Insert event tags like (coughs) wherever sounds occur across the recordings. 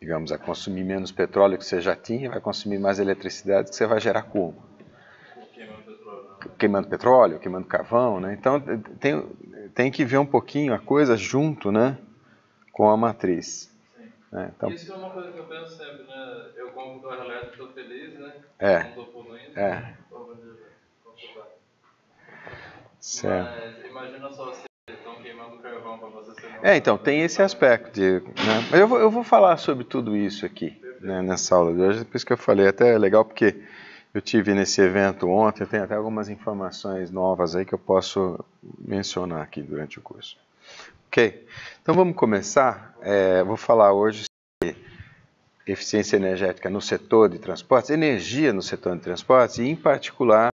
digamos, a consumir menos petróleo que você já tinha, vai consumir mais eletricidade que você vai gerar como? Queimando petróleo, né? queimando, petróleo, queimando carvão, né? Então tem, tem que ver um pouquinho a coisa junto, né, com a matriz. Né? Então, Isso é uma coisa que eu penso sempre, né? Eu como carro elétrico, estou feliz, né? É. Não estou poluindo. É. Né? Mas, imagina só, assim, queimando carvão para você ser É, então, tem esse aspecto. De, né? eu, vou, eu vou falar sobre tudo isso aqui, né, nessa aula de hoje. Por isso que eu falei, até é legal porque eu tive nesse evento ontem, eu tenho até algumas informações novas aí que eu posso mencionar aqui durante o curso. Ok, então vamos começar. É, vou falar hoje sobre eficiência energética no setor de transportes, energia no setor de transportes e, em particular,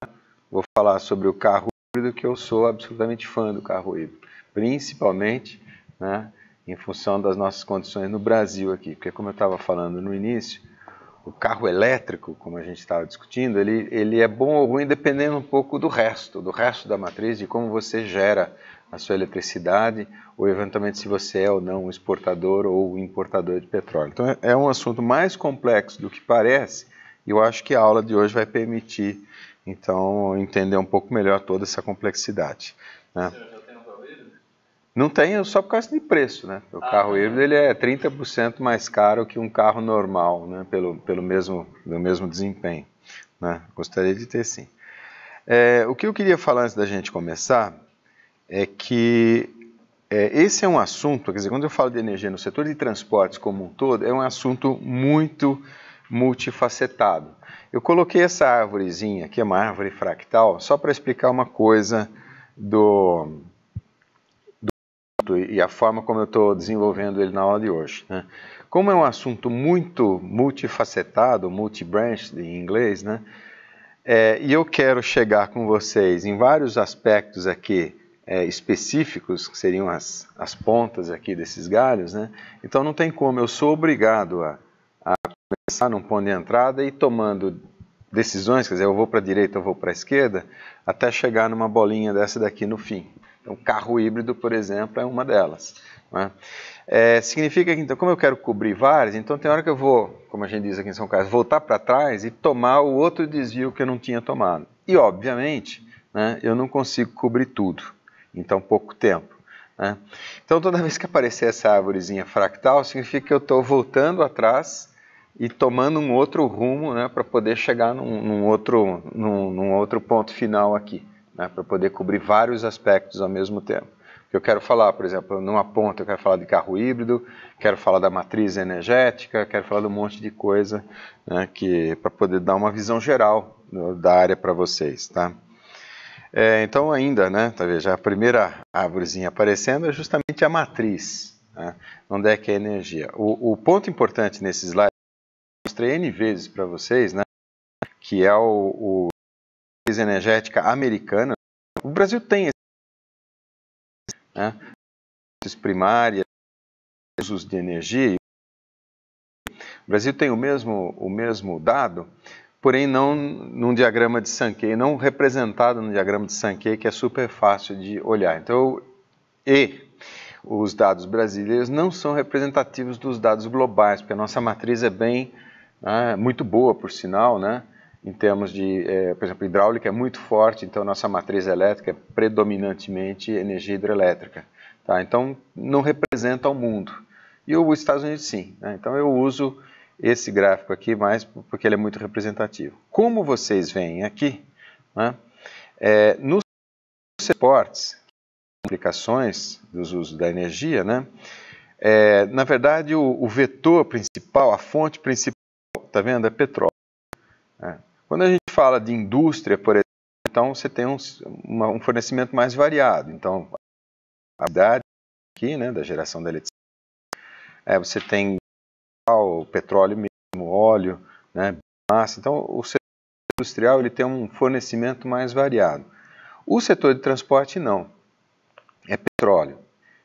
vou falar sobre o carro híbrido, que eu sou absolutamente fã do carro híbrido principalmente né, em função das nossas condições no Brasil aqui. Porque, como eu estava falando no início, o carro elétrico, como a gente estava discutindo, ele, ele é bom ou ruim dependendo um pouco do resto, do resto da matriz, de como você gera a sua eletricidade, ou eventualmente se você é ou não um exportador ou importador de petróleo. Então é, é um assunto mais complexo do que parece, e eu acho que a aula de hoje vai permitir, então, entender um pouco melhor toda essa complexidade. Né? Não tem é só por causa de preço, né? O ah, carro é. híbrido ele é 30% mais caro que um carro normal, né? Pelo, pelo mesmo, do mesmo desempenho, né? Gostaria de ter sim. É, o que eu queria falar antes da gente começar é que é, esse é um assunto, quer dizer, quando eu falo de energia no setor de transportes como um todo, é um assunto muito multifacetado. Eu coloquei essa árvorezinha, que é uma árvore fractal, só para explicar uma coisa do assunto e a forma como eu estou desenvolvendo ele na aula de hoje. Né? Como é um assunto muito multifacetado, multi-branched em inglês, né? É, e eu quero chegar com vocês em vários aspectos aqui é, específicos, que seriam as, as pontas aqui desses galhos, né? Então não tem como, eu sou obrigado a, a começar num ponto de entrada e tomando decisões, quer dizer, eu vou para a direita, eu vou para a esquerda, até chegar numa bolinha dessa daqui no fim. Então, carro híbrido, por exemplo, é uma delas. Né? É, significa que, então, como eu quero cobrir várias, então tem hora que eu vou, como a gente diz aqui em São Carlos, voltar para trás e tomar o outro desvio que eu não tinha tomado. E, obviamente, né, eu não consigo cobrir tudo em tão pouco tempo. Né? Então, toda vez que aparecer essa árvorezinha fractal, significa que eu estou voltando atrás e tomando um outro rumo né, para poder chegar num, num outro, num, num outro ponto final aqui né, para poder cobrir vários aspectos ao mesmo tempo. Eu quero falar, por exemplo, numa ponta eu quero falar de carro híbrido, quero falar da matriz energética, quero falar de um monte de coisa né, para poder dar uma visão geral da área para vocês, tá? É, então ainda, né, tá vendo, a primeira árvorezinha aparecendo é justamente a matriz, né, onde é que é a energia. O, o ponto importante nesse slide, eu mostrei N vezes para vocês, né, que é o, o matriz energética americana, o Brasil tem né, primárias, usos de energia. O Brasil tem o mesmo, o mesmo dado, porém não num diagrama de Sankey, não representado no diagrama de Sankey, que é super fácil de olhar. Então, e os dados brasileiros não são representativos dos dados globais, porque a nossa matriz é bem, né, muito boa, por sinal, né? em termos de, é, por exemplo, hidráulica é muito forte, então nossa matriz elétrica é predominantemente energia hidrelétrica. Tá? Então não representa o mundo. E os Estados Unidos sim. Né? Então eu uso esse gráfico aqui mais porque ele é muito representativo. Como vocês veem aqui, né, é, nos reportes, aplicações dos usos da energia, né, é, na verdade o, o, vetor principal, a fonte principal, está vendo, é petróleo. Né? Quando a gente fala de indústria, por exemplo, então você tem um, uma, um fornecimento mais variado. Então, a idade aqui, né, da geração da eletricidade, é, você tem o petróleo mesmo, óleo, né, massa. Então, o setor industrial ele tem um fornecimento mais variado. O setor de transporte não, é petróleo.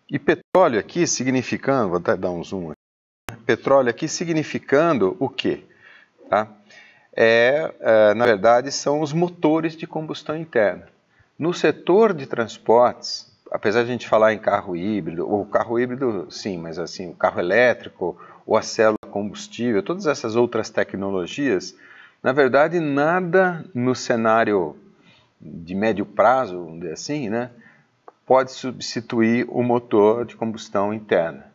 E petróleo aqui significando, vou até dar um zoom aqui, né? petróleo aqui significando o quê? Tá? É, é, na verdade, são os motores de combustão interna. No setor de transportes, apesar de a gente falar em carro híbrido, ou carro híbrido sim, mas assim, o carro elétrico, ou a célula combustível, todas essas outras tecnologias, na verdade, nada no cenário de médio prazo, assim, né, pode substituir o motor de combustão interna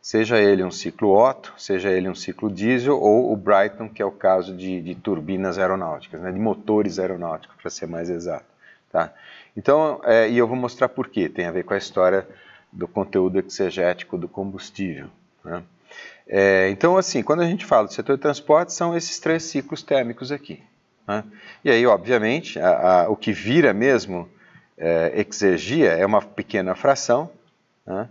seja ele um ciclo Otto, seja ele um ciclo diesel ou o Brighton, que é o caso de, de turbinas aeronáuticas, né, de motores aeronáuticos, para ser mais exato. Tá? Então, é, e eu vou mostrar por quê, tem a ver com a história do conteúdo exegético do combustível. Né? É, então, assim, quando a gente fala do setor de transporte, são esses três ciclos térmicos aqui. Né? E aí, obviamente, a, a, o que vira mesmo é, exegia é uma pequena fração, né?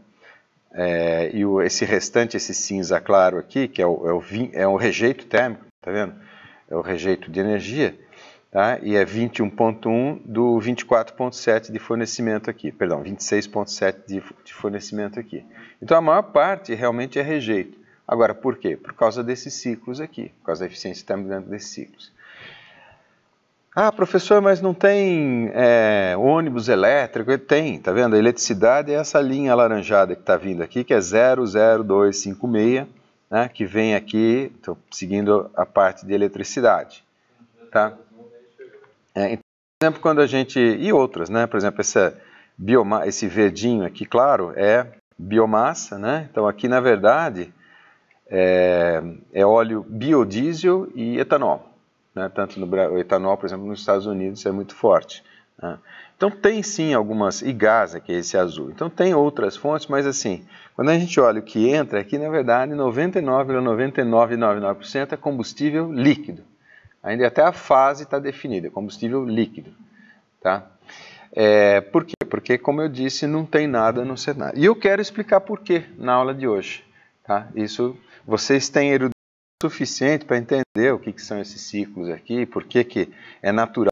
É, e o, esse restante, esse cinza claro aqui, que é o, é o, é o rejeito térmico, tá vendo? É o rejeito de energia, tá? e é 21.1 do 24.7 de fornecimento aqui, perdão, 26.7 de, de fornecimento aqui. Então a maior parte realmente é rejeito. Agora, por quê? Por causa desses ciclos aqui, por causa da eficiência térmica dentro desses ciclos. Ah, professor, mas não tem é, ônibus elétrico? Tem, tá vendo? A eletricidade é essa linha alaranjada que está vindo aqui, que é 00256, né, que vem aqui, seguindo a parte de eletricidade. Tá? É, então, por exemplo, quando a gente... E outras, né? Por exemplo, essa bioma, esse verdinho aqui, claro, é biomassa, né? Então aqui, na verdade, é, é óleo biodiesel e etanol né? tanto no o etanol, por exemplo, nos Estados Unidos é muito forte. Né? Então tem sim algumas, e gás, que é esse azul, então tem outras fontes, mas assim, quando a gente olha o que entra aqui, na verdade 99,9999% é combustível líquido. Ainda até a fase está definida, é combustível líquido. Tá? É, por quê? Porque, como eu disse, não tem nada no cenário. E eu quero explicar por quê na aula de hoje. Tá? Isso vocês têm suficiente para entender o que, que, são esses ciclos aqui, por que, que é natural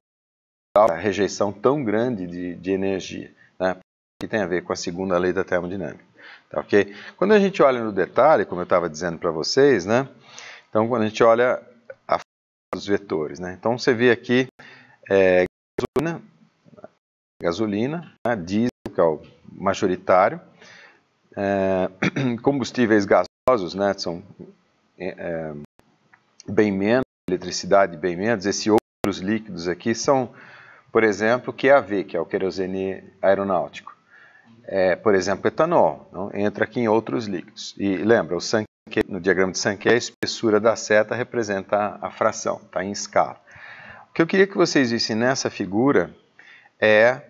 a rejeição tão grande de, de energia, né? que tem a ver com a segunda lei da termodinâmica. Tá, okay? Quando a gente olha no detalhe, como eu estava dizendo para vocês, né? então quando a gente olha a dos vetores, né? então você vê aqui é, gasolina, gasolina né? diesel, que é o majoritário, é, (clears throat) combustíveis gasosos, né? são é, é, bem menos, eletricidade bem menos, esses outros líquidos aqui são, por exemplo, QAV, é que é o querosene aeronáutico. É, por exemplo, etanol, não? entra aqui em outros líquidos. E lembra, o sanque no diagrama de Sankey, a espessura da seta representa a fração, está em escala. O que eu queria que vocês vissem nessa figura é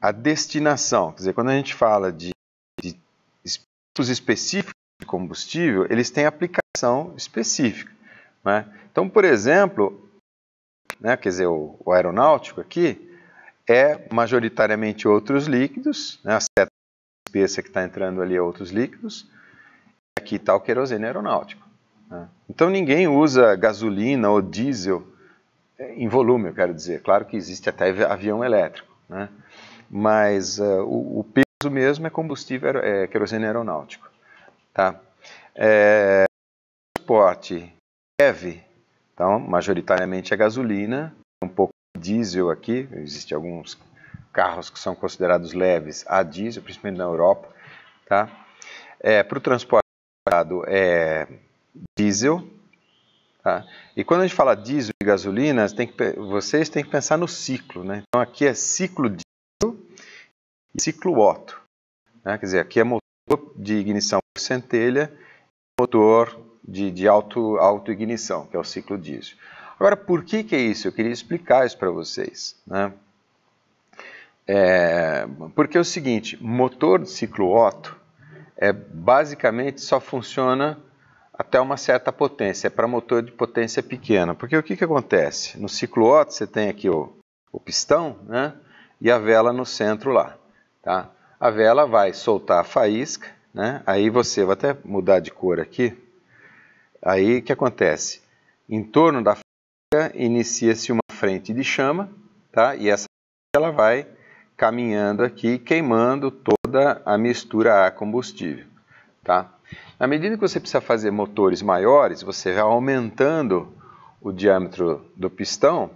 a destinação. Quer dizer, quando a gente fala de, de específicos específicos de combustível, eles têm aplicado ação específica. Né? Então, por exemplo, né, quer dizer, o, o, aeronáutico aqui é majoritariamente outros líquidos, né, a seta espessa que está entrando ali é outros líquidos, e aqui está o querosene aeronáutico. Né? Então ninguém usa gasolina ou diesel eh, em volume, eu quero dizer. Claro que existe até avião elétrico, né? mas uh, o, o, peso mesmo é combustível, é, é querosene aeronáutico. Tá? É, transporte leve, então majoritariamente é gasolina, um pouco diesel aqui, existem alguns carros que são considerados leves a diesel, principalmente na Europa, tá? É, para o transporte é diesel, tá? E quando a gente fala diesel e gasolina, tem que, vocês têm que pensar no ciclo, né? Então aqui é ciclo diesel e ciclo Otto, né? Quer dizer, aqui é motor de ignição por centelha, motor de, de auto, autoignição, que é o ciclo diesel. Agora, por que, que é isso? Eu queria explicar isso para vocês. Né? É, porque é o seguinte, motor de ciclo Otto é, basicamente só funciona até uma certa potência, é para motor de potência pequena. Porque o que, que acontece? No ciclo Otto você tem aqui o, o pistão né? e a vela no centro lá. Tá? A vela vai soltar a faísca, né? aí você, vai até mudar de cor aqui, Aí o que acontece? Em torno da faca inicia-se uma frente de chama, tá? E essa ela vai caminhando aqui, queimando toda a mistura a combustível, tá? Na medida que você precisa fazer motores maiores, você vai aumentando o diâmetro do pistão,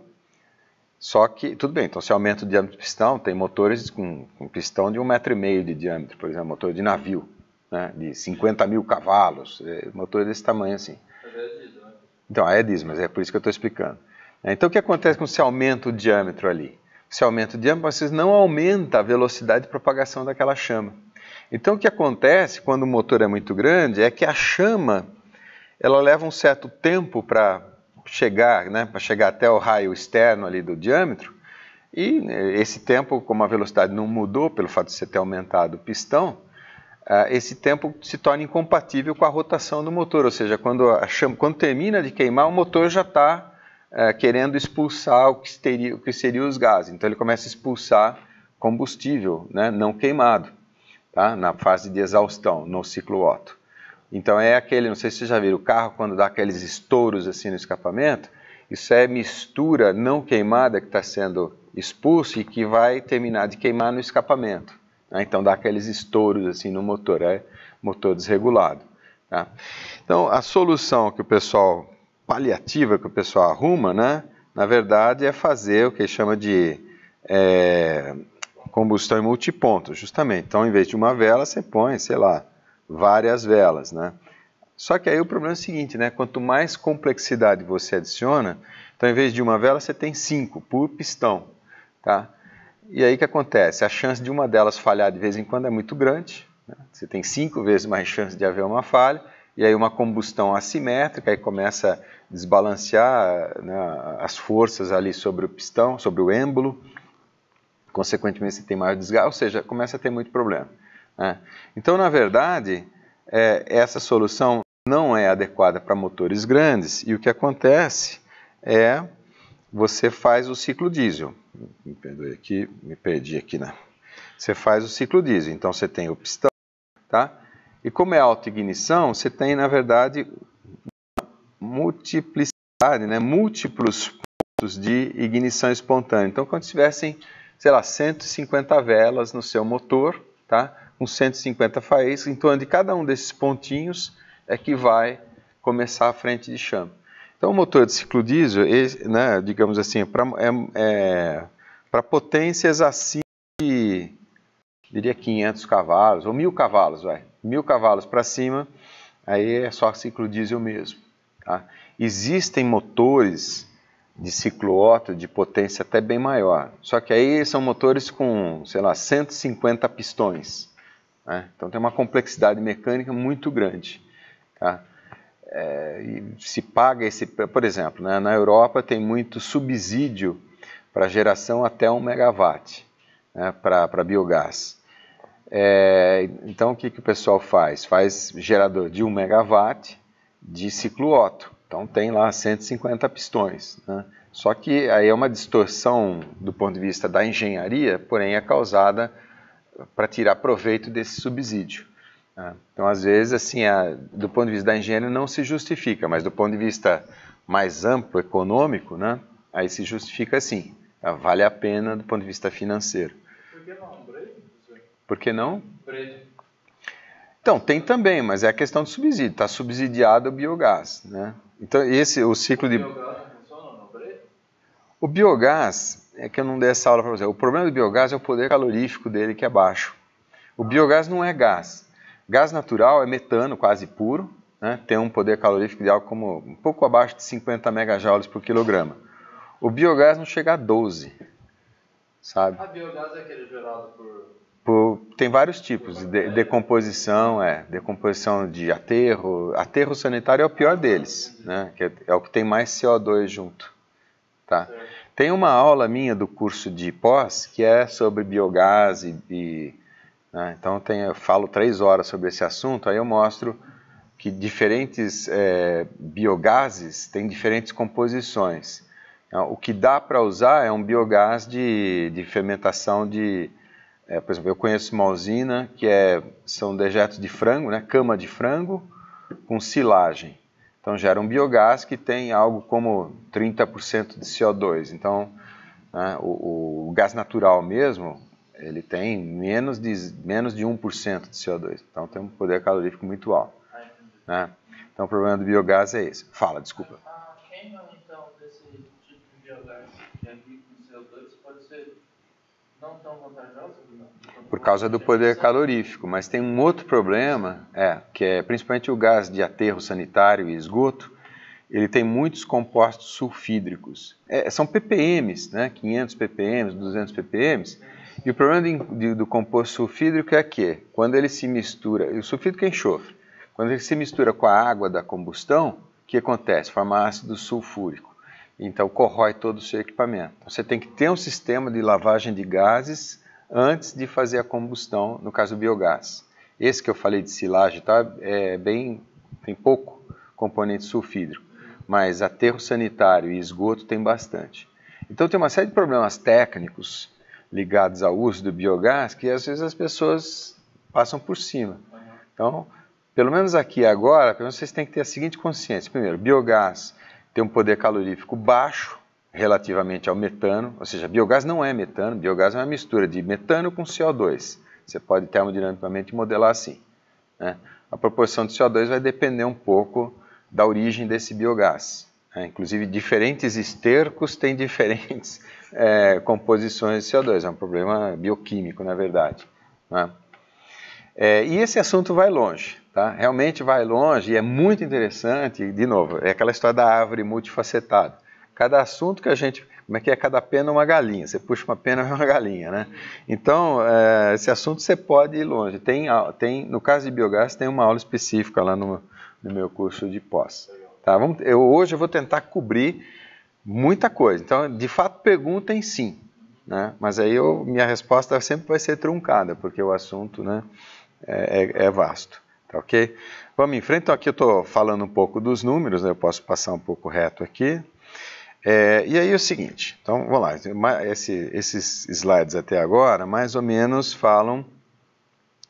só que, tudo bem, então se aumenta o diâmetro do pistão, tem motores com, com pistão de 1,5m meio de diâmetro, por exemplo, motor de navio né, de 50 mil cavalos, é, motor é desse tamanho assim. Então, é diz, mas é por isso que eu estou explicando. É, então, o que acontece quando você aumenta o diâmetro ali? Você aumenta o diâmetro, você não aumenta a velocidade de propagação daquela chama. Então, o que acontece quando o motor é muito grande é que a chama ela leva um certo tempo para chegar, né, para chegar até o raio externo ali do diâmetro. E né, esse tempo, como a velocidade não mudou pelo fato de você ter aumentado o pistão, ah, esse tempo se torna incompatível com a rotação do motor, ou seja, quando, a chama, quando termina de queimar, o motor já está é, eh, querendo expulsar o que, seria, o que seria os gases. Então ele começa a expulsar combustível né, não queimado tá, na fase de exaustão, no ciclo Otto. Então é aquele, não sei se vocês já viram, o carro quando dá aqueles estouros assim no escapamento, isso é mistura não queimada que está sendo expulso e que vai terminar de queimar no escapamento. Né? Então dá aqueles estouros assim no motor, é motor desregulado. Tá? Então a solução que o pessoal paliativa que o pessoal arruma, né? Na verdade é fazer o que chama de é, combustão em multiponto, justamente. Então, em vez de uma vela, você põe, sei lá, várias velas, né? Só que aí o problema é o seguinte, né? Quanto mais complexidade você adiciona, então em vez de uma vela, você tem cinco por pistão, tá? E aí o que acontece? A chance de uma delas falhar de vez em quando é muito grande. Né? Você tem cinco vezes mais chance de haver uma falha. E aí uma combustão assimétrica, aí começa a desbalancear né, as forças ali sobre o pistão, sobre o êmbolo. Consequentemente, você tem maior desgaste, ou seja, começa a ter muito problema. Né? Então, na verdade, é, essa solução não é adequada para motores grandes. E o que acontece é você faz o ciclo diesel me perdoe aqui, me perdi aqui, né? Você faz o ciclo diesel, então você tem o pistão, tá? E como é autoignição, você tem, na verdade, multiplicidade, né? Múltiplos pontos de ignição espontânea. Então, quando tivessem, sei lá, 150 velas no seu motor, tá? Com 150 faíscas, em torno de cada um desses pontinhos é que vai começar a frente de chama. Então, o motor de ciclo diesel, ele, né, digamos assim, para é, é, potências acima de, diria, 500 cavalos, ou 1.000 cavalos, vai. 1.000 cavalos para cima, aí é só ciclo diesel mesmo. Tá? Existem motores de ciclo Otto de potência até bem maior, só que aí são motores com, sei lá, 150 pistões. Né? Então, tem uma complexidade mecânica muito grande. Tá? é, se paga esse, por exemplo, né, na Europa tem muito subsídio para geração até 1 megawatt né, para biogás. É, então o que, que o pessoal faz? Faz gerador de 1 megawatt de ciclo Otto. Então tem lá 150 pistões. Né? Só que aí é uma distorção do ponto de vista da engenharia, porém é causada para tirar proveito desse subsídio. Ah, então, às vezes, assim, a, do ponto de vista da engenharia não se justifica, mas do ponto de vista mais amplo, econômico, né, aí se justifica assim. Vale a pena do ponto de vista financeiro. Por que não? Então, tem também, mas é a questão do subsídio. Está subsidiado o biogás. Né? Então, esse, o ciclo o de... Biogás funciona O biogás, é que eu não dei essa aula para você, o problema do biogás é o poder calorífico dele que é baixo. O ah. biogás não é gás, Gás natural é metano quase puro, né? tem um poder calorífico de algo como um pouco abaixo de 50 megajoules por quilograma. O biogás não chega a 12, sabe? A ah, biogás é aquele gerado por... por tem vários tipos, de, decomposição, é, decomposição de aterro, aterro sanitário é o pior deles, né? que é, é o que tem mais CO2 junto. Tá? Certo. Tem uma aula minha do curso de pós que é sobre biogás e, e né? Então eu falo três horas sobre esse assunto, aí eu mostro que diferentes é, biogases têm diferentes composições. Então, o que dá para usar é um biogás de, de fermentação de... É, por exemplo, eu conheço uma usina que é, são dejetos de frango, né, cama de frango com silagem. Então gera um biogás que tem algo como 30% de CO2. Então né, o, o, gás natural mesmo, ele tem menos de, menos de 1% de CO2. Então tem um poder calorífico muito alto. Ah, né? Então o problema do biogás é esse. Fala, desculpa. A ah, queima, então, desse tipo de biogás que é rico em CO2 pode ser não tão vantajosa? Por causa do poder calorífico. Mas tem um outro problema, é, que é principalmente o gás de aterro sanitário e esgoto, ele tem muitos compostos sulfídricos. É, são ppm, né? 500 ppm, 200 ppm e o problema de, de, do composto sulfídrico é que, quando ele se mistura, o sulfídrico é enxofre, quando ele se mistura com a água da combustão, o que acontece? Forma ácido sulfúrico. Então, corrói todo o seu equipamento. Então, você tem que ter um sistema de lavagem de gases antes de fazer a combustão, no caso do biogás. Esse que eu falei de silagem tá, é bem, tem pouco componente sulfídrico, mas aterro sanitário e esgoto tem bastante. Então, tem uma série de problemas técnicos ligados ao uso do biogás que às vezes as pessoas passam por cima. Então, pelo menos aqui agora, pelo menos vocês têm que ter a seguinte consciência. Primeiro, biogás tem um poder calorífico baixo relativamente ao metano, ou seja, biogás não é metano, biogás é uma mistura de metano com CO2. Você pode termodinamicamente modelar assim. Né? A proporção de CO2 vai depender um pouco da origem desse biogás. É, inclusive, diferentes estercos têm diferentes (laughs) é, composições de CO2. É um problema bioquímico, na verdade. Né? É, e esse assunto vai longe, tá? realmente vai longe e é muito interessante. De novo, é aquela história da árvore multifacetada. Cada assunto que a gente. Como é que é? Cada pena uma galinha. Você puxa uma pena, (laughs) é uma galinha, né? Então, é, esse assunto você pode ir longe. Tem, tem, no caso de biogás, tem uma aula específica lá no, no meu curso de pós. Tá? Vamos, eu, hoje eu vou tentar cobrir muita coisa. Então, de fato, perguntem sim. Né? Mas aí eu, minha resposta sempre vai ser truncada, porque o assunto né, é, é, é vasto. Tá ok? Vamos em frente. Então, aqui eu estou falando um pouco dos números, né? eu posso passar um pouco reto aqui. É, e aí é o seguinte, então vamos lá, Esse, esses slides até agora mais ou menos falam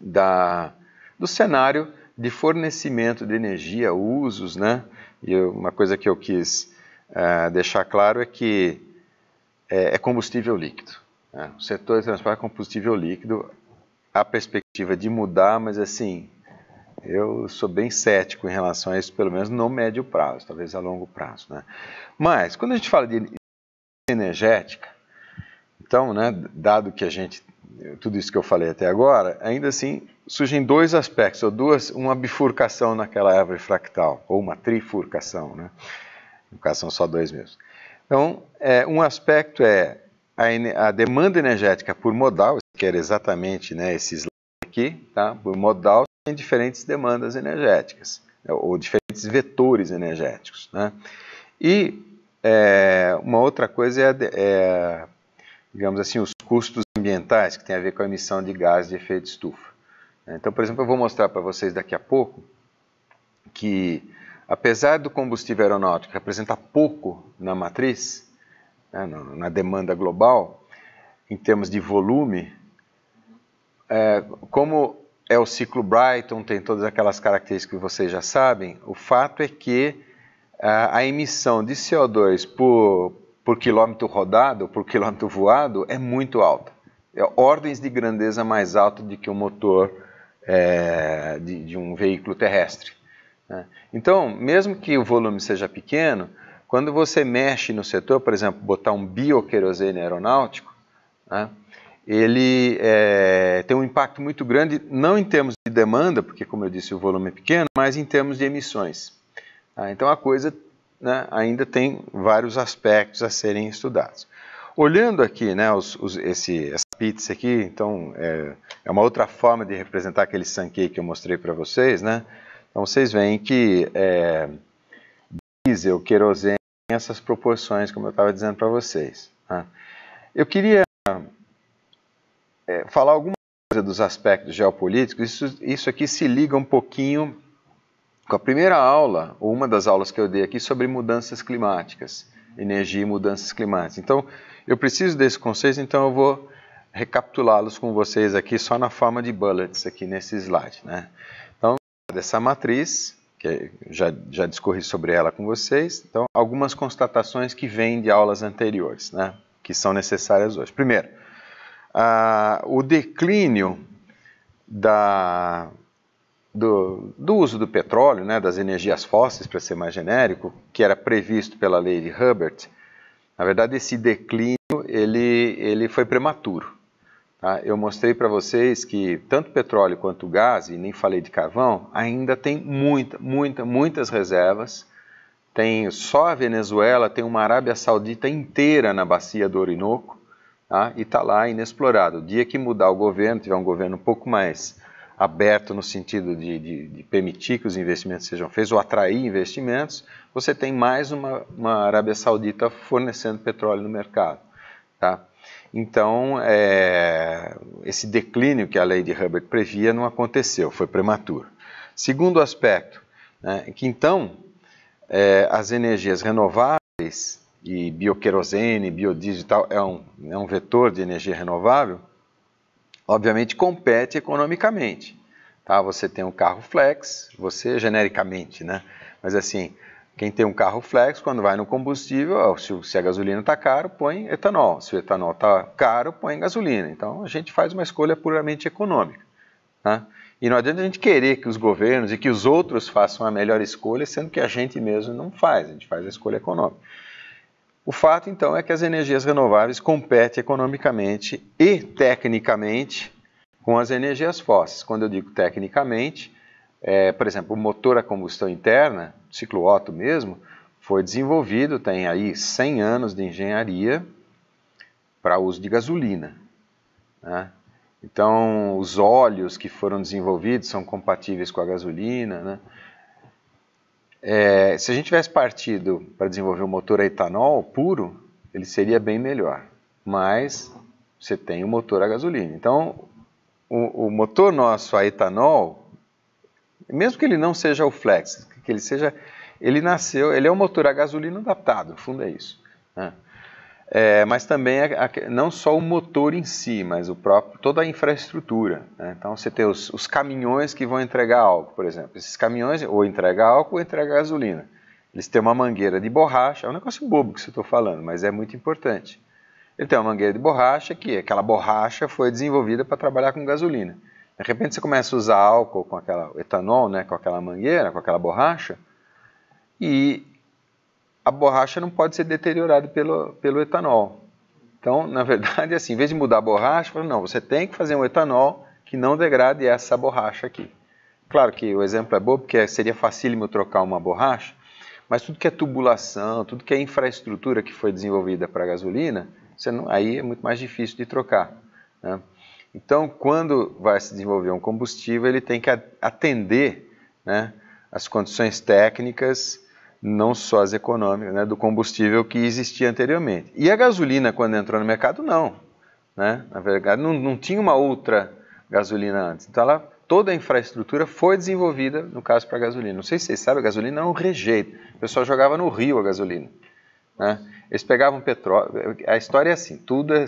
da, do cenário de fornecimento de energia, usos, né, e uma coisa que eu quis uh, deixar claro é que é, é combustível líquido. Né? O setor de transporte é combustível líquido, a perspectiva de mudar, mas assim, eu sou bem cético em relação a isso, pelo menos no médio prazo, talvez a longo prazo. Né? Mas, quando a gente fala de energética, então, né, dado que a gente tudo isso que eu falei até agora, ainda assim surgem dois aspectos, ou duas, uma bifurcação naquela árvore fractal, ou uma trifurcação, né? no caso são só dois mesmo. Então, é, um aspecto é a, a, demanda energética por modal, que era exatamente né, esse slide aqui, tá? por modal tem diferentes demandas energéticas, né, ou diferentes vetores energéticos. Né? E é, uma outra coisa é, é digamos assim, os custos ambientais, que tem a ver com a emissão de gás de efeito estufa. Então, por exemplo, eu vou mostrar para vocês daqui a pouco que, apesar do combustível aeronáutico representar pouco na matriz, né, na demanda global, em termos de volume, é, como é o ciclo Brighton, tem todas aquelas características que vocês já sabem, o fato é que a, a emissão de CO2 por, por quilômetro rodado, por quilômetro voado, é muito alta. É, ordens de grandeza mais alto do que o motor é, de, de, um veículo terrestre. Né? Então, mesmo que o volume seja pequeno, quando você mexe no setor, por exemplo, botar um bioquerosene aeronáutico, né, ele é, tem um impacto muito grande, não em termos de demanda, porque, como eu disse, o volume é pequeno, mas em termos de emissões. Tá? então, a coisa né, ainda tem vários aspectos a serem estudados. Olhando aqui né, os, os, esse, essa pizza aqui, então é, é uma outra forma de representar aquele sankey que eu mostrei para vocês, né? Então vocês veem que é, diesel, querosene, essas proporções, como eu estava dizendo para vocês. Né? Eu queria é, falar alguma coisa dos aspectos geopolíticos, isso, isso aqui se liga um pouquinho com a primeira aula, ou uma das aulas que eu dei aqui, sobre mudanças climáticas, energia e mudanças climáticas. Então, eu preciso desse conceito, então eu vou recapitulá-los com vocês aqui só na forma de bullets aqui nesse slide. Né? Então, dessa matriz, que já, já discorri sobre ela com vocês, então algumas constatações que vêm de aulas anteriores, né? que são necessárias hoje. Primeiro, ah, o declínio da, do, do, uso do petróleo, né, das energias fósseis, para ser mais genérico, que era previsto pela lei de Hubbert, na verdade esse declínio ele, ele foi prematuro. Tá? Eu mostrei para vocês que tanto petróleo quanto gás, e nem falei de carvão, ainda tem muita, muita, muitas reservas. Tem só a Venezuela, tem uma Arábia Saudita inteira na bacia do Orinoco tá? e está lá inexplorado. O dia que mudar o governo, tiver um governo um pouco mais aberto no sentido de, de, de, permitir que os investimentos sejam feitos ou atrair investimentos, você tem mais uma, uma Arábia Saudita fornecendo petróleo no mercado. Tá? Então, é, esse declínio que a lei de Hubbard previa não aconteceu, foi prematuro. Segundo aspecto, né, que então é, as energias renováveis e bioquerosene, biodiesel e tal, é um, é um vetor de energia renovável, obviamente compete economicamente. Tá? Você tem um carro flex, você genericamente, né? Mas assim, quem tem um carro flex, quando vai no combustível, se a gasolina está caro, põe etanol. Se o etanol está caro, põe gasolina. Então a gente faz uma escolha puramente econômica. Né? E não adianta a gente querer que os governos e que os outros façam a melhor escolha, sendo que a gente mesmo não faz, a gente faz a escolha econômica. O fato, então, é que as energias renováveis competem economicamente e tecnicamente com as energias fósseis. Quando eu digo tecnicamente, é, por exemplo, o motor a combustão interna, ciclo Otto mesmo, foi desenvolvido, tem aí 100 anos de engenharia para uso de gasolina. Né? Então, os óleos que foram desenvolvidos são compatíveis com a gasolina. Né? É, se a gente tivesse partido para desenvolver um motor a etanol puro, ele seria bem melhor. Mas você tem o um motor a gasolina. Então, o, o motor nosso a etanol mesmo que ele não seja o flex, que ele seja, ele nasceu, ele é um motor a gasolina adaptado, no fundo é isso. Né? É, mas também a, é, a, é, não só o motor em si, mas o próprio toda a infraestrutura. Né? Então você tem os, os, caminhões que vão entregar álcool, por exemplo. Esses caminhões ou entrega álcool ou entrega gasolina. Eles têm uma mangueira de borracha, é um negócio bobo que eu estou tá falando, mas é muito importante. Ele tem uma mangueira de borracha que aquela borracha foi desenvolvida para trabalhar com gasolina. De repente você começa a usar álcool com aquela etanol, né, com aquela mangueira, com aquela borracha, e a borracha não pode ser deteriorada pelo, pelo etanol. Então, na verdade, assim, em vez de mudar a borracha, não, você tem que fazer um etanol que não degrade essa borracha aqui. Claro que o exemplo é bom, porque seria facílimo trocar uma borracha, mas tudo que é tubulação, tudo que é infraestrutura que foi desenvolvida para a gasolina, não, aí é muito mais difícil de trocar. Né? Então, quando vai se desenvolver um combustível, ele tem que atender né, as condições técnicas, não só as econômicas, né, do combustível que existia anteriormente. E a gasolina, quando entrou no mercado, não. Né? Na verdade, não, não tinha uma outra gasolina antes. Então, ela, toda a infraestrutura foi desenvolvida, no caso, para a gasolina. Não sei se vocês sabem, a gasolina é um rejeito. O pessoal jogava no rio a gasolina. Né? Eles pegavam petróleo. A história é assim: tudo é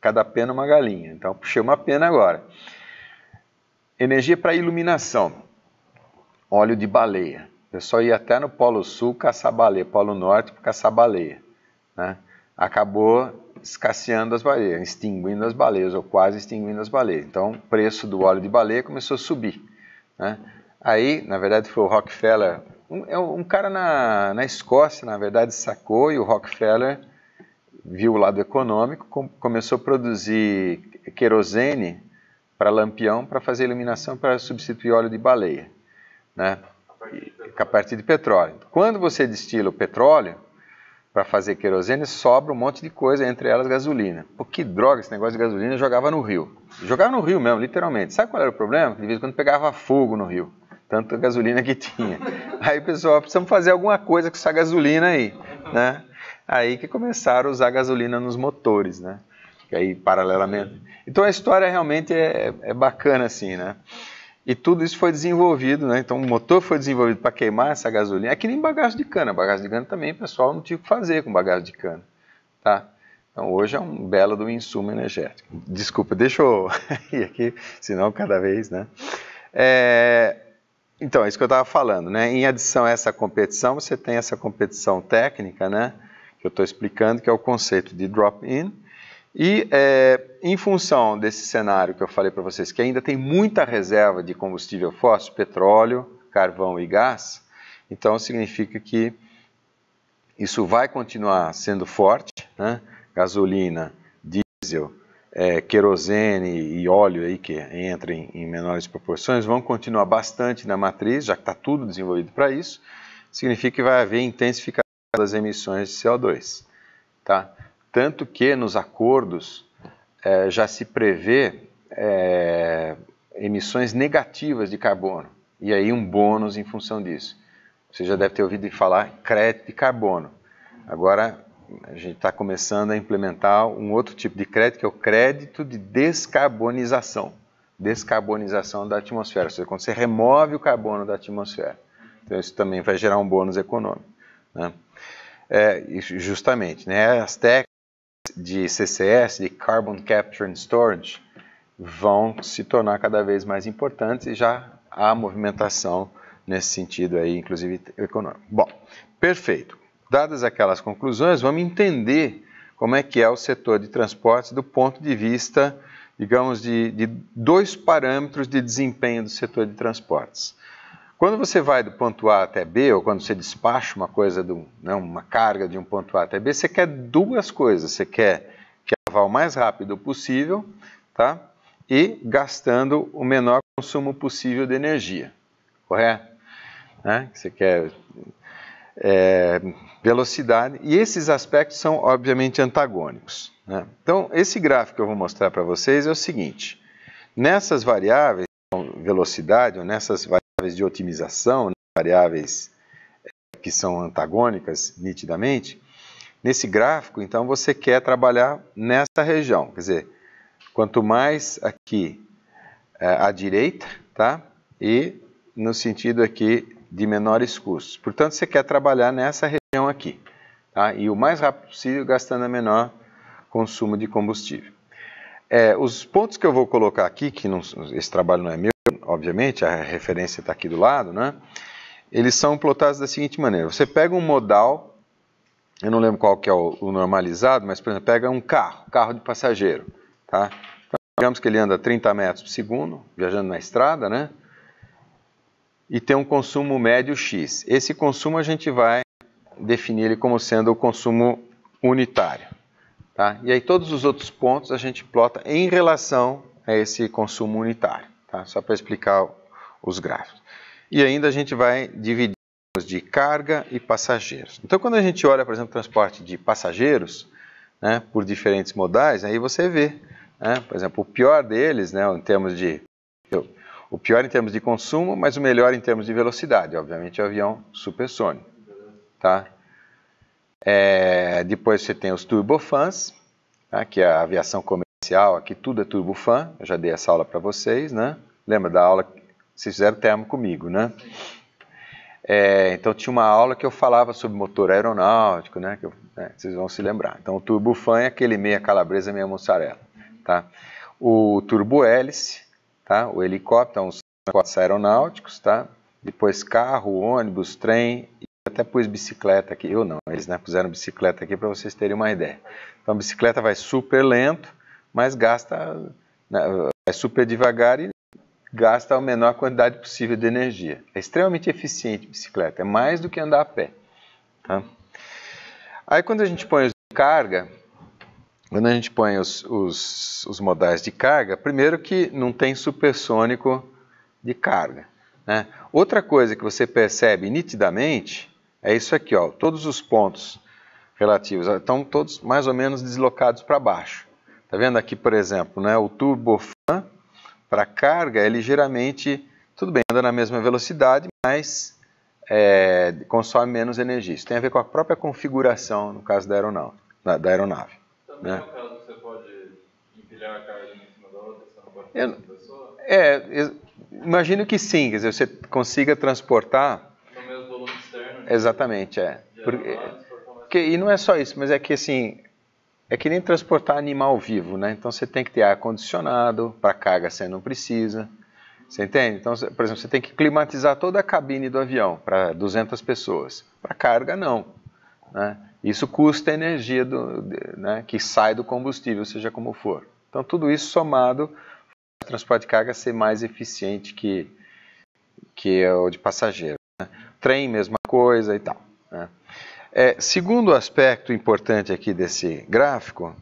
Cada pena é uma galinha. Então puxei uma pena agora. Energia para iluminação. Óleo de baleia. O pessoal ia até no Polo Sul caçar baleia, Polo Norte caçar baleia. Né? Acabou escasseando as baleias, extinguindo as baleias, ou quase extinguindo as baleias. Então, o preço do óleo de baleia começou a subir. Né? Aí, na verdade, foi o Rockefeller, um, é um cara na, na Escócia, na verdade, sacou e o Rockefeller viu o lado econômico, com, começou a produzir querosene para lampião para fazer iluminação para substituir óleo de baleia, né? A partir de petróleo. Quando você destila o petróleo para fazer querosene, sobra um monte de coisa, entre elas gasolina. Pô, que droga esse negócio de gasolina, jogava no rio. jogava no rio mesmo, literalmente. Sabe qual era o problema? De vez em quando pegava fogo no rio tanta gasolina que tinha. Aí, pessoal, precisamos fazer alguma coisa com essa gasolina aí, né? aí que começaram a usar gasolina nos motores, né? E aí, paralelamente. Então a história realmente é, é bacana, assim, né? E tudo isso foi desenvolvido, né? Então o motor foi desenvolvido para queimar essa gasolina. É que nem bagaço de cana. Bagaço de cana também, pessoal, não tinha o que fazer com bagaço de cana, tá? Então hoje é um belo do insumo energético. Desculpa, deixa eu (laughs) ir aqui, senão cada vez, né? É... Então, é isso que eu estava falando, né? Em adição a essa competição, você tem essa competição técnica, né? que eu estou explicando, que é o conceito de drop-in. E é, em função desse cenário que eu falei para vocês, que ainda tem muita reserva de combustível fóssil, petróleo, carvão e gás, então significa que isso vai continuar sendo forte, né? gasolina, diesel, é, querosene e óleo aí que entram em, em menores proporções vão continuar bastante na matriz, já que está tudo desenvolvido para isso, significa que vai haver intensificação das emissões de CO2. Tá? Tanto que nos acordos é, já se prevê é, emissões negativas de carbono, e aí um bônus em função disso. Você já deve ter ouvido falar crédito de carbono. Agora a gente está começando a implementar um outro tipo de crédito, que é o crédito de descarbonização. Descarbonização da atmosfera, ou seja, quando você remove o carbono da atmosfera. Então isso também vai gerar um bônus econômico. Né? É, justamente, né? As técnicas de CCS, de Carbon Capture and Storage, vão se tornar cada vez mais importantes e já há movimentação nesse sentido aí, inclusive econômico. Bom, perfeito. Dadas aquelas conclusões, vamos entender como é que é o setor de transportes do ponto de vista, digamos, de, de dois parâmetros de desempenho do setor de transportes. Quando você vai do ponto A até B, ou quando você despacha uma coisa, do, né, uma carga de um ponto A até B, você quer duas coisas. Você quer que ela vá o mais rápido possível, tá? E gastando o menor consumo possível de energia, correto? Né? Você quer é, velocidade, e esses aspectos são obviamente antagônicos. Né? Então, esse gráfico que eu vou mostrar para vocês é o seguinte: nessas variáveis, então, velocidade, ou nessas variáveis, variáveis de otimização, né, variáveis eh, que são antagônicas nitidamente, nesse gráfico, então, você quer trabalhar nessa região. Quer dizer, quanto mais aqui é, à direita, tá? E no sentido aqui de menores custos. Portanto, você quer trabalhar nessa região aqui, tá? E o mais rápido possível, gastando a menor consumo de combustível. É, os pontos que eu vou colocar aqui, que não, esse trabalho não é meu, obviamente, a referência está aqui do lado, né? Eles são plotados da seguinte maneira: você pega um modal, eu não lembro qual que é o, o normalizado, mas por exemplo, pega um carro, carro de passageiro, tá? Então, digamos que ele anda 30 metros por segundo, viajando na estrada, né? E tem um consumo médio X. Esse consumo a gente vai definir ele como sendo o consumo unitário, tá? E aí todos os outros pontos a gente plota em relação a esse consumo unitário tá? só para explicar os gráficos. E ainda a gente vai dividir de carga e passageiros. Então, quando a gente olha, por exemplo, transporte de passageiros né, por diferentes modais, aí você vê, né, por exemplo, o pior deles, né, em termos de o pior em termos de consumo, mas o melhor em termos de velocidade, obviamente, é o avião supersônico, tá? É, depois você tem os turbofans, tá, né, que é a aviação comercial aqui tudo é turbofan, eu já dei essa aula para vocês, né? Lembra da aula que vocês fizeram termo comigo, né? É, então tinha uma aula que eu falava sobre motor aeronáutico, né? Que eu, né, vocês vão se lembrar. Então o turbofan é aquele meia calabresa, meia mussarela, tá? O turbo hélice, tá? O helicóptero, é uns transportes aeronáuticos, tá? Depois carro, ônibus, trem até pus bicicleta aqui, eu não, eles né, puseram bicicleta aqui para vocês terem uma ideia. Então a bicicleta vai super lento, mas gasta, né, é super devagar e gasta a menor quantidade possível de energia. É extremamente eficiente bicicleta, é mais do que andar a pé. Tá? Aí quando a gente põe os de carga, quando a gente põe os, os, os modais de carga, primeiro que não tem supersônico de carga. Né? Outra coisa que você percebe nitidamente é isso aqui, ó, todos os pontos relativos estão todos mais ou menos deslocados para baixo. Está vendo aqui, por exemplo, né, o turbofan para carga é ligeiramente, tudo bem, anda na mesma velocidade, mas é, consome menos energia. Isso tem a ver com a própria configuração, no caso da aeronave. Da, aeronave Também então, né? é caso que você pode empilhar a carga em cima da outra, você não pode eu, pessoa? É, eu, imagino que sim, quer dizer, você consiga transportar... No mesmo volume externo. Exatamente, é. Porque, e não é só isso, mas é que assim, é que nem transportar animal vivo, né? Então você tem que ter ar-condicionado, para carga você não precisa. Você entende? Então, por exemplo, você tem que climatizar toda a cabine do avião para 200 pessoas. Para carga, não. Né? Isso custa energia do, né, que sai do combustível, seja como for. Então, tudo isso somado faz o transporte de carga ser mais eficiente que, que o de passageiro. Né? Trem, mesma coisa e tal. Né? É, segundo aspecto importante aqui desse gráfico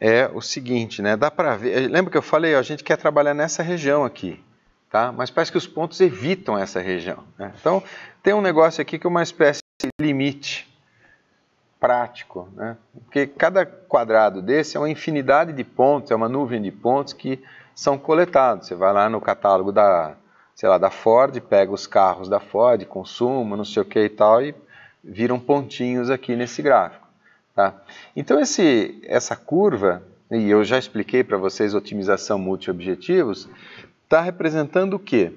é o seguinte, né? Dá para ver. Lembra que eu falei? Ó, a gente quer trabalhar nessa região aqui, tá? Mas parece que os pontos evitam essa região. Né? Então tem um negócio aqui que é uma espécie de limite prático, né? Porque cada quadrado desse é uma infinidade de pontos, é uma nuvem de pontos que são coletados. Você vai lá no catálogo da, sei lá, da Ford, pega os carros da Ford, consumo, não sei o que e tal, e viram pontinhos aqui nesse gráfico. Tá? Então esse, essa curva, e eu já expliquei para vocês otimização multiobjetivos, está representando o quê?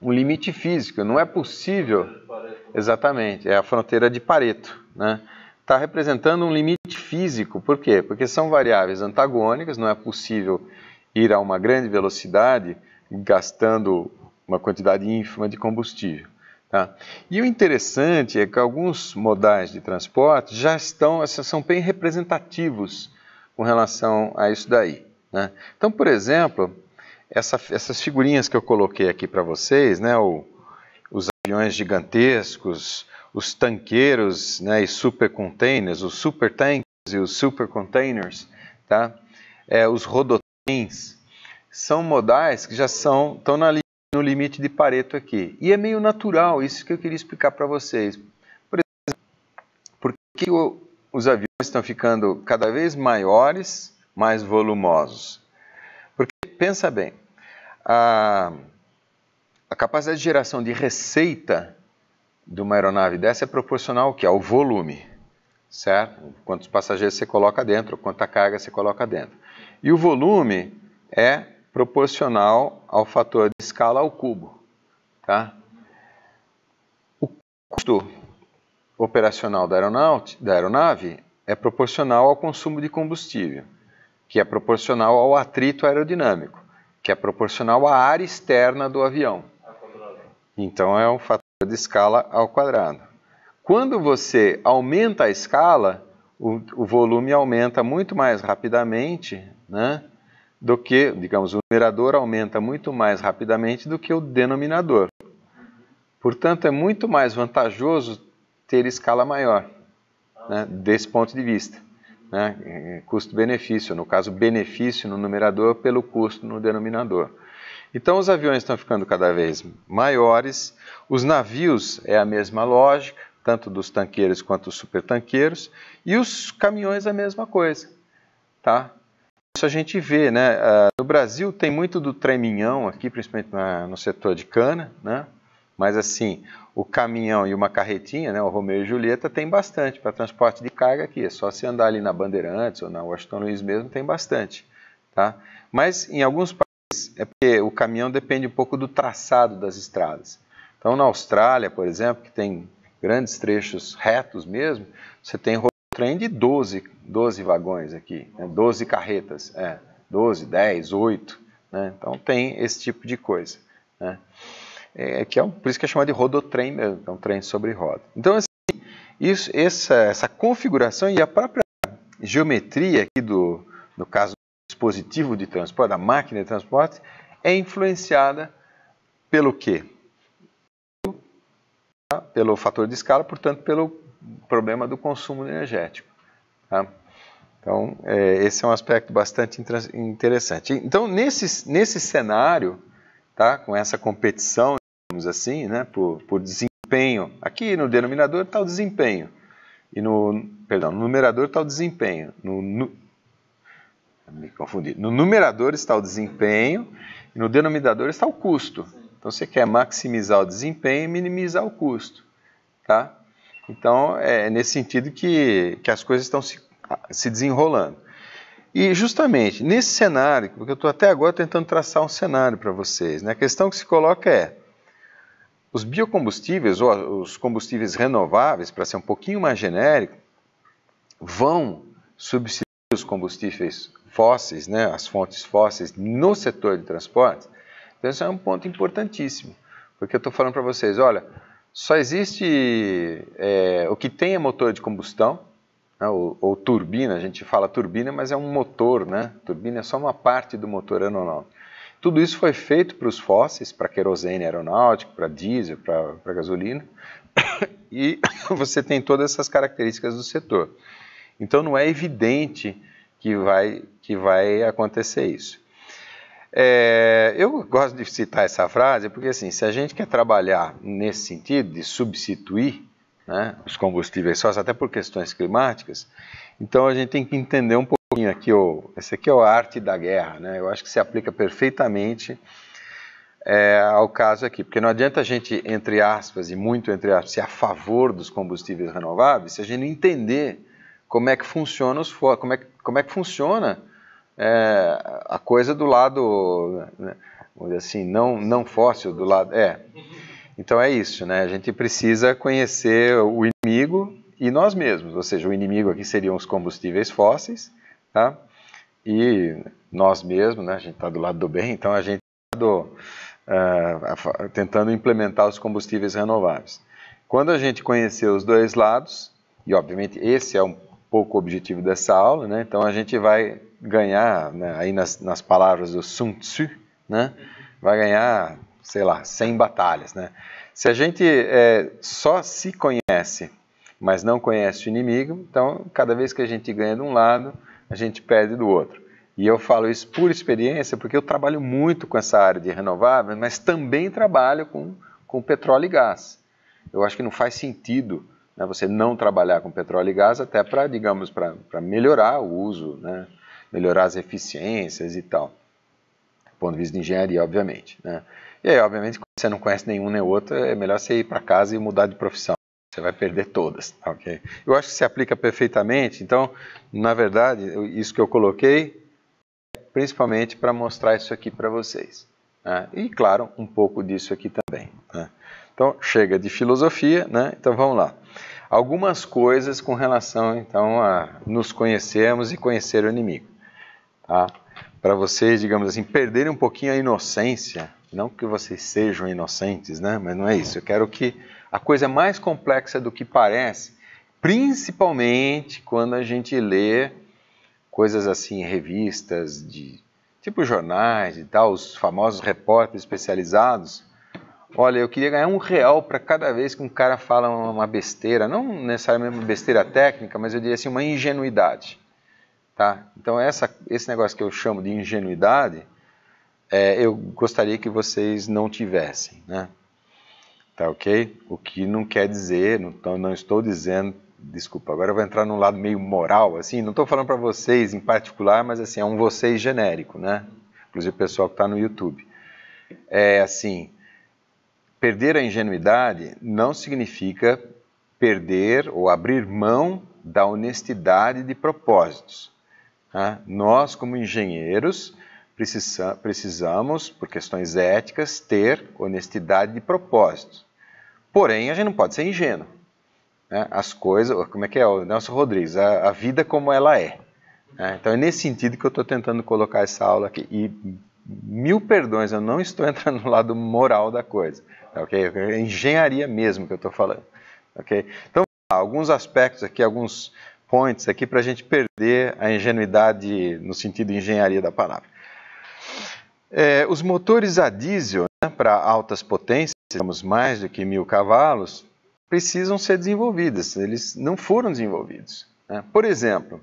Um limite físico, não é possível... Exatamente, é a fronteira de Pareto. Né? Está representando um limite físico, por quê? Porque são variáveis antagônicas, não é possível ir a uma grande velocidade gastando uma quantidade ínfima de combustível. Tá? E o interessante é que alguns modais de transporte já estão, são bem representativos com relação a isso daí. Né? Então, por exemplo, essa, essas figurinhas que eu coloquei aqui para vocês, né, o, os aviões gigantescos, os tanqueiros né, e super containers, os super tanks e os super containers, tá? É, os rodotens, são modais que já são, estão na linha no limite de Pareto aqui. E é meio natural, isso que eu queria explicar para vocês. Por exemplo, por que os aviões estão ficando cada vez maiores, mais volumosos? Porque, pensa bem, a, a capacidade de geração de receita de uma aeronave dessa é proporcional ao que? Ao volume, certo? Quantos passageiros você coloca dentro, quanta carga você coloca dentro. E o volume é proporcional ao fator de escala ao cubo. Tá? O custo operacional da, da aeronave é proporcional ao consumo de combustível, que é proporcional ao atrito aerodinâmico, que é proporcional à área externa do avião. Então é um fator de escala ao quadrado. Quando você aumenta a escala, o, o volume aumenta muito mais rapidamente, né? do que, digamos, o numerador aumenta muito mais rapidamente do que o denominador. Portanto, é muito mais vantajoso ter escala maior, né, desse ponto de vista. Né, custo-benefício, no caso, benefício no numerador pelo custo no denominador. Então, os aviões estão ficando cada vez maiores, os navios é a mesma lógica, tanto dos tanqueiros quanto dos supertanqueiros, e os caminhões a mesma coisa. Tá? Isso a gente vê, né? Ah, no Brasil tem muito do treminhão aqui, principalmente na, no setor de cana, né? Mas assim, o caminhão e uma carretinha, né, o Romeu e Julieta, tem bastante para transporte de carga aqui. É só se andar ali na Bandeirantes ou na Washington Luiz mesmo, tem bastante. Tá? Mas em alguns países, é porque o caminhão depende um pouco do traçado das estradas. Então na Austrália, por exemplo, que tem grandes trechos retos mesmo, você tem trem de 12, 12 vagões aqui, né? 12 carretas, é, 12, 10, 8. Né? Então tem esse tipo de coisa. Né? É, é, que é um, por isso que é chamado de rodotrem mesmo, é um trem sobre roda. Então, assim, isso, essa, essa configuração e a própria geometria aqui do, no caso do dispositivo de transporte, da máquina de transporte, é influenciada pelo quê? Pelo fator de escala, portanto, pelo problema do consumo energético. Tá? Então, é, esse é um aspecto bastante interessante. Então, nesse, nesse cenário, tá, com essa competição, digamos assim, né, por, por desempenho, aqui no denominador está o desempenho, e no, perdão, no numerador está o desempenho, no, no, me confundi, no numerador está o desempenho, e no denominador está o custo. Então, você quer maximizar o desempenho e minimizar o custo, tá? Então, é, é nesse sentido que, que as coisas estão se, se desenrolando. E justamente nesse cenário, porque eu estou até agora tentando traçar um cenário para vocês, né? a questão que se coloca é: os biocombustíveis, ou os combustíveis renováveis, para ser um pouquinho mais genérico, vão substituir os combustíveis fósseis, né? as fontes fósseis, no setor de transportes? Então, isso é um ponto importantíssimo, porque eu estou falando para vocês: olha só existe é, o que tem é motor de combustão, né, ou, ou, turbina, a gente fala turbina, mas é um motor, né? Turbina é só uma parte do motor aeronáutico. Tudo isso foi feito para os fósseis, para querosene aeronáutico, para diesel, para gasolina, (coughs) e (coughs) você tem todas essas características do setor. Então não é evidente que vai, que vai acontecer isso. É, eu gosto de citar essa frase porque, assim, se a gente quer trabalhar nesse sentido de substituir né, os combustíveis fósseis até por questões climáticas, então a gente tem que entender um pouquinho aqui, o, esse aqui é o arte da guerra, né? Eu acho que se aplica perfeitamente é, ao caso aqui, porque não adianta a gente, entre aspas, e muito entre aspas, ser a favor dos combustíveis renováveis, se a gente não entender como é que funciona os como é, como é que funciona é, a coisa do lado, né, assim, não, não fóssil, do lado. É. Então é isso, né? A gente precisa conhecer o inimigo e nós mesmos, ou seja, o inimigo aqui seriam os combustíveis fósseis, tá? E nós mesmos, né? A gente está do lado do bem, então a gente está é, tentando implementar os combustíveis renováveis. Quando a gente conhecer os dois lados, e obviamente esse é um pouco o objetivo dessa aula, né? Então a gente vai ganhar, né, aí nas, nas palavras do Sun Tzu, né, vai ganhar, sei lá, 100 batalhas. Né? Se a gente é, só se conhece, mas não conhece o inimigo, então cada vez que a gente ganha de um lado, a gente perde do outro. E eu falo isso por experiência, porque eu trabalho muito com essa área de renováveis, mas também trabalho com, com petróleo e gás. Eu acho que não faz sentido né, você não trabalhar com petróleo e gás, até para, digamos, para melhorar o uso, né, melhorar as eficiências e tal. Do ponto de vista de engenharia, obviamente. Né? E aí, obviamente, quando você não conhece nenhum nem outro, é melhor você ir para casa e mudar de profissão. Você vai perder todas, tá ok? Eu acho que se aplica perfeitamente. Então, na verdade, isso que eu coloquei é principalmente para mostrar isso aqui para vocês. Né? E, claro, um pouco disso aqui também. Né? Então, chega de filosofia, né? Então, vamos lá. Algumas coisas com relação, então, a nos conhecermos e conhecer o inimigo tá? para vocês, digamos assim, perderem um pouquinho a inocência. Não que vocês sejam inocentes, né? mas não é isso. Eu quero que a coisa é mais complexa do que parece, principalmente quando a gente lê coisas assim, revistas, de tipo jornais e tal, os famosos repórteres especializados. Olha, eu queria ganhar um real para cada vez que um cara fala uma besteira, não necessariamente uma besteira técnica, mas eu diria assim, uma ingenuidade. Tá? Então, essa, esse negócio que eu chamo de ingenuidade, é, eu gostaria que vocês não tivessem. Né? Tá ok? O que não quer dizer, não, não estou dizendo desculpa, agora eu vou entrar num lado meio moral, assim, não estou falando para vocês em particular, mas assim, é um vocês genérico, né? Inclusive o pessoal que está no YouTube. É assim, perder a ingenuidade não significa perder ou abrir mão da honestidade de propósitos. Tá? Nós, como engenheiros, precisamos, por questões éticas, ter honestidade de propósito. Porém, a gente não pode ser ingênuo. Né? As coisas, como é que é o Nelson Rodrigues? A, vida como ela é. Né? Então, é nesse sentido que eu estou tentando colocar essa aula aqui. E mil perdões, eu não estou (laughs) entrando no lado moral da coisa. Tá okay? É engenharia mesmo que eu estou falando. Okay? Então, alguns aspectos aqui, alguns points aqui para a gente perder a ingenuidade no sentido de engenharia da palavra. É, os motores a diesel né, para altas potências, temos mais do que mil cavalos, precisam ser desenvolvidos. Eles não foram desenvolvidos. Né? Por exemplo,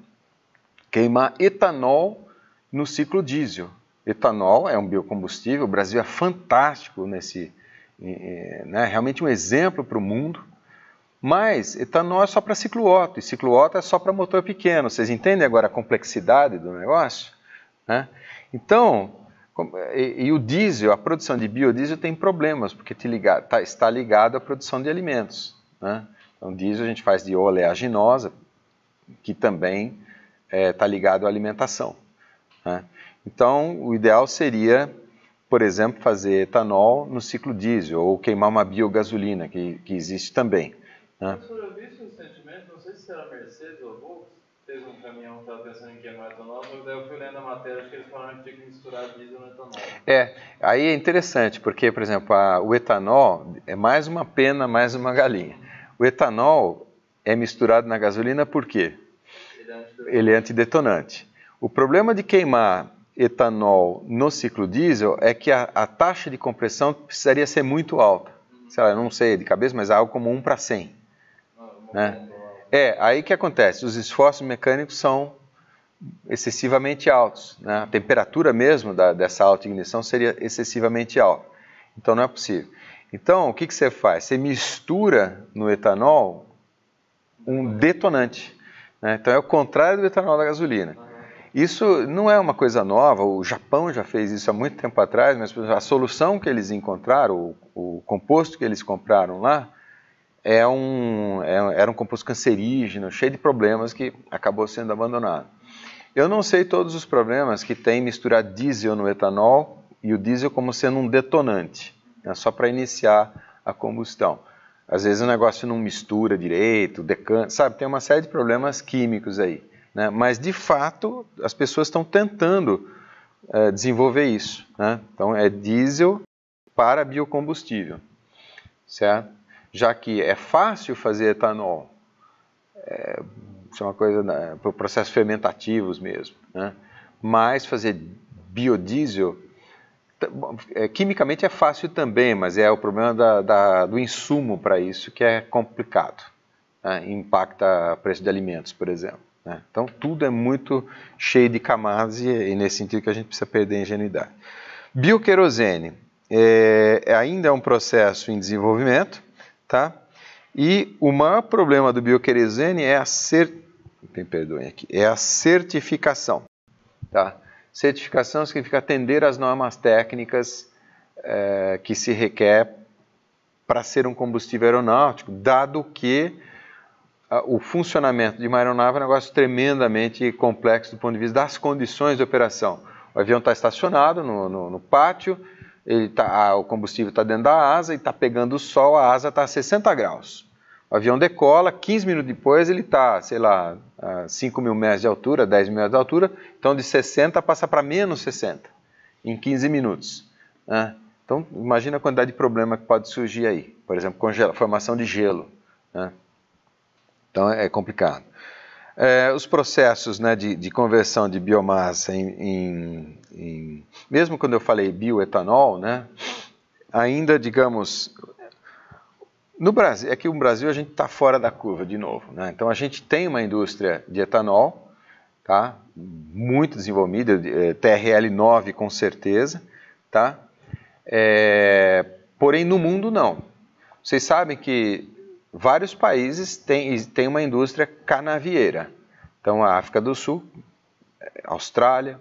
queimar etanol no ciclo diesel. Etanol é um biocombustível. O Brasil é fantástico nesse, né, realmente um exemplo para o mundo mas etanol é só para cicloauto e cicloauto é só para motor pequeno. Vocês entendem agora a complexidade do negócio? Né? Então, e, e, o diesel, a produção de biodiesel tem problemas, porque liga, tá, está ligado à produção de alimentos. Né? Então, diesel a gente faz de oleaginosa, que também está é, tá ligado à alimentação. Né? Então, o ideal seria, por exemplo, fazer etanol no ciclo diesel, ou queimar uma biogasolina, que, que existe também. Ah. Professor, eu vi isso recentemente, não sei se era Mercedes ou Volkswagen, teve um caminhão que estava pensando em queimar etanol, mas daí eu fui lendo a matéria, acho que eles falaram que tinha que misturar diesel no etanol. É, aí é interessante, porque, por exemplo, a, o etanol é mais uma pena, mais uma galinha. O etanol é misturado na gasolina por quê? Ele é antidetonante. É o problema de queimar etanol no ciclo diesel é que a, a taxa de compressão precisaria ser muito alta. Uhum. Sei lá, não sei de cabeça, mas é algo como 1 para 100. Né? É, aí que acontece? Os esforços mecânicos são excessivamente altos. Né? A temperatura mesmo da, dessa ignição seria excessivamente alta. Então não é possível. Então o que, que você faz? Você mistura no etanol um detonante. Né? Então é o contrário do etanol da gasolina. Isso não é uma coisa nova, o Japão já fez isso há muito tempo atrás, mas a solução que eles encontraram, o, o composto que eles compraram lá, é um, é, era um composto cancerígeno, cheio de problemas que acabou sendo abandonado. Eu não sei todos os problemas que tem misturar diesel no etanol e o diesel como sendo um detonante, né, só para iniciar a combustão. Às vezes o negócio não mistura direito, decanta, sabe? Tem uma série de problemas químicos aí. Né? Mas, de fato, as pessoas estão tentando é, desenvolver isso. Né? Então, é diesel para biocombustível, certo? já que é fácil fazer etanol, é, isso é uma coisa né, para processos fermentativos mesmo, né? mas fazer biodiesel é, quimicamente é fácil também, mas é o problema da, da, do insumo para isso que é complicado, né? impacta o preço de alimentos, por exemplo. Né? Então tudo é muito cheio de camadas e, e nesse sentido que a gente precisa perder a ingenuidade. Bioquerosene é, ainda é um processo em desenvolvimento, Tá? E o maior problema do bioquerosene é a cer... perdoem aqui, é a certificação. Tá? Certificação significa atender às normas técnicas é, que se requer para ser um combustível aeronáutico, dado que a, o funcionamento de uma aeronave é um negócio tremendamente complexo do ponto de vista das condições de operação. O avião está estacionado no, no, no pátio, ele tá, o combustível está dentro da asa e está pegando o sol, a asa está a 60 graus. O avião decola, 15 minutos depois ele está, sei lá, a 5 mil metros de altura, 10 mil metros de altura, então de 60 passa para menos 60 em 15 minutos. Né? Então imagina a quantidade de problema que pode surgir aí, por exemplo, congela, formação de gelo. Né? Então é complicado. É, os processos né, de, de, conversão de biomassa em, em, em, Mesmo quando eu falei bioetanol, né, ainda, digamos. No Brasil, aqui é no Brasil a gente está fora da curva de novo. Né? Então a gente tem uma indústria de etanol, tá? muito desenvolvida, é, TRL9 com certeza. Tá? É, porém no mundo não. Vocês sabem que vários países têm, têm uma indústria canavieira. Então, a África do Sul, eh, Austrália,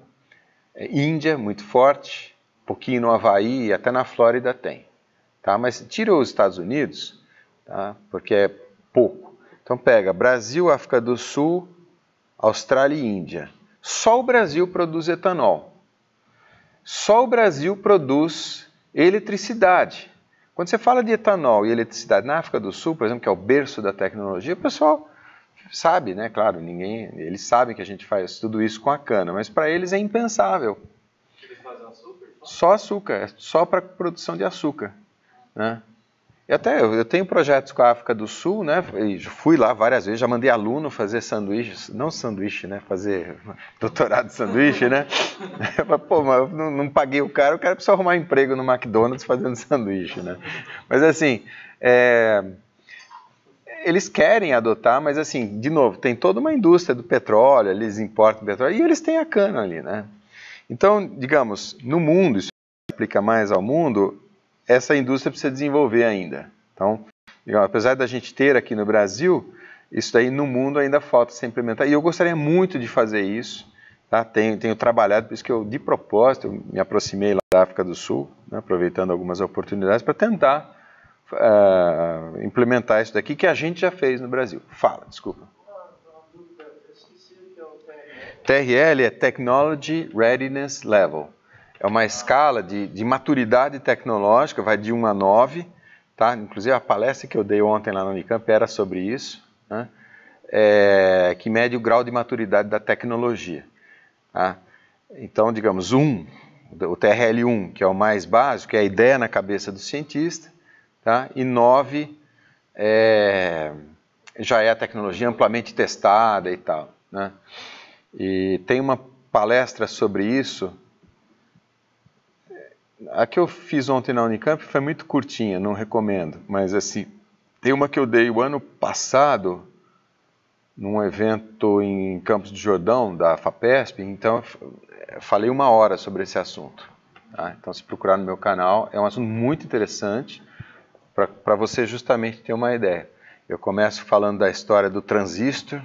eh, Índia, muito forte, um pouquinho no Havaí e até na Flórida tem. Tá? Mas tira os Estados Unidos, tá? porque é pouco. Então, pega Brasil, África do Sul, Austrália e Índia. Só o Brasil produz etanol. Só o Brasil produz eletricidade. Quando você fala de etanol e eletricidade na África do Sul, por exemplo, que é o berço da tecnologia, o pessoal sabe, né? Claro, ninguém, eles sabem que a gente faz tudo isso com a cana, mas para eles é impensável. Eles fazem açúcar? Só açúcar, é só para produção de açúcar, né? E até eu tenho projetos com a África do Sul, né? E fui lá várias vezes, já mandei aluno fazer sanduíches, não sanduíche, né? Fazer (laughs) doutorado de sanduíche, né? (laughs) pô, mas não, não, paguei o cara, o cara precisa arrumar emprego no McDonald's fazendo (laughs) sanduíche, né? Mas assim, é... eles querem adotar, mas assim, de novo, tem toda uma indústria do petróleo, eles importam petróleo e eles têm a cana ali, né? Então, digamos, no mundo, isso aplica mais ao mundo, essa indústria precisa desenvolver ainda. Então, digamos, apesar da gente ter aqui no Brasil, isso daí no mundo ainda falta se implementar. E eu gostaria muito de fazer isso. Tá? Tenho, tenho trabalhado, por isso que eu, de propósito, me aproximei lá da África do Sul, né, aproveitando algumas oportunidades para tentar uh, implementar isso daqui que a gente já fez no Brasil. Fala, desculpa. TRL é Technology Readiness Level é uma escala de, de maturidade tecnológica, vai de 1 a 9, tá? Inclusive a palestra que eu dei ontem lá no Unicamp era sobre isso, né? é, que mede o grau de maturidade da tecnologia. Tá? Então, digamos, 1, o TRL1, que é o mais básico, é a ideia na cabeça do cientista, tá? e 9 é, já é a tecnologia amplamente testada e tal. Né? E tem uma palestra sobre isso a que eu fiz ontem na Unicamp foi muito curtinha, não recomendo, mas assim, tem uma que eu dei o ano passado num evento em Campos do Jordão, da FAPESP, então falei uma hora sobre esse assunto. Tá? Então, se procurar no meu canal, é um assunto muito interessante para você justamente ter uma ideia. Eu começo falando da história do transistor,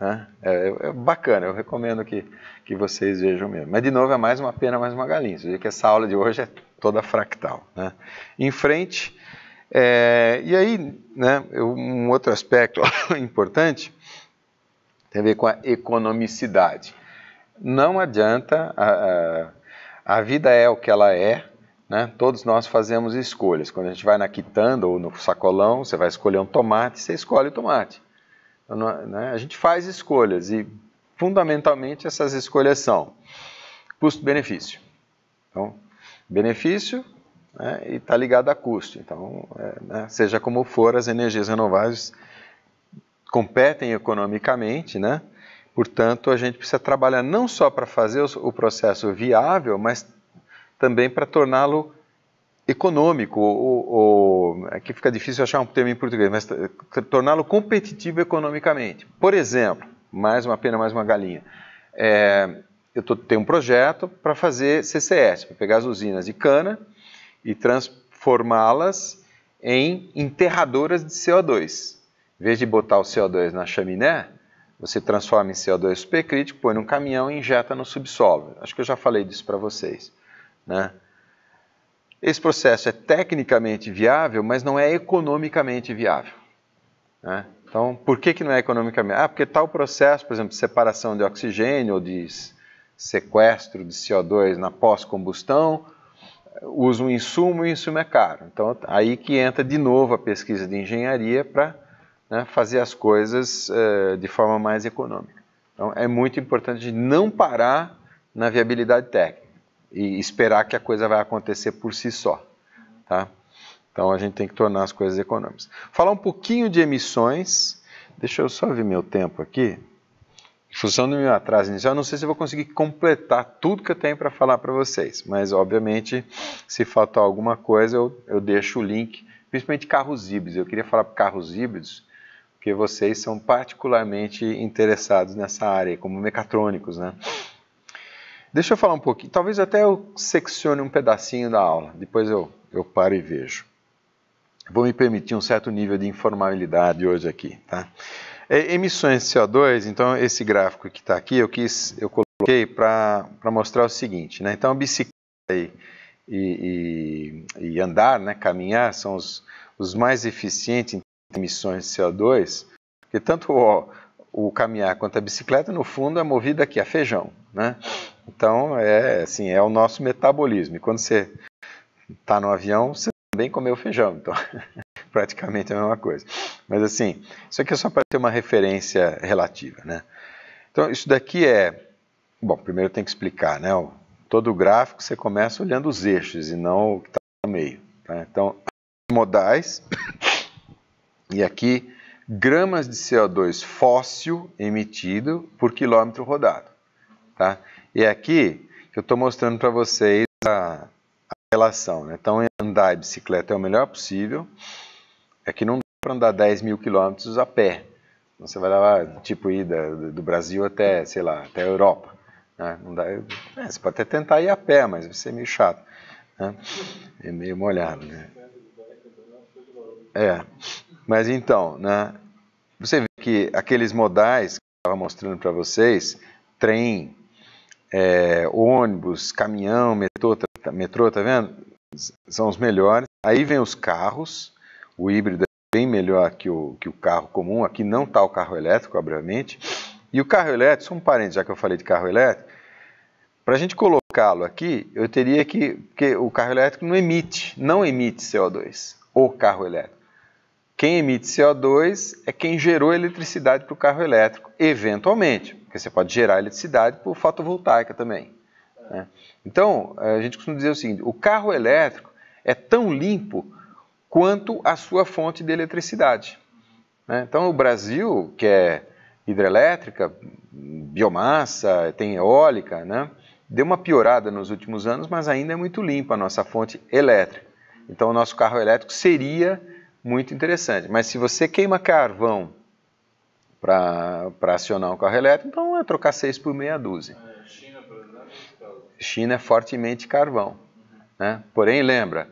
né? É, é, é, bacana, eu recomendo que, que vocês vejam mesmo. Mas, de novo, é mais uma pena, mais uma galinha. Você vê que essa aula de hoje é toda fractal. Né? Em frente, é, e aí, né, um outro aspecto (laughs) importante tem a ver com a economicidade. Não adianta, a, a, a vida é o que ela é, né? Todos nós fazemos escolhas. Quando a gente vai na quitanda ou no sacolão, você vai escolher um tomate, você escolhe o tomate. Né? A gente faz escolhas e, fundamentalmente, essas escolhas são custo-benefício. Então, benefício né, e está ligado a custo. Então, é, né, seja como for, as energias renováveis competem economicamente, né? Portanto, a gente precisa trabalhar não só para fazer o processo viável, mas também para torná-lo econômico, ou, ou, é que fica difícil achar um termo em português, mas torná-lo competitivo economicamente. Por exemplo, mais uma pena, mais uma galinha. É, eu tô, tenho um projeto para fazer CCS, para pegar as usinas de cana e transformá-las em enterradoras de CO2. Em vez de botar o CO2 na chaminé, você transforma em CO2 supercrítico, põe num caminhão e injeta no subsolo. Acho que eu já falei disso para vocês. Né? Esse processo é tecnicamente viável, mas não é economicamente viável. Né? Então, por que, que não é economicamente? Ah, porque tal processo, por exemplo, de separação de oxigênio ou de sequestro de CO2 na pós-combustão, usa um insumo e o insumo é caro. Então, aí que entra de novo a pesquisa de engenharia para né, fazer as coisas uh, de forma mais econômica. Então, é muito importante não parar na viabilidade técnica e esperar que a coisa vai acontecer por si só. Tá? Então a gente tem que tornar as coisas econômicas. Falar um pouquinho de emissões. Deixa eu só ver meu tempo aqui. Em função do meu atraso inicial, não sei se eu vou conseguir completar tudo que eu tenho para falar para vocês, mas obviamente, se faltar alguma coisa, eu, eu deixo o link, principalmente carros híbridos. Eu queria falar para carros híbridos, porque vocês são particularmente interessados nessa área, como mecatrônicos, né? Deixa eu falar um pouquinho. Talvez até eu seccione um pedacinho da aula. Depois eu, eu paro e vejo. Vou me permitir um certo nível de informalidade hoje aqui. Tá? É, emissões de CO2, então esse gráfico que está aqui, eu quis, eu coloquei para mostrar o seguinte. Né? Então, bicicleta e, e, e, andar, né? caminhar, são os, os mais eficientes em emissões de CO2, porque tanto o, o caminhar quanto a bicicleta, no fundo, é movida aqui a feijão. Né? Então, é assim, é o nosso metabolismo. E quando você está no avião, você também comeu feijão, então (laughs) praticamente a mesma coisa. Mas assim, isso aqui é só para ter uma referência relativa, né? Então, isso daqui é... Bom, primeiro tem que explicar, né? Todo o gráfico você começa olhando os eixos e não o que está no meio. Tá? Então, (coughs) modais, (coughs) e aqui gramas de CO2 fóssil emitido por quilômetro rodado. Tá? E é aqui que eu estou mostrando para vocês a, a relação. Né? Então, andar de bicicleta é o melhor possível. É que não dá para andar 10 mil quilômetros a pé. Então, você vai lá, tipo, ir da, do Brasil até, sei lá, até a Europa. Né? Não dá, é, você pode até tentar ir a pé, mas vai ser meio chato. Né? É meio molhado, né? É. Mas então, né? Você vê que aqueles modais que eu estava mostrando para vocês, trem, é, ônibus, caminhão, metrô tá, tá metrô, tá vendo? São os melhores. Aí vem os carros, o híbrido é bem melhor que o, que o carro comum, aqui não está o carro elétrico, obviamente. E o carro elétrico, só um parente, já que eu falei de carro elétrico, para a gente colocá-lo aqui, eu teria que. Porque o carro elétrico não emite, não emite CO2, o carro elétrico. Quem emite CO2 é quem gerou eletricidade para o carro elétrico, eventualmente, porque você pode gerar eletricidade por fotovoltaica também. Né? Então, eh, a gente costuma dizer o seguinte: o carro elétrico é tão limpo quanto a sua fonte de eletricidade. Né? Então, o Brasil, que é hidrelétrica, biomassa, tem eólica, né? deu uma piorada nos últimos anos, mas ainda é muito limpa a nossa fonte elétrica. Então, o nosso carro elétrico seria muito interessante. Mas se você queima carvão para acionar um carro elétrico, então é trocar seis por meia dúzia. É, é China, é fortemente carvão. Né? Porém, lembra,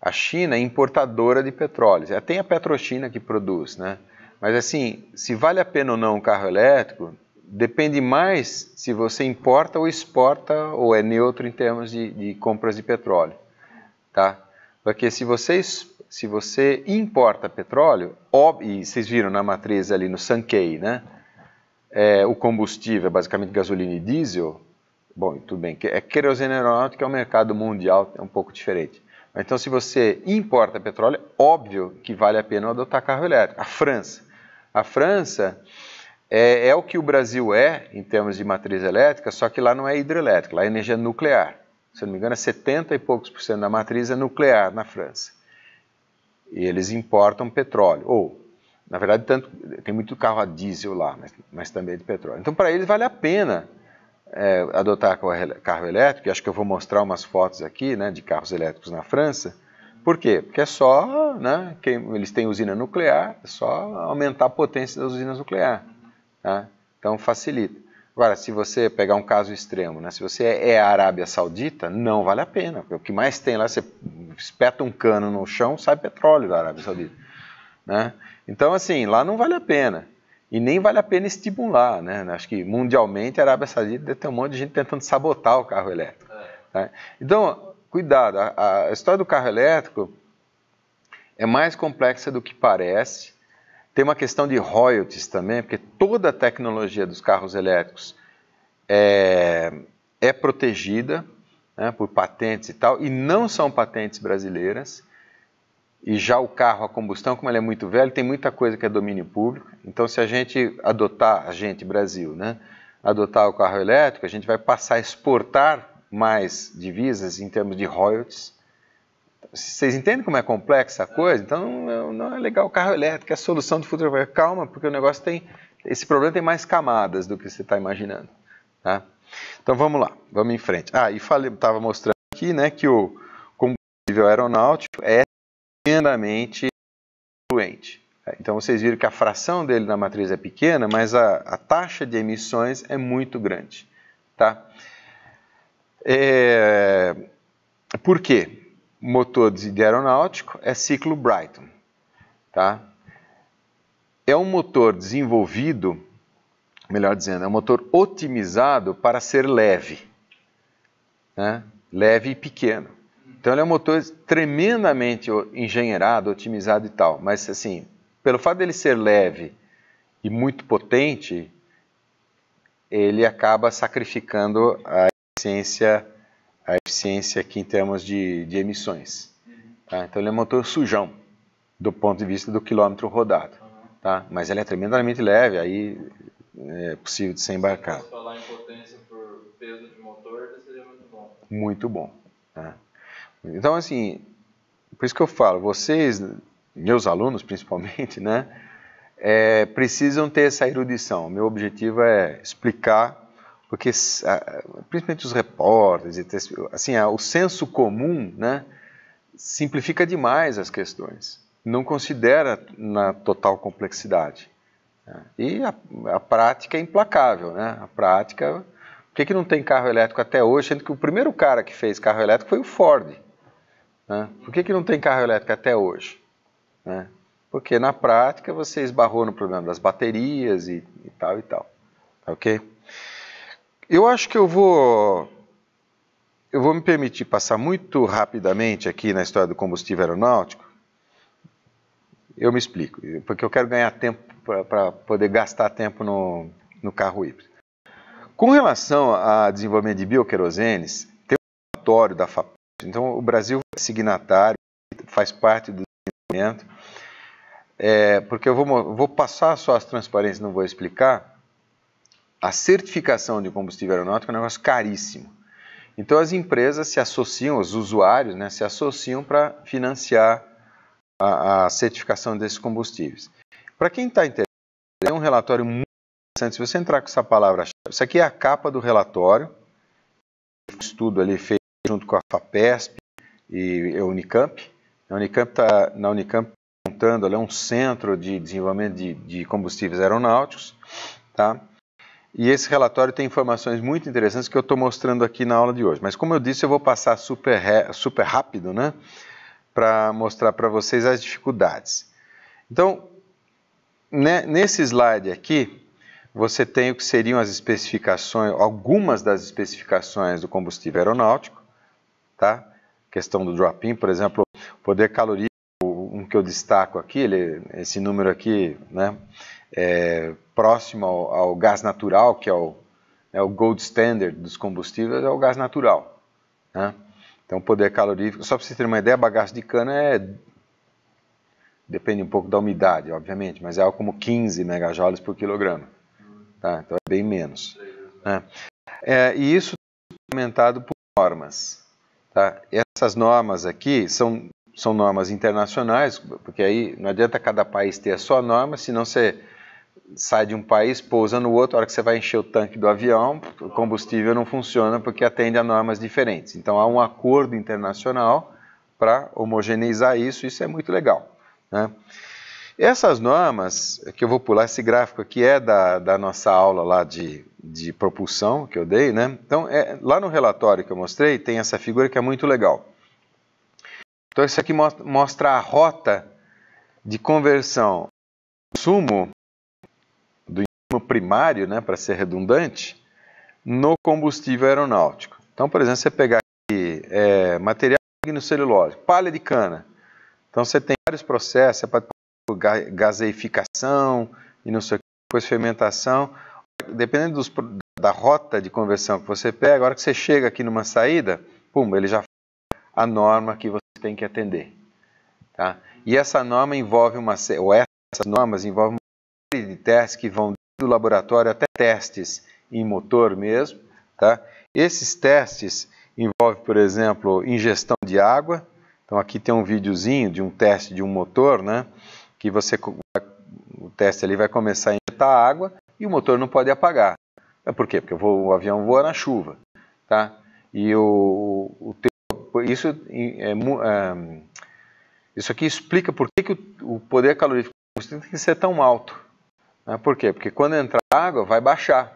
a China é importadora de petróleo. Ela tem a Petrochina que produz, né? Mas assim, se vale a pena ou não um carro elétrico, depende mais se você importa ou exporta ou é neutro em termos de, de compras de petróleo, tá? Porque que se vocês se você importa petróleo, ob, e vocês viram na matriz ali no Sankei, né? É, o combustível, é basicamente gasolina e diesel, bom, tudo bem, é querosene aeronáutica é um mercado mundial, é um pouco diferente. Então, se você importa petróleo, óbvio que vale a pena adotar carro elétrico. A França. A França é, é o que o Brasil é em termos de matriz elétrica, só que lá não é hidrelétrica, lá é energia nuclear se não me engano, é 70 e poucos por cento da matriz é nuclear na França. E eles importam petróleo, ou, na verdade, tanto, tem muito carro a diesel lá, mas, mas também é de petróleo. Então, para eles, vale a pena é, adotar carro elétrico, e acho que eu vou mostrar umas fotos aqui né, de carros elétricos na França. Por quê? Porque é só, né, quem, eles têm usina nuclear, é só aumentar a potência das usinas nucleares. Tá? Né. Então facilita. Agora, se você pegar um caso extremo, né? se você é a Arábia Saudita, não vale a pena. O que mais tem lá, você espeta um cano no chão, sai petróleo da Arábia Saudita. Né? Então, assim, lá não vale a pena. E nem vale a pena estimular. Né? Acho que mundialmente a Arábia Saudita tem um monte de gente tentando sabotar o carro elétrico. É. Né? Então, cuidado, a, a história do carro elétrico é mais complexa do que parece tem uma questão de royalties também, porque toda a tecnologia dos carros elétricos é, é protegida né, por patentes e tal, e não são patentes brasileiras. E já o carro a combustão, como ele é muito velho, tem muita coisa que é domínio público. Então, se a gente adotar, a gente, Brasil, né, adotar o carro elétrico, a gente vai passar a exportar mais divisas em termos de royalties vocês entendem como é complexa a coisa? Então não, não é legal o carro elétrico, é a solução do futuro. Calma, porque o negócio tem. Esse problema tem mais camadas do que você está imaginando. Tá? Então vamos lá, vamos em frente. Ah, e falei, estava mostrando aqui né, que o combustível aeronáutico é tremendamente poluente. Então vocês viram que a fração dele na matriz é pequena, mas a, a taxa de emissões é muito grande. Tá? É, por quê? motor de aeronáutico é ciclo Brighton. Tá? É um motor desenvolvido, melhor dizendo, é um motor otimizado para ser leve. Né? Leve e pequeno. Então ele é um motor tremendamente engenheirado, otimizado e tal. Mas assim, pelo fato dele ser leve e muito potente, ele acaba sacrificando a eficiência a eficiência aqui em termos de, de emissões. Tá? Então ele é um motor sujão do ponto de vista do quilômetro rodado. Tá? Mas ele é tremendamente leve, aí é possível de ser embarcado. Se falar em potência por peso de motor, então seria muito bom. Muito bom. Tá? Então, assim, por isso que eu falo, vocês, meus alunos principalmente, né, é, precisam ter essa erudição. Meu objetivo é explicar porque ah, principalmente os repórteres, assim, ah, o senso comum, né, simplifica demais as questões, não considera na total complexidade. Né. E a, a prática é implacável, né? A prática, por que, que não tem carro elétrico até hoje, sendo que o primeiro cara que fez carro elétrico foi o Ford. Né? Por que, que não tem carro elétrico até hoje? Né? Porque na prática você esbarrou no problema das baterias e, e tal e tal. Tá ok? Eu acho que eu vou. Eu vou me permitir passar muito rapidamente aqui na história do combustível aeronáutico. Eu me explico, porque eu quero ganhar tempo para poder gastar tempo no, no carro híbrido. Com relação a desenvolvimento de bioquerosenes, tem um relatório da FAPES. Então, o Brasil é signatário, faz parte do desenvolvimento. É, porque eu vou, vou passar só as transparências, não vou explicar a certificação de combustível aeronáutico é um negócio caríssimo. Então as empresas se associam, os usuários né, se associam para financiar a, a, certificação desses combustíveis. Para quem está interessado, é um relatório muito interessante. Se você entrar com essa palavra-chave, isso aqui é a capa do relatório, um estudo ali feito junto com a FAPESP e a Unicamp. A Unicamp está, na Unicamp tá montando ali um centro de desenvolvimento de, de combustíveis aeronáuticos, tá? E esse relatório tem informações muito interessantes que eu estou mostrando aqui na aula de hoje. Mas como eu disse, eu vou passar super, super rápido, né? Para mostrar para vocês as dificuldades. Então, né, nesse slide aqui, você tem o que seriam as especificações, algumas das especificações do combustível aeronáutico, tá? Questão do drop-in, por exemplo, poder calorífico, um que eu destaco aqui, ele, esse número aqui, né? é, próximo ao, ao, gás natural, que é o, é o, gold standard dos combustíveis, é o gás natural. Né? Então, o poder calorífico, só para vocês terem uma ideia, bagaço de cana é. Depende um pouco da umidade, obviamente, mas é algo como 15 megajoules por quilograma. Tá? Então, é bem menos. Né? É, e isso é implementado por normas. Tá? Essas normas aqui são, são normas internacionais, porque aí não adianta cada país ter a sua norma, senão você sai de um país, pousa no outro, a hora que você vai encher o tanque do avião, o combustível não funciona porque atende a normas diferentes. Então há um acordo internacional para homogeneizar isso, isso é muito legal. Né? Essas normas, que eu vou pular esse gráfico aqui, é da, da nossa aula lá de, de propulsão que eu dei, né? Então, é, lá no relatório que eu mostrei, tem essa figura que é muito legal. Então, isso aqui mostra a rota de conversão do consumo primário, né, para ser redundante, no combustível aeronáutico. Então, por exemplo, você pegar aqui, é, material lignocelulósico, palha de cana. Então, você tem vários processos, é gaseificação e não sei o que, depois fermentação. Dependendo dos, da rota de conversão que você pega, a hora que você chega aqui numa saída, pum, ele já a norma que você tem que atender. Tá? E essa norma envolve uma ou essas normas envolvem uma série de testes que vão do laboratório até testes em motor mesmo. Tá? Esses testes envolvem, por exemplo, ingestão de água. Então aqui tem um videozinho de um teste de um motor, né? que você o teste ali vai começar a injetar água e o motor não pode apagar. É, por quê? Porque vou, o avião voa na chuva. Tá? E o, o teu, isso, é, é, isso aqui explica por que, que o, o poder calorífico tem que ser tão alto. Né? Por quê? Porque quando entrar água, vai baixar.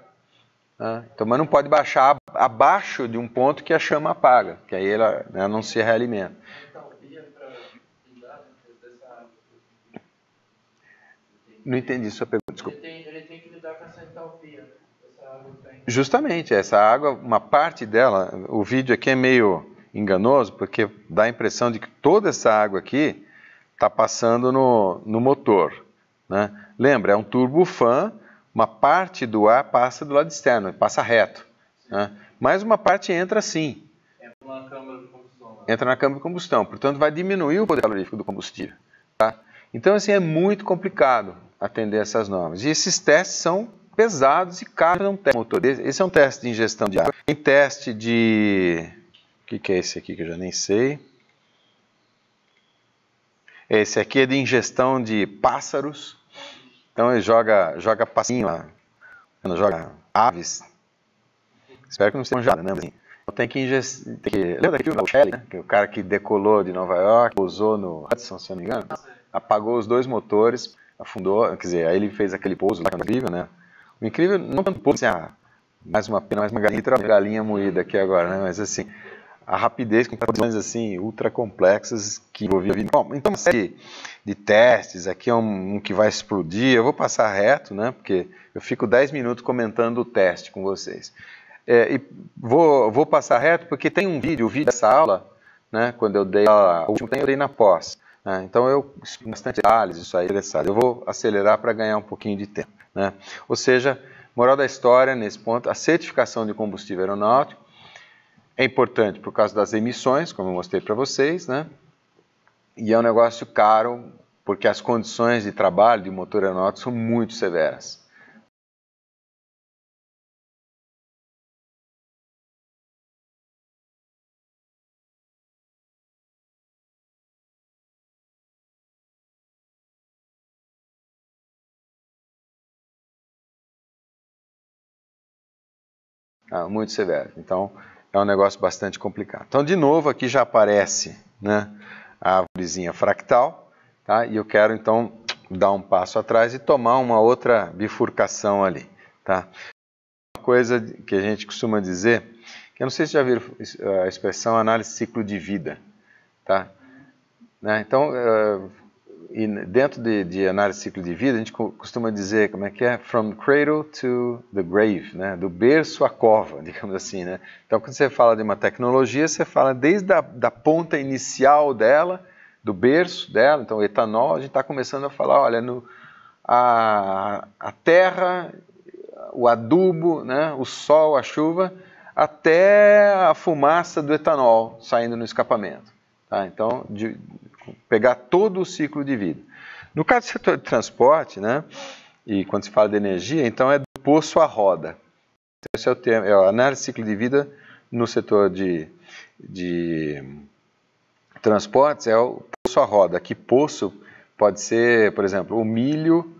Né? Então, mas não pode baixar abaixo de um ponto que a chama apaga, que aí ela né, não se realimenta. Não entendi sua pergunta, desculpa. Ele tem, ele tem que lidar com essa entalpia, né? tá Justamente, essa água, uma parte dela, o vídeo aqui é meio enganoso, porque dá a impressão de que toda essa água aqui está passando no, no motor, né? Lembra, é um turbofan, uma parte do ar passa do lado externo, passa reto. Né? Mas uma parte entra assim. Entra na câmara de combustão. Né? Entra na câmara de combustão, portanto vai diminuir o poder calorífico do combustível. Tá? Então, assim, é muito complicado atender essas normas. E esses testes são pesados e caros. Um motor. Esse é um teste de ingestão de água. Tem teste de... O que, que é esse aqui que eu já nem sei? Esse aqui é de ingestão de pássaros. Então ele joga, joga passinho lá, joga aves. Espero que não seja manjada, né? Mas, assim, tem que, ingest... tem que Lembra daquilo o Shelley, né? Que o cara que decolou de Nova York, pousou no Hudson, se não me engano, apagou os dois motores, afundou, quer dizer, aí ele fez aquele pouso lá, é incrível, né? O incrível, não tanto pouso, assim, ah, mais uma pena, mais uma galinha, galinha moída aqui agora, né? Mas assim, a rapidez com questões assim ultra complexas que envolvia. Bom, então uma série de testes, aqui é um, um, que vai explodir. Eu vou passar reto, né? Porque eu fico 10 minutos comentando o teste com vocês. É, e vou, vou passar reto porque tem um vídeo, o vídeo dessa aula, né? Quando eu dei a, última, eu dei na pós. Né, então eu explico bastante detalhes, isso aí é interessado. Eu vou acelerar para ganhar um pouquinho de tempo, né? Ou seja, moral da história nesse ponto, a certificação de combustível aeronáutico é importante por causa das emissões, como eu mostrei para vocês, né? E é um negócio caro, porque as condições de trabalho de motor aeronáutico são muito severas. Ah, muito severo. Então, é um negócio bastante complicado. Então, de novo, aqui já aparece né, a árvorezinha fractal, tá? e eu quero, então, dar um passo atrás e tomar uma outra bifurcação ali. Tá? Uma coisa que a gente costuma dizer, que eu não sei se já viram a expressão análise ciclo de vida. Tá? Né? Então, eh, e dentro de, de análise de ciclo de vida, a gente costuma dizer como é que é from cradle to the grave, né? do berço à cova, (laughs) digamos assim. Né? Então, quando você fala de uma tecnologia, você fala desde a da ponta inicial dela, do berço dela, então etanol, a gente está começando a falar, olha, no, a, a terra, o adubo, né? o sol, a chuva, até a fumaça do etanol saindo no escapamento. Tá? Então, de, pegar todo o ciclo de vida. No caso do setor de transporte, né, e quando se fala de energia, então é do poço à roda. Então, esse é o termo, é a análise do ciclo de vida no setor de, de transportes é o poço à roda. Que poço pode ser, por exemplo, o milho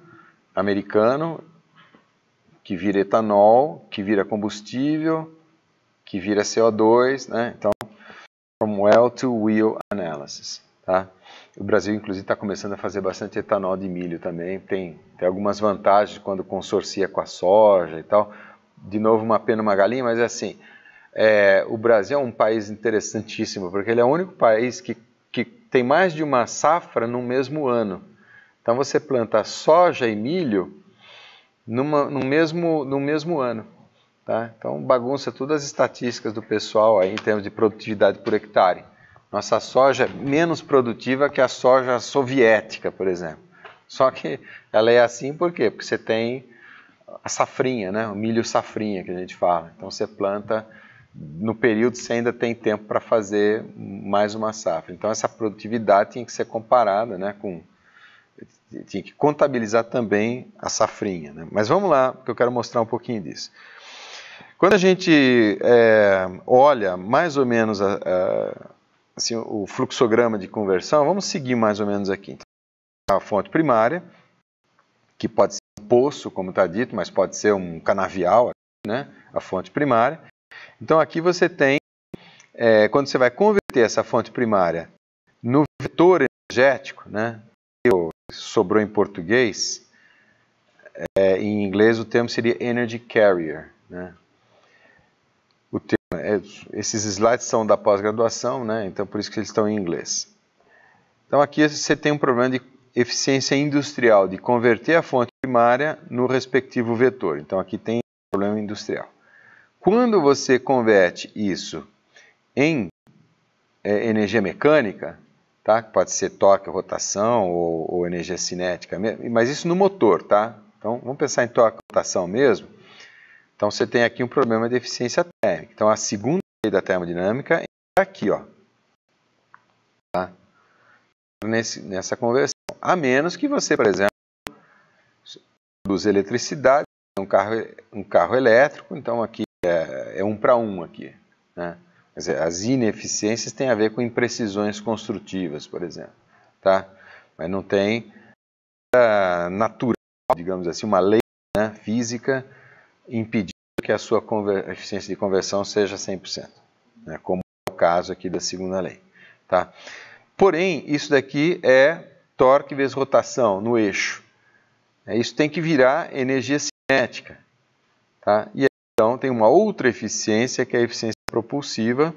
americano, que vira etanol, que vira combustível, que vira CO2, né? Então, from well to wheel analysis. Tá? O Brasil, inclusive, está começando a fazer bastante etanol de milho também. Tem, tem algumas vantagens quando consorcia com a soja e tal. De novo, uma pena, uma galinha, mas é assim. É, o Brasil é um país interessantíssimo, porque ele é o único país que, que tem mais de uma safra no mesmo ano. Então, você planta soja e milho numa, no, mesmo, no mesmo ano. Tá? Então, bagunça todas as estatísticas do pessoal aí, em termos de produtividade por hectare. Nossa soja é menos produtiva que a soja soviética, por exemplo. Só que ela é assim por quê? Porque você tem a safrinha, né? o milho safrinha que a gente fala. Então você planta no período você ainda tem tempo para fazer mais uma safra. Então essa produtividade tinha que ser comparada né, com. Tinha que contabilizar também a safrinha. Né? Mas vamos lá, porque eu quero mostrar um pouquinho disso. Quando a gente é, olha mais ou menos a, a assim, o fluxograma de conversão, vamos seguir mais ou menos aqui. Então, a fonte primária, que pode ser um poço, como está dito, mas pode ser um canavial, né? a fonte primária. Então aqui você tem, é, quando você vai converter essa fonte primária no vetor energético, né? sobrou em português, é, em inglês o termo seria energy carrier. Né? O termo é, esses slides são da pós-graduação, né? então por isso que eles estão em inglês. Então aqui você tem um problema de eficiência industrial, de converter a fonte primária no respectivo vetor. Então aqui tem um problema industrial. Quando você converte isso em é, energia mecânica, tá? pode ser torque, rotação ou, ou energia cinética, mas isso no motor. Tá? Então vamos pensar em torque, rotação mesmo. Então você tem aqui um problema de eficiência térmica. Então a segunda lei da termodinâmica é aqui, ó. Tá? Então, nesse, nessa conversão. A menos que você, por exemplo, produza eletricidade, um carro, um carro elétrico, então aqui é, é um para um aqui. Né? Dizer, as ineficiências têm a ver com imprecisões construtivas, por exemplo. Tá? Mas não tem ah, natural, digamos assim, uma lei né, física impedindo que a sua eficiência de conversão seja 100%, né? como é o caso aqui da segunda lei. Tá? Porém, isso daqui é torque vezes rotação no eixo. É, isso tem que virar energia cinética. Tá? E então tem uma outra eficiência que é a eficiência propulsiva.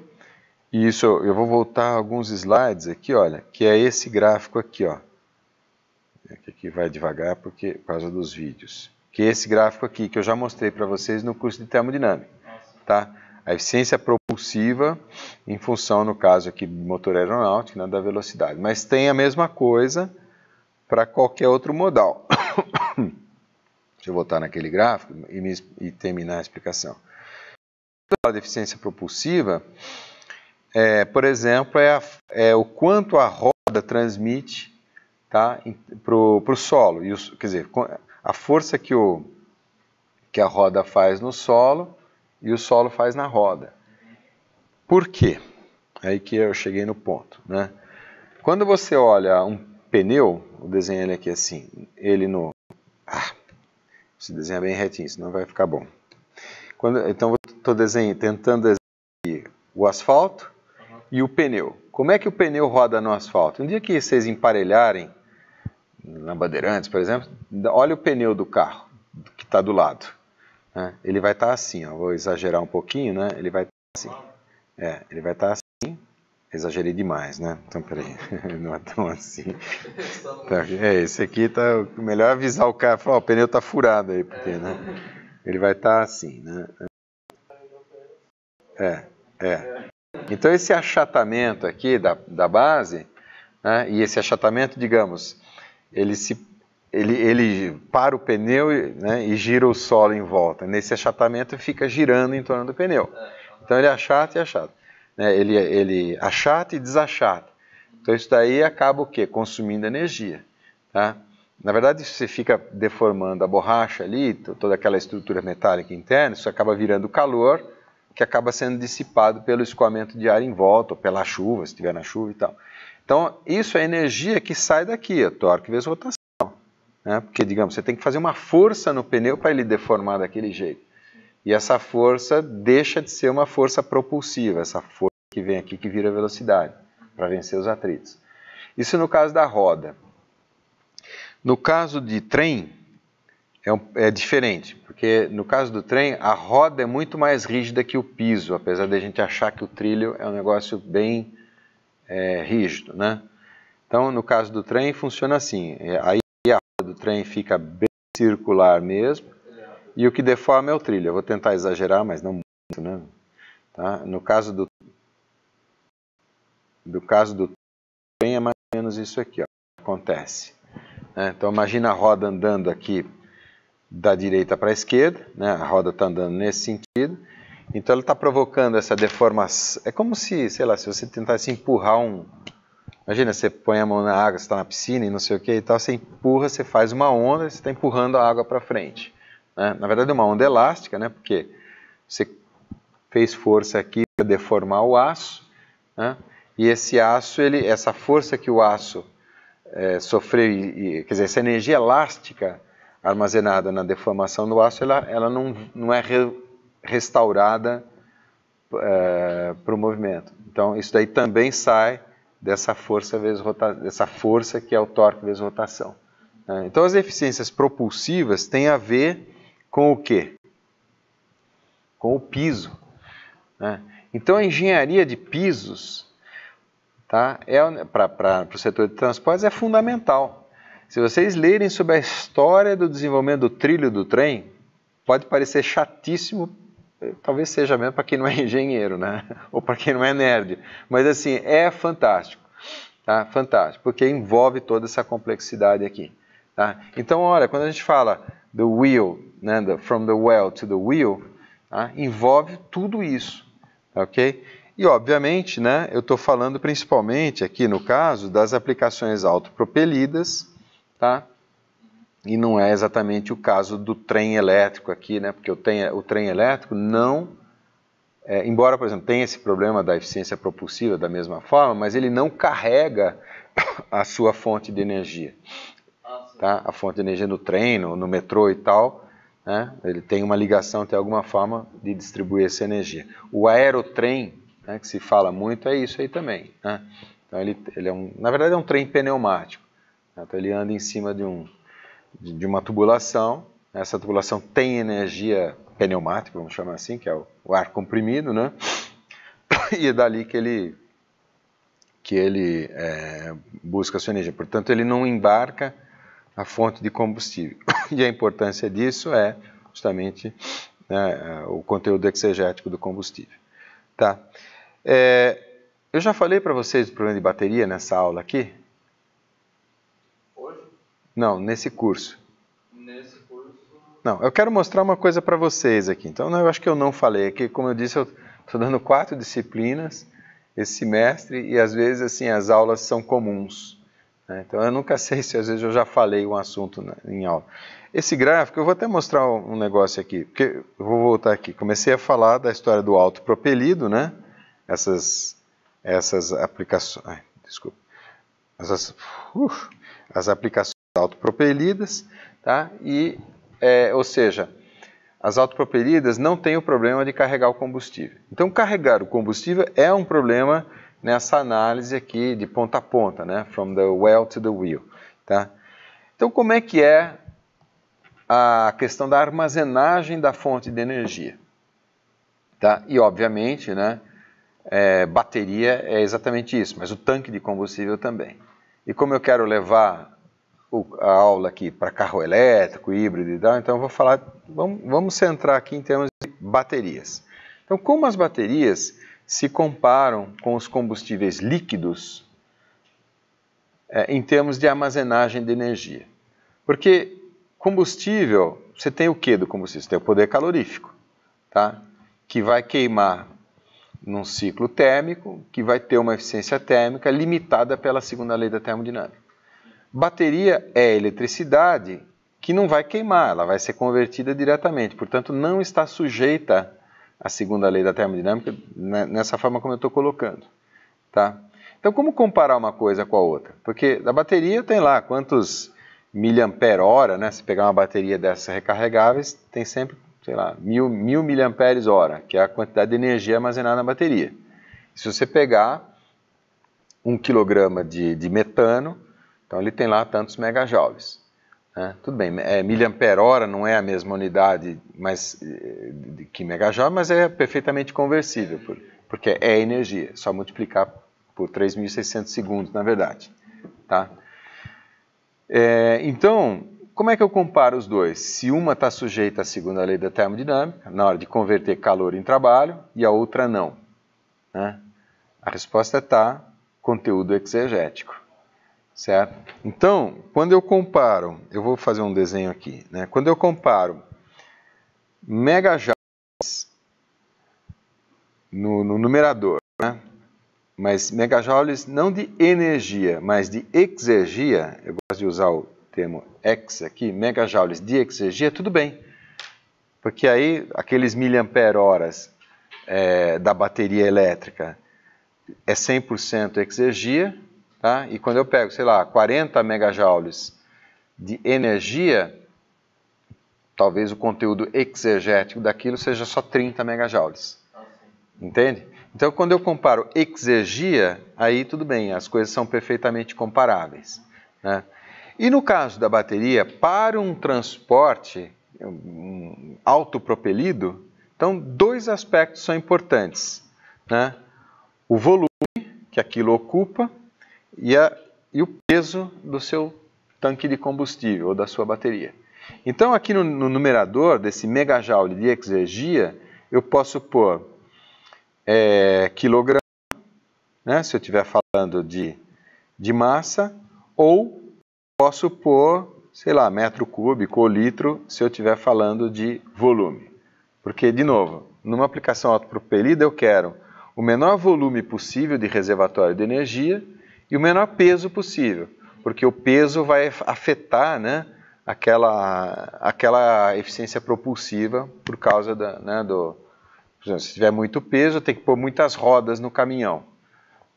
E isso eu vou voltar alguns slides aqui, olha, que é esse gráfico aqui, ó. É aqui vai devagar porque por causa dos vídeos que é esse gráfico aqui, que eu já mostrei para vocês no curso de termodinâmica. Tá? A eficiência propulsiva em função, no caso aqui, do motor aeronáutico, né, da velocidade. Mas tem a mesma coisa para qualquer outro modal. (coughs) Deixa eu voltar naquele gráfico e, me, e terminar a explicação. A deficiência propulsiva, é, por exemplo, é, a, é, o quanto a roda transmite tá, para o solo. E os, quer dizer, a força que, o, que a roda faz no solo e o solo faz na roda. Por quê? É aí que eu cheguei no ponto. Né? Quando você olha um pneu, eu desenho ele aqui assim, ele no... Ah, se desenha bem retinho, senão vai ficar bom. Quando, então, estou tentando desenhar o asfalto uhum. e o pneu. Como é que o pneu roda no asfalto? Um dia que vocês emparelharem na Bandeirantes, por exemplo, olha o pneu do carro que está do lado. Né? Ele vai estar tá assim, ó, vou exagerar um pouquinho, né? Ele vai estar tá assim. É, ele vai estar tá assim. Exagerei demais, né? Então, peraí, (laughs) não é tão assim. Tá, é, esse aqui tá. Melhor avisar o cara, falar, ó, o pneu tá furado aí, porque, né? Ele vai estar tá assim, né? É, é. Então, esse achatamento aqui da, da base, né? e esse achatamento, digamos, ele se ele, ele para o pneu né, e gira o solo em volta. Nesse achatamento fica girando em torno do pneu. Então ele é achata e achata. Né, ele, é, ele achata e desachata. Então isso daí acaba o quê? Consumindo energia. Tá? Na verdade, se você fica deformando a borracha ali, toda aquela estrutura metálica interna, isso acaba virando calor, que acaba sendo dissipado pelo escoamento de ar em volta, ou pela chuva, se estiver na chuva e tal. Então, isso é energia que sai daqui, é torque vezes rotação. Né? Porque, digamos, você tem que fazer uma força no pneu para ele deformar daquele jeito. E essa força deixa de ser uma força propulsiva, essa força que vem aqui que vira velocidade, para vencer os atritos. Isso no caso da roda. No caso de trem, é, um, é, diferente, porque no caso do trem, a roda é muito mais rígida que o piso, apesar de a gente achar que o trilho é um negócio bem é, rígido, né? Então, no caso do trem, funciona assim. É, aí a roda do trem fica bem circular mesmo, e o que deforma é o trilho. Eu vou tentar exagerar, mas não muito, né? Tá? No caso do do caso do trem é mais ou menos isso aqui, ó, acontece. Né? Então imagina a roda andando aqui da direita para a esquerda, né? a roda está andando nesse sentido, então ele está provocando essa deformação. É como se, sei lá, se você tentasse empurrar um. Imagina, você põe a mão na água, você está na piscina e não sei o que e tal, você empurra, você faz uma onda e você está empurrando a água para frente. Né? Na verdade é uma onda elástica, né? porque você fez força aqui para deformar o aço, né? e esse aço, ele, essa força que o aço é, sofreu, e, quer dizer, essa energia elástica armazenada na deformação do aço, ela, ela não, não é re restaurada é, para o movimento. Então isso daí também sai dessa força vezes rota dessa força que é o torque vezes rotação. Né? Então as eficiências propulsivas têm a ver com o quê? Com o piso. Né? Então a engenharia de pisos tá, é, para o setor de transportes é fundamental. Se vocês lerem sobre a história do desenvolvimento do trilho do trem, pode parecer chatíssimo talvez seja mesmo para quem não é (laughs) engenheiro, né? Ou para quem não é nerd. Mas assim, é fantástico, tá? Fantástico, porque envolve toda essa complexidade aqui, tá? Então, olha, quando a gente fala the wheel, né, the, from the well to the wheel, tá? envolve tudo isso, tá ok? E obviamente, né, eu estou falando principalmente aqui no caso das aplicações autopropelidas, tá? e não é exatamente o caso do trem elétrico aqui, né? porque o trem, é, o trem elétrico não, é, embora, por exemplo, tenha esse problema da eficiência propulsiva da mesma forma, mas ele não carrega (coughs) a sua fonte de energia. Tá? A fonte de energia no trem, no, no metrô e tal, né? ele tem uma ligação, tem alguma forma de distribuir essa energia. O aerotrem, né, que se fala muito, é isso aí também. Né? Então ele, ele é um, na verdade é um trem pneumático, né? então ele anda em cima de um de uma tubulação. Essa tubulação tem energia pneumática, vamos chamar assim, que é o, o ar comprimido, né? (coughs) E é dali que ele, que ele é, busca a sua energia. Portanto, ele não embarca a fonte de combustível. (coughs) E a importância disso é justamente né, é, o conteúdo exegético do combustível. Tá? É, eu já falei para vocês do problema de bateria nessa aula aqui, não, nesse curso. Nesse curso. Não, eu quero mostrar uma coisa para vocês aqui. Então, eu acho que eu não falei, Aqui, como eu disse, eu estou dando quatro disciplinas esse semestre e às vezes assim as aulas são comuns. Né? Então, eu nunca (laughs) sei se às vezes eu já falei um assunto na, né, em aula. Esse gráfico, eu vou até mostrar um negócio aqui, porque eu vou voltar aqui. Comecei a falar da história do autopropelido, né? Essas, essas aplicações. Ai, desculpa. Essas, as aplicações autopropelidas, tá? E, é, ou seja, as autopropelidas não têm o problema de carregar o combustível. Então, carregar o combustível é um problema nessa análise aqui de ponta a ponta, né? From the well to the wheel, tá? Então, como é que é a questão da armazenagem da fonte de energia? Tá? E, obviamente, né, é, bateria é exatamente isso, mas o tanque de combustível também. E como eu quero levar a aula aqui para carro elétrico, híbrido e tal, então vou falar, vamos, vamos centrar aqui em termos de baterias. Então, como as baterias se comparam com os combustíveis líquidos é, em termos de armazenagem de energia? Porque combustível, você tem o que do combustível? Você tem o poder calorífico, tá? que vai queimar num ciclo térmico, que vai ter uma eficiência térmica limitada pela segunda lei da termodinâmica. Bateria é eletricidade que não vai queimar, ela vai ser convertida diretamente, portanto não está sujeita à segunda lei da termodinâmica né, nessa forma como eu estou colocando. Tá? Então como comparar uma coisa com a outra? Porque da bateria tem lá quantos miliampere hora, né? Se pegar uma bateria dessas recarregáveis, tem sempre, sei lá, mil, mil miliamperes hora, que é a quantidade de energia armazenada na bateria. Se você pegar um quilograma de, de metano, então ele tem lá tantos megajoules. Né? Tudo bem, é, miliampere-hora não é a mesma unidade mas, eh, que megajoule, mas é perfeitamente conversível, porque é energia, só multiplicar por 3.600 segundos, na verdade. Tá? É, então, como é que eu comparo os dois? Se uma está sujeita à segunda lei da termodinâmica, na hora de converter calor em trabalho, e a outra não. Né? A resposta está conteúdo exegético certo? Então, quando eu comparo, eu vou fazer um desenho aqui, né? Quando eu comparo megajoules no, no numerador, né? mas megajoules não de energia, mas de exergia, eu gosto de usar o termo ex aqui, megajoules de exergia, tudo bem. Porque aí, aqueles miliamper-horas é, eh, da bateria elétrica é 100% exergia, Tá? E quando eu pego, sei lá, 40 megajoules de energia, talvez o conteúdo exegético daquilo seja só 30 megajoules. Entende? Então, quando eu comparo exegia, aí tudo bem, as coisas são perfeitamente comparáveis. Né? E no caso da bateria, para um transporte um, autopropelido, então dois aspectos são importantes. Né? O volume que aquilo ocupa e, a, e o peso do seu tanque de combustível ou da sua bateria. Então aqui no, no numerador desse megajoule de exergia, eu posso pôr é, quilograma, né, se eu estiver falando de, de massa, ou posso pôr, sei lá, metro cúbico ou litro, se eu estiver falando de volume. Porque, de novo, numa aplicação autopropelida eu quero o menor volume possível de reservatório de energia, e o menor peso possível, porque o peso vai afetar né, aquela, aquela eficiência propulsiva por causa da, né, do. Exemplo, se tiver muito peso, tem que pôr muitas rodas no caminhão.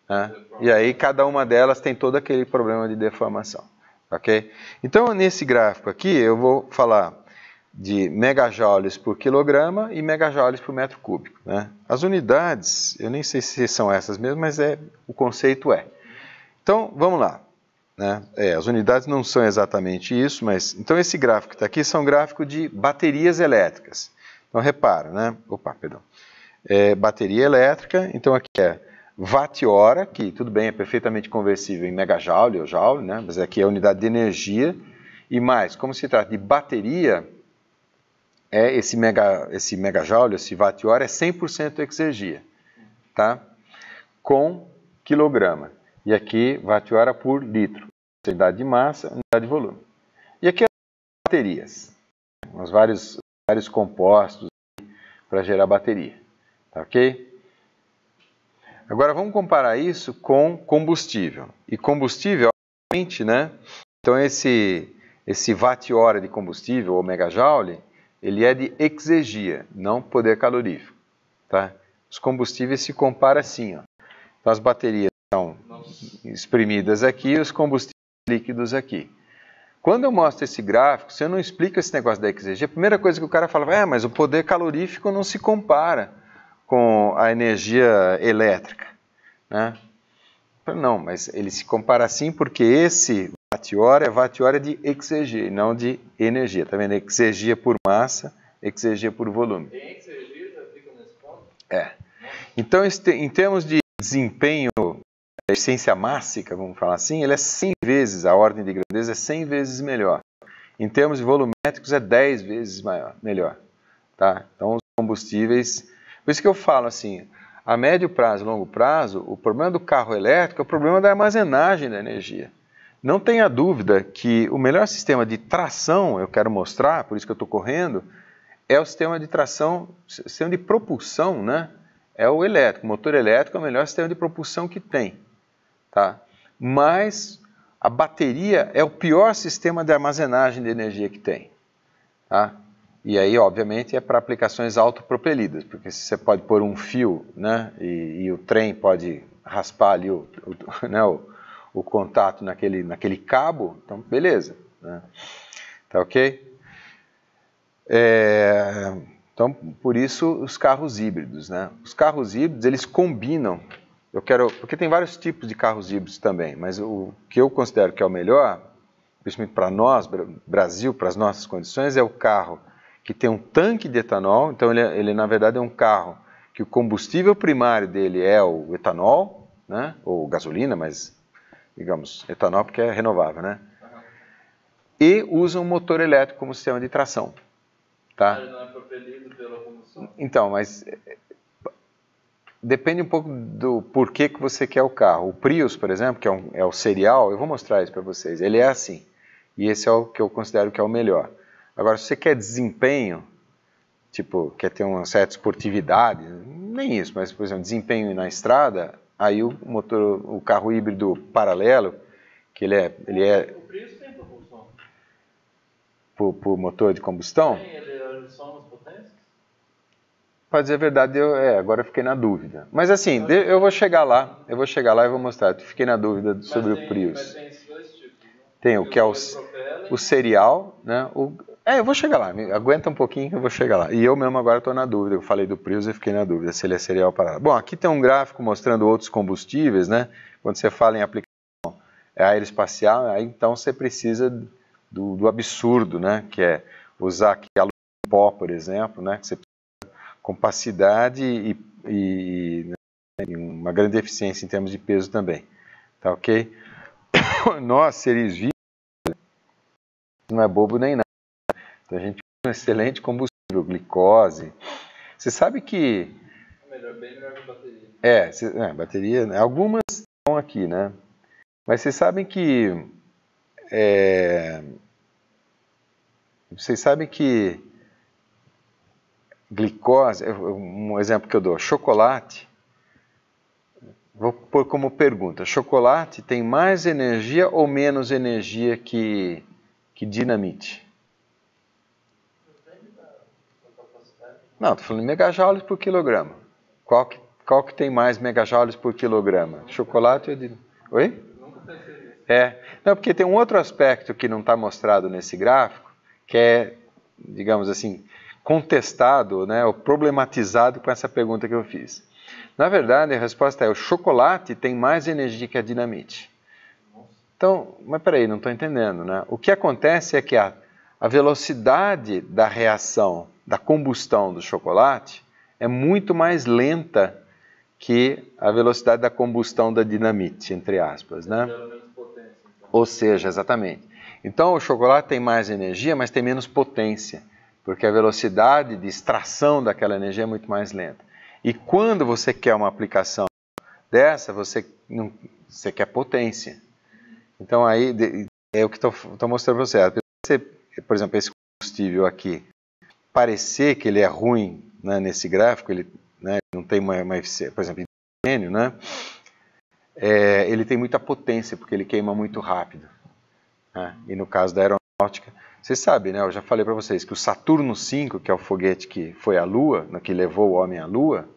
Né? E aí cada uma delas tem todo aquele problema de deformação. ok? Então, nesse gráfico aqui, eu vou falar de megajoules por quilograma e megajoules por metro cúbico. Né? As unidades, eu nem sei se são essas mesmo, mas é, o conceito é. Então, vamos lá. Né? É, as unidades não são exatamente isso, mas. Então, esse gráfico que está aqui são gráfico de baterias elétricas. Então, repara, né? Opa, perdão. É, bateria elétrica, então aqui é watt-hora, que tudo bem, é perfeitamente conversível em megajoule ou joule, né? mas aqui é a unidade de energia. E mais, como se trata de bateria, é esse, mega, esse megajoule, esse watt-hora, é 100% exergia, tá? com quilograma. E aqui, watt-hora por litro. Unidade de massa, unidade de volume. E aqui as baterias. Os vários, vários compostos para gerar bateria. Tá ok? Agora vamos comparar isso com combustível. E combustível, obviamente, né? Então esse, esse watt-hora de combustível, ou megajoule, ele é de exegia, não poder calorífico. Tá? Os combustíveis se comparam assim. Ó. Então, as baterias são exprimidas aqui e os combustíveis líquidos aqui. Quando eu mostro esse gráfico, se eu não explico esse negócio da exegia, a primeira coisa que o cara fala é, mas o poder calorífico não se compara com a energia elétrica. Né? Não, mas ele se compara sim porque esse watt-hora é watt-hora de exegia e não de energia. Está vendo? Exegia por massa, exegia por volume. Tem exegia, já fica nesse ponto? É. Então, em termos de desempenho a essência mássica vamos falar assim, ele é 100 vezes, a ordem de grandeza é 100 vezes melhor. Em termos volumétricos, é 10 vezes maior, melhor. Tá? Então, os combustíveis... Por isso que eu falo assim, a médio prazo longo prazo, o problema do carro elétrico é o problema da armazenagem da energia. Não tenha dúvida que o melhor sistema de tração, eu quero mostrar, por isso que eu estou correndo, é o sistema de tração, sistema de propulsão, né? É o elétrico, o motor elétrico é o melhor sistema de propulsão que tem. Tá? Mas a bateria é o pior sistema de armazenagem de energia que tem. Tá? E aí, obviamente, é para aplicações autopropelidas, porque se você pode pôr um fio né, e, e, o trem pode raspar ali o, o, (laughs) né, o, o contato naquele, naquele cabo, então beleza. Né? Tá ok? É, então, por isso, os carros híbridos. Né? Os carros híbridos, eles combinam eu quero, porque tem vários tipos de carros híbridos também, mas o que eu considero que é o melhor, principalmente para nós, Brasil, para as nossas condições, é o carro que tem um tanque de etanol, então ele, é, ele na verdade é um carro que o combustível primário dele é o etanol, né, ou gasolina, mas digamos etanol porque é renovável, né? E usa um motor elétrico como sistema de tração, tá? Ele não é propelido pela combustão. Então, mas depende um pouco do porquê que você quer o carro. O Prius, por exemplo, que é, um, é o serial, eu vou mostrar isso para vocês, ele é assim. E esse é o que eu considero que é o melhor. Agora, se você quer desempenho, tipo, quer ter uma certa esportividade, nem isso, mas, por exemplo, desempenho na estrada, aí o motor, o carro híbrido paralelo, que ele é... Ele é o Prius tem propulsão. Por, por motor de combustão? Tem, ele para dizer a verdade, eu, é, agora eu fiquei na dúvida. Mas assim, de, eu vou chegar lá, eu vou chegar lá e vou mostrar. Fiquei na dúvida mas sobre tem, o Prius. tem esses dois tipos, né? Tem o que é o, o cereal, é né? O, é, eu vou chegar lá, me, aguenta um pouquinho que eu vou chegar lá. E eu mesmo agora estou na dúvida, eu falei do Prius e fiquei na dúvida se ele é cereal ou parada. Bom, aqui tem um gráfico mostrando outros combustíveis, né? Quando você fala em aplicação é aeroespacial, aí então você precisa do, do absurdo, né? Que é usar aqui alumínio pó, por exemplo, né? Que você compacidade e, e, né, e uma grande eficiência em termos de peso também. Tá ok? (coughs) Nós, seres vivos, não é bobo nem nada. Então a gente usa um excelente combustível, glicose. Você sabe que. É melhor, bem melhor que bateria. É, cê, é, bateria. Né? Algumas estão aqui, né? Mas vocês sabem que. É, vocês sabem que glicose, um exemplo que eu dou, chocolate. Vou pôr como pergunta: chocolate tem mais energia ou menos energia que, que dinamite? Não, estou falando em megajoules por quilograma. Qual que, qual que tem mais megajoules por quilograma? Chocolate ou dinamite? Oi? É. Não, porque tem um outro aspecto que não está mostrado nesse gráfico, que é, digamos assim, contestado, né, ou problematizado com essa pergunta que eu fiz. Na verdade, a resposta é: o chocolate tem mais energia que a dinamite. Então, mas peraí, não estou entendendo, né? O que acontece é que a, a velocidade da reação, da combustão do chocolate, é muito mais lenta que a velocidade da combustão da dinamite, entre aspas, né? Ou seja, exatamente. Então o chocolate tem mais energia, mas tem menos potência porque a velocidade de extração daquela energia é muito mais lenta. E quando você quer uma aplicação dessa, você, não, você quer potência. Então aí é o que estou mostrando para você. você. Por exemplo, esse combustível aqui, parecer que ele é ruim né, nesse gráfico, ele né, não tem uma, uma eficiência, por exemplo, hidrogênio, né? É, ele tem muita potência porque ele queima muito rápido. Né? E no caso da aeronáutica, vocês sabem, né? Eu já falei para vocês que o Saturno 5 que é o foguete que foi à Lua, que levou o homem à Lua,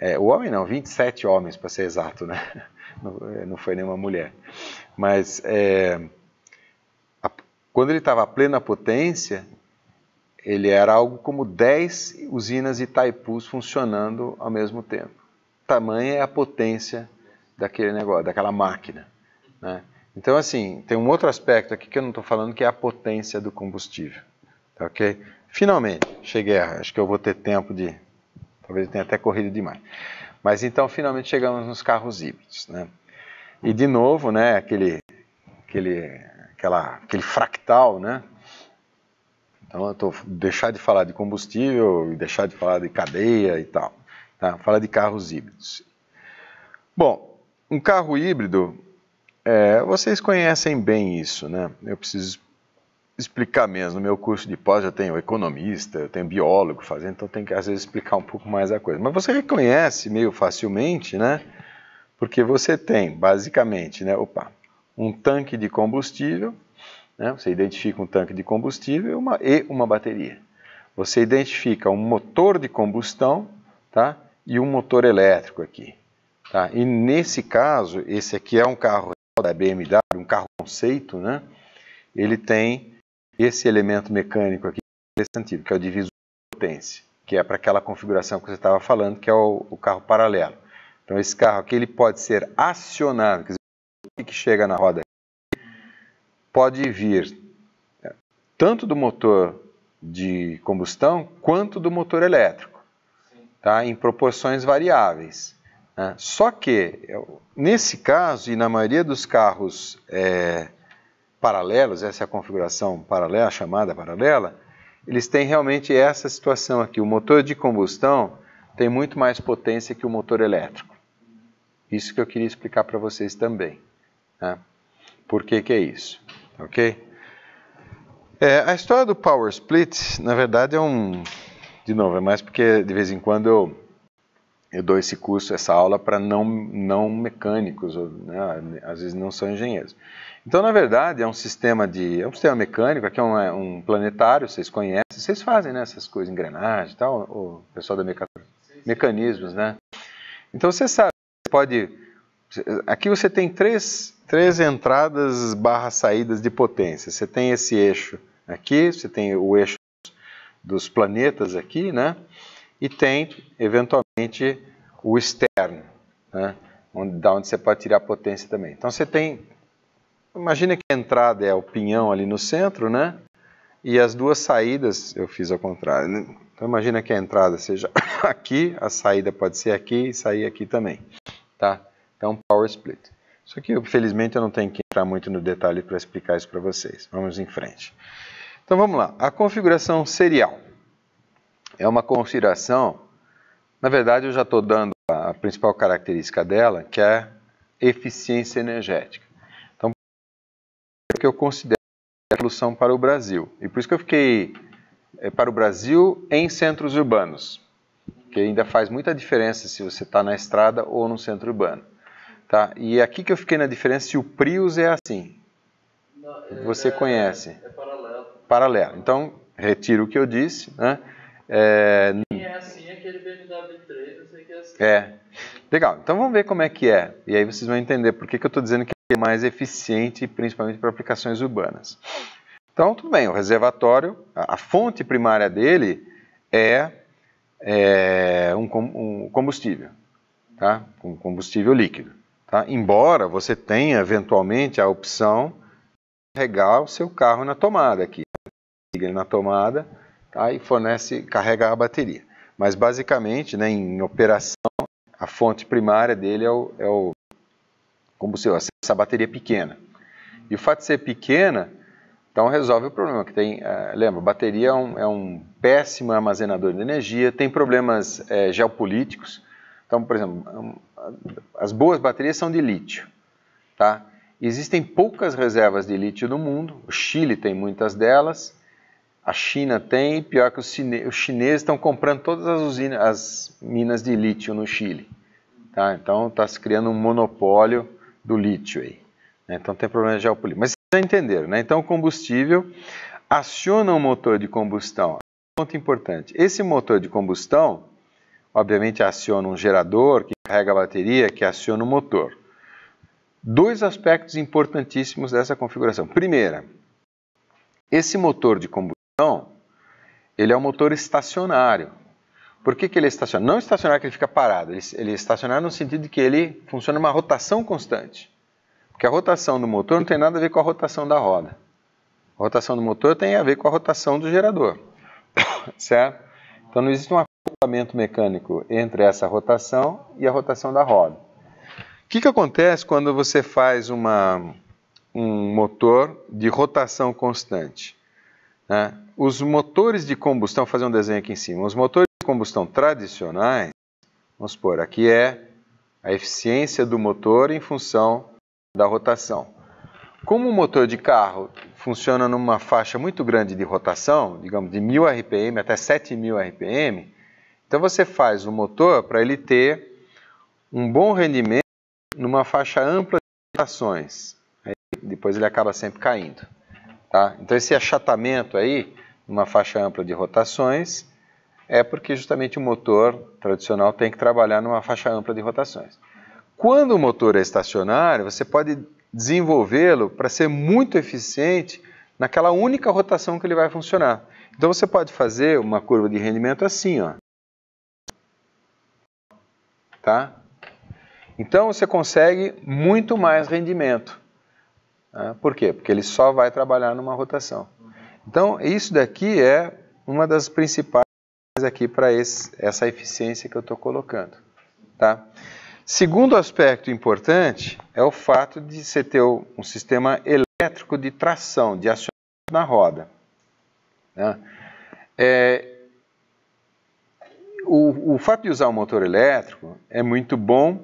é, o homem não, 27 homens para ser exato, né? (laughs) É, não, foi nenhuma mulher. Mas é, a, quando ele estava a plena potência, ele era algo como 10 usinas Itaipus funcionando ao mesmo tempo. Tamanha é a potência daquele negócio, daquela máquina. Né? Então, assim, tem um outro aspecto aqui que eu não estou falando, que é a potência do combustível. Tá ok? Finalmente, cheguei, a, acho que eu vou ter tempo de... Talvez eu tenha até corrido demais. Mas então, finalmente, chegamos nos carros híbridos, né? E, de novo, né, aquele, aquele, aquela, aquele fractal, né? Então, eu tô deixar de falar de combustível e deixar de falar de cadeia e tal. Tá? Fala de carros híbridos. Bom, um carro híbrido é, vocês conhecem bem isso, né? Eu preciso explicar mesmo. No meu curso de pós eu tenho economista, eu tenho biólogo fazendo, então tem que às vezes explicar um pouco mais a coisa. Mas você reconhece meio facilmente, né? Porque você tem, basicamente, né? Opa, um tanque de combustível, né? Você identifica um tanque de combustível uma, e uma bateria. Você identifica um motor de combustão, tá? E um motor elétrico aqui. Tá? E nesse caso, esse aqui é um carro da BMW, um carro conceito, né? ele tem esse elemento mecânico aqui, nesse sentido, que é o divisor de potência, que é para aquela configuração que você estava falando, que é o, o, carro paralelo. Então esse carro aqui ele pode ser acionado, quer dizer, o que chega na roda aqui, pode vir é, tanto do motor de combustão quanto do motor elétrico, tá? em proporções variáveis. Né? Só que, nesse caso, e na maioria dos carros é, paralelos, essa é a configuração paralela, chamada paralela, eles têm realmente essa situação aqui. O motor de combustão tem muito mais potência que o motor elétrico. Isso que eu queria explicar para vocês também. Né? Por que, que é isso? Ok? É, a história do Power Split, na verdade, é um. De novo, é mais porque de vez em quando eu eu dou esse curso, essa aula para não, não mecânicos, né? às vezes não são engenheiros. Então, na verdade, é um sistema de, é um sistema mecânico, aqui é um, é um planetário, vocês conhecem, vocês fazem né, essas coisas, engrenagem e tal, o pessoal da mecânica, mecanismos, né? Então, você sabe, você pode, aqui você tem três, três entradas barra saídas de potência. Você tem esse eixo aqui, você tem o eixo dos planetas aqui, né? e tem, eventualmente, o externo, né? onde, da onde você pode tirar potência também. Então você tem, imagina que a entrada é o pinhão ali no centro, né? E as duas saídas, eu fiz ao contrário, né? Então imagina que a entrada seja (coughs) aqui, a saída pode ser aqui e sair aqui também, tá? Então power split. Isso aqui, felizmente, eu não tenho que entrar muito no detalhe para explicar isso para vocês. Vamos em frente. Então vamos lá, a configuração serial é uma consideração. Na verdade, eu já estou dando a principal característica dela, que é eficiência energética. Então, é que eu considero a solução para o Brasil. E por isso que eu fiquei é, para o Brasil em centros urbanos, que ainda faz muita diferença se você está na estrada ou no centro urbano. Tá? E é aqui que eu fiquei na diferença se o Prius é assim. Não, você é, conhece. É paralelo. Paralelo. Então, retiro o que eu disse, né? É, é assim, aquele BMW 3, eu sei que é assim. É. Legal, então vamos ver como é que é. E aí vocês vão entender por que, que eu estou dizendo que é mais eficiente, principalmente para aplicações urbanas. Então, tudo bem, o reservatório, a, a fonte primária dele é, é um, um, combustível, tá? um combustível líquido. Tá? Embora você tenha, eventualmente, a opção de carregar o seu carro na tomada aqui. Liga ele na tomada, tá? e fornece, carrega a bateria. Mas basicamente, né, em operação, a fonte primária dele é o, é o combustível, essa bateria pequena. E o fato de ser pequena, então resolve o problema que tem. Eh, lembra, bateria é um, é um, péssimo armazenador de energia, tem problemas é, geopolíticos. Então, por exemplo, as boas baterias são de lítio, tá? Existem poucas reservas de lítio no mundo. O Chile tem muitas delas. A China tem, pior que os, chine os chineses estão comprando todas as usinas, as minas de lítio no Chile. Tá? Então está se criando um monopólio do lítio aí. Né? Então tem problema geopolítico. Mas vocês já entenderam, né? Então o combustível aciona um motor de combustão. Ponto importante. Esse motor de combustão, obviamente, aciona um gerador que carrega a bateria, que aciona o motor. Dois aspectos importantíssimos dessa configuração. Primeira, esse motor de combustão então, ele é um motor estacionário. Por que, que ele é estacionário? Não estacionário que ele fica parado, ele, ele é estacionário no sentido de que ele funciona uma rotação constante. Porque a rotação do motor não tem nada a ver com a rotação da roda. A rotação do motor tem a ver com a rotação do gerador. (coughs) certo? Então não existe um acoplamento mecânico entre essa rotação e a rotação da roda. O que, que acontece quando você faz uma, um motor de rotação constante? Né? Os motores de combustão, vou fazer um desenho aqui em cima, os motores de combustão tradicionais, vamos supor, aqui é a eficiência do motor em função da rotação. Como o motor de carro funciona numa faixa muito grande de rotação, digamos de 1000 RPM até 7000 RPM, então você faz o motor para ele ter um bom rendimento numa faixa ampla de rotações. Aí depois ele acaba sempre caindo. Tá? Então esse achatamento aí, numa faixa ampla de rotações, é porque justamente o motor tradicional tem que trabalhar numa faixa ampla de rotações. Quando o motor é estacionário, você pode desenvolvê-lo para ser muito eficiente naquela única rotação que ele vai funcionar. Então você pode fazer uma curva de rendimento assim, ó. Tá? Então você consegue muito mais rendimento. Né? Por quê? Porque ele só vai trabalhar numa rotação. Então, isso daqui é uma das principais aqui para essa eficiência que eu estou colocando. Tá? Segundo aspecto importante é o fato de você ter um sistema elétrico de tração, de acionamento na roda. Né? É, o, o fato de usar o motor elétrico é muito bom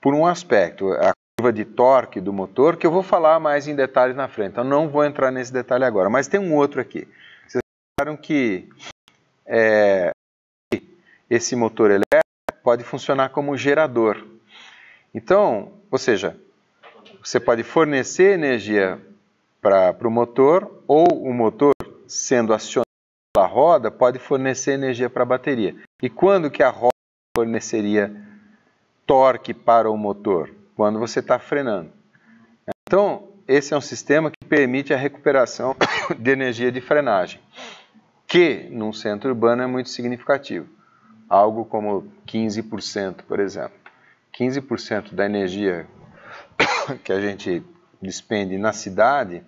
por um aspecto, a curva de torque do motor, que eu vou falar mais em detalhes na frente. Então não vou entrar nesse detalhe agora. Mas tem um outro aqui. Vocês falaram que é, esse motor elétrico pode funcionar como gerador. Então, ou seja, você pode fornecer energia para o motor ou o motor sendo acionado pela roda pode fornecer energia para a bateria. E quando que a roda forneceria torque para o motor? quando você está frenando. Então, esse é um sistema que permite a recuperação (coughs) de energia de frenagem, que num centro urbano é muito significativo, algo como 15%, por exemplo. 15% da energia (coughs) que a gente despende na cidade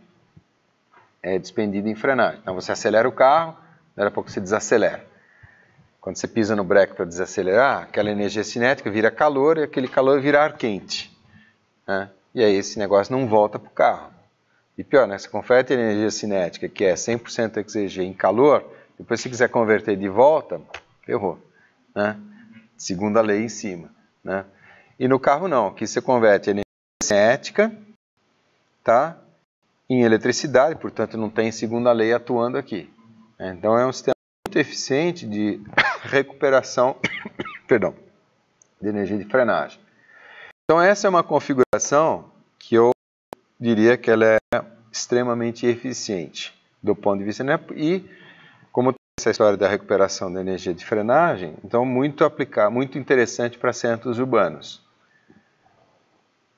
é despendida em frenagem. Então você acelera o carro, daí a pouco você desacelera. Quando você pisa no breque para desacelerar, aquela energia cinética vira calor e aquele calor vira ar quente. Né? E aí esse negócio não volta para o carro. E pior, né? você converte a energia cinética, que é 100% XEG em calor, depois se quiser converter de volta, errou. Né? Segunda lei em cima. Né? E no carro não, que você converte a energia cinética tá? em eletricidade, portanto não tem segunda lei atuando aqui. Né? Então é um sistema muito eficiente de (coughs) recuperação (coughs) perdão, de energia de frenagem. Então essa é uma configuração que eu diria que ela é extremamente eficiente do ponto de vista né? e como essa história da recuperação da energia de frenagem, então muito aplicar, muito interessante para centros urbanos.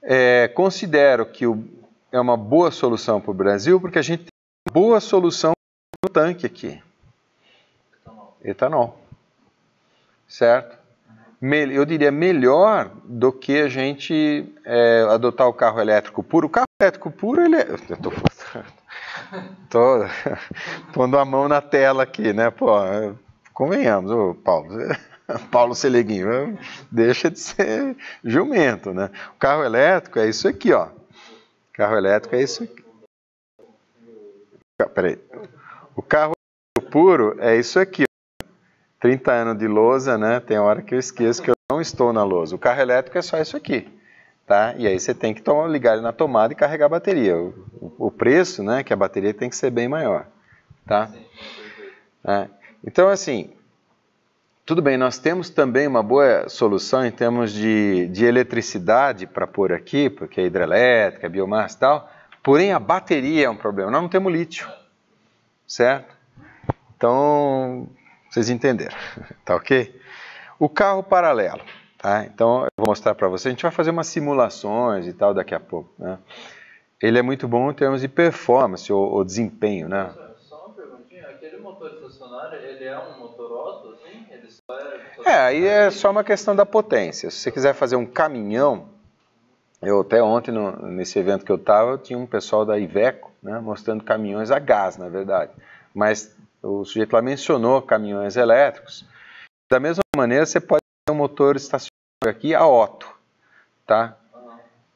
É, considero que o, é uma boa solução para o Brasil porque a gente tem uma boa solução no tanque aqui. Etanol. Etanol. Certo? eu diria, melhor do que a gente é, adotar o carro elétrico puro. O carro elétrico puro, ele é... Eu tô (laughs) Tô pondo a mão na tela aqui, né? Pô, convenhamos, ô Paulo. (laughs) Paulo Seleguinho, deixa de ser jumento, né? O carro elétrico é isso aqui, ó. O carro elétrico é isso aqui. Peraí. O carro puro é isso aqui, 30 anos de lousa, né? Tem hora que eu esqueço que eu não estou na lousa. O carro elétrico é só isso aqui, tá? E aí você tem que tomar, ligar ele na tomada e carregar a bateria. O, o, preço, né? Que a bateria tem que ser bem maior, tá? É. Então, assim, tudo bem, nós temos também uma boa solução em termos de, de eletricidade para pôr aqui, porque é hidrelétrica, biomassa e tal, porém a bateria é um problema, nós não temos lítio, certo? Então, vocês entenderam, (laughs) tá ok? O carro paralelo, tá? Então eu vou mostrar para vocês. A gente vai fazer umas simulações e tal daqui a pouco, né? Ele é muito bom em termos de performance ou, ou desempenho, né? Só uma perguntinha, aquele motor ele é um assim? Ele só é, é, aí é só uma questão da potência. Se você quiser fazer um caminhão, eu até ontem, no, nesse evento que eu estava, tinha um pessoal da Iveco né, mostrando caminhões a gás, na verdade. Mas o sujeito lá mencionou caminhões elétricos. Da mesma maneira, você pode ter um motor estacionário aqui a Otto, tá?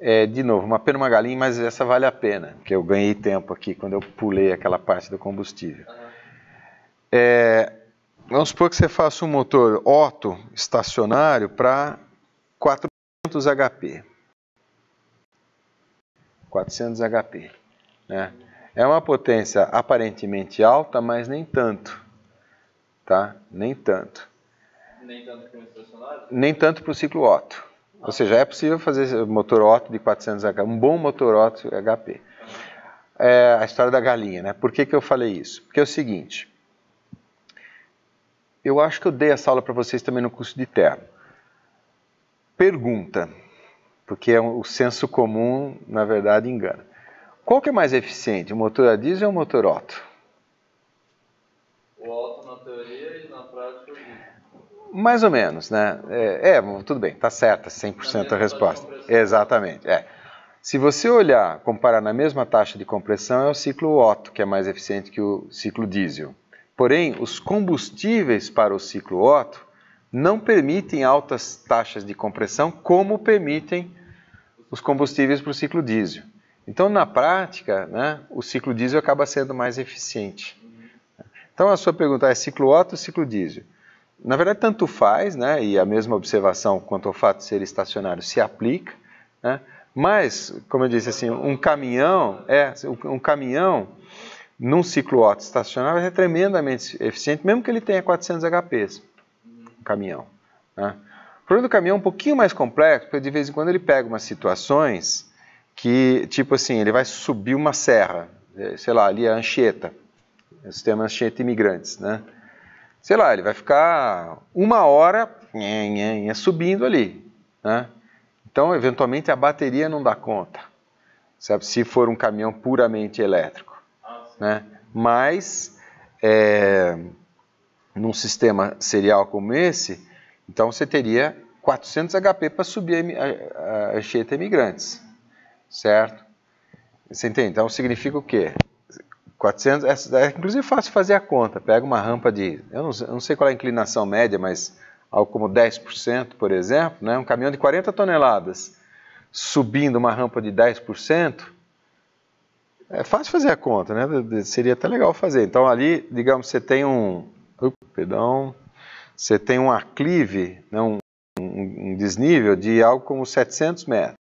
É, de novo, uma pena uma galinha, mas essa vale a pena, porque eu ganhei tempo aqui quando eu pulei aquela parte do combustível. É, vamos supor que você faça um motor Otto estacionário para 400 HP. 400 HP, né? É uma potência aparentemente alta, mas nem tanto. Tá? Nem tanto. Nem tanto para o ciclo Otto. Ah. Ou seja, é possível fazer motor Otto de 400 HP, um bom motor Otto HP. É a história da galinha, né? Por que, que eu falei isso? Porque é o seguinte, eu acho que eu dei essa aula para vocês também no curso de terno. Pergunta, porque é um, o senso comum, na verdade, engana. Qual que é mais eficiente, o motor a diesel ou o motor Otto? O Otto na teoria e na prática o diesel. Mais ou menos, né? É, é tudo bem, tá certa 100% a resposta. Exatamente, é. Se você olhar, comparar na mesma taxa de compressão, é o ciclo Otto que é mais eficiente que o ciclo diesel. Porém, os combustíveis para o ciclo Otto não permitem altas taxas de compressão como permitem os combustíveis para o ciclo diesel. Então, na prática, né, o ciclo diesel acaba sendo mais eficiente. Então, a sua pergunta é, é ciclo Otto ou ciclo diesel? Na verdade, tanto faz, né, e a mesma observação quanto ao fato de ser estacionário se aplica, né, mas, como eu disse, assim, um caminhão, é, um caminhão num ciclo Otto estacionário é tremendamente eficiente, mesmo que ele tenha 400 HPs, um caminhão. Né. O problema do caminhão é um pouquinho mais complexo, porque de vez em quando ele pega umas situações que, tipo assim, ele vai subir uma serra, é, sei lá, ali é a Anchieta, é o sistema Anchieta Imigrantes, né? Sei lá, ele vai ficar uma hora subindo ali, né? Então, eventualmente, a bateria não dá conta, sabe? Se for um caminhão puramente elétrico, ah, né? Mas, é, num sistema serial como esse, então você teria 400 HP para subir a, a, a Anchieta Imigrantes, certo? Você entende? Então significa o quê? 400, é, é inclusive fácil fazer a conta. Pega uma rampa de, eu não, eu não sei qual é a inclinação média, mas algo como 10%, por exemplo, né? um caminhão de 40 toneladas subindo uma rampa de 10%, é fácil fazer a conta, né? Seria até legal fazer. Então ali, digamos, você tem um, up, uh, perdão, você tem um aclive, né? um, um, um desnível de algo como 700 metros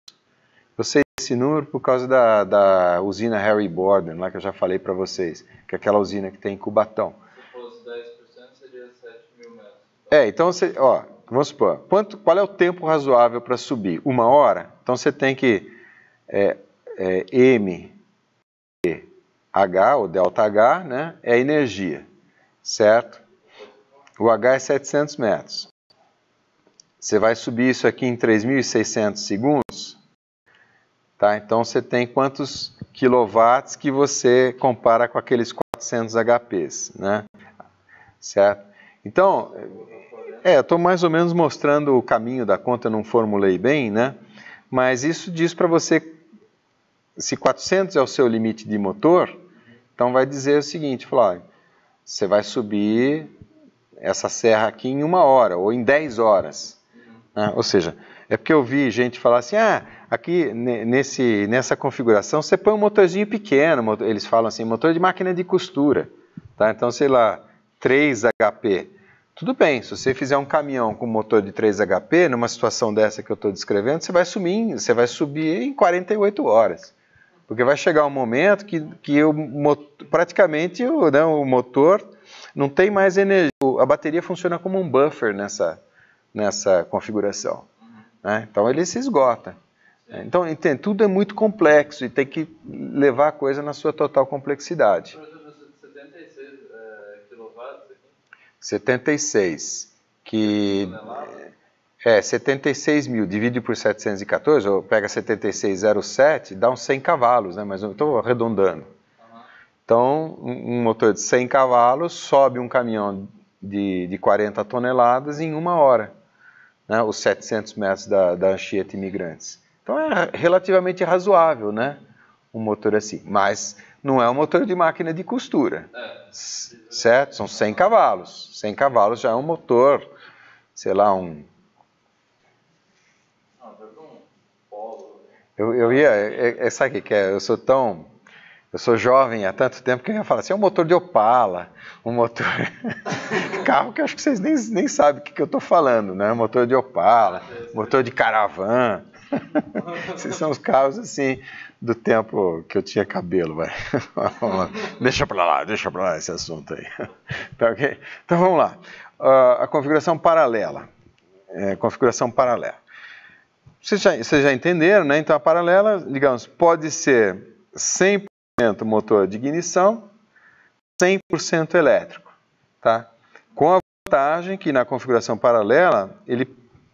esse número por causa da, da usina Harry Borden, lá que eu já falei para vocês, que é aquela usina que tem em Cubatão. Se fosse 10%, seria 7 mil metros. Tá? É, então, você, ó, vamos supor, quanto, qual é o tempo razoável para subir? Uma hora? Então você tem que é, é, M H, ou delta H, né, é energia, certo? O H é 700 metros. Você vai subir isso aqui em 3.600 segundos? Tá? Então você tem quantos quilowatts que você compara com aqueles 400 HPs, né? Certo? Então, é, estou mais ou menos mostrando o caminho da conta, não formulei bem, né? Mas isso diz para você, se 400 é o seu limite de motor, então vai dizer o seguinte, falar, você vai subir essa serra aqui em uma hora ou em 10 horas. Né? Ou seja, é porque eu vi gente falar assim, ah, aqui nesse, nessa configuração você põe um motorzinho pequeno, eles falam assim, motor de máquina de costura, tá? Então, sei lá, 3 HP. Tudo bem, se você fizer um caminhão com motor de 3 HP, numa situação dessa que eu estou descrevendo, você vai sumir, você vai subir em 48 horas. Porque vai chegar um momento que, que o praticamente o, né, o motor não tem mais energia. A bateria funciona como um buffer nessa, nessa configuração. Né? Então ele se esgota. Então entende, tudo é muito complexo e tem que levar a coisa na sua total complexidade. 76 76, é, que é 76 mil, divide por 714, ou pega 7607, dá uns 100 cavalos, né? Mas eu estou arredondando. Então, um motor de 100 cavalos sobe um caminhão de, de 40 toneladas em uma hora né, os 700 metros da, da Anchieta Imigrantes. Então é relativamente razoável, né? Um motor assim. Mas não é um motor de máquina de costura, é. certo? São 100 cavalos. 100 cavalos já é um motor, sei lá, um... É né? Eu, eu ia, é, é, sabe o que é? Eu sou tão eu sou jovem há tanto tempo que eu ia falar assim, é um motor de Opala, um motor... (laughs) carro que eu acho que vocês nem, nem sabem o que, que eu estou falando, né? Motor de Opala, motor de Caravan. Esses (laughs) são os carros, assim, do tempo que eu tinha cabelo, vai. (laughs) deixa para lá, deixa para lá esse assunto aí. Tá ok? Então vamos lá. Uh, a configuração paralela. É, configuração paralela. Vocês já, vocês já entenderam, né? Então a paralela, digamos, pode ser 100% motor de ignição, 100% elétrico, tá? Com a vantagem que na configuração paralela, ele,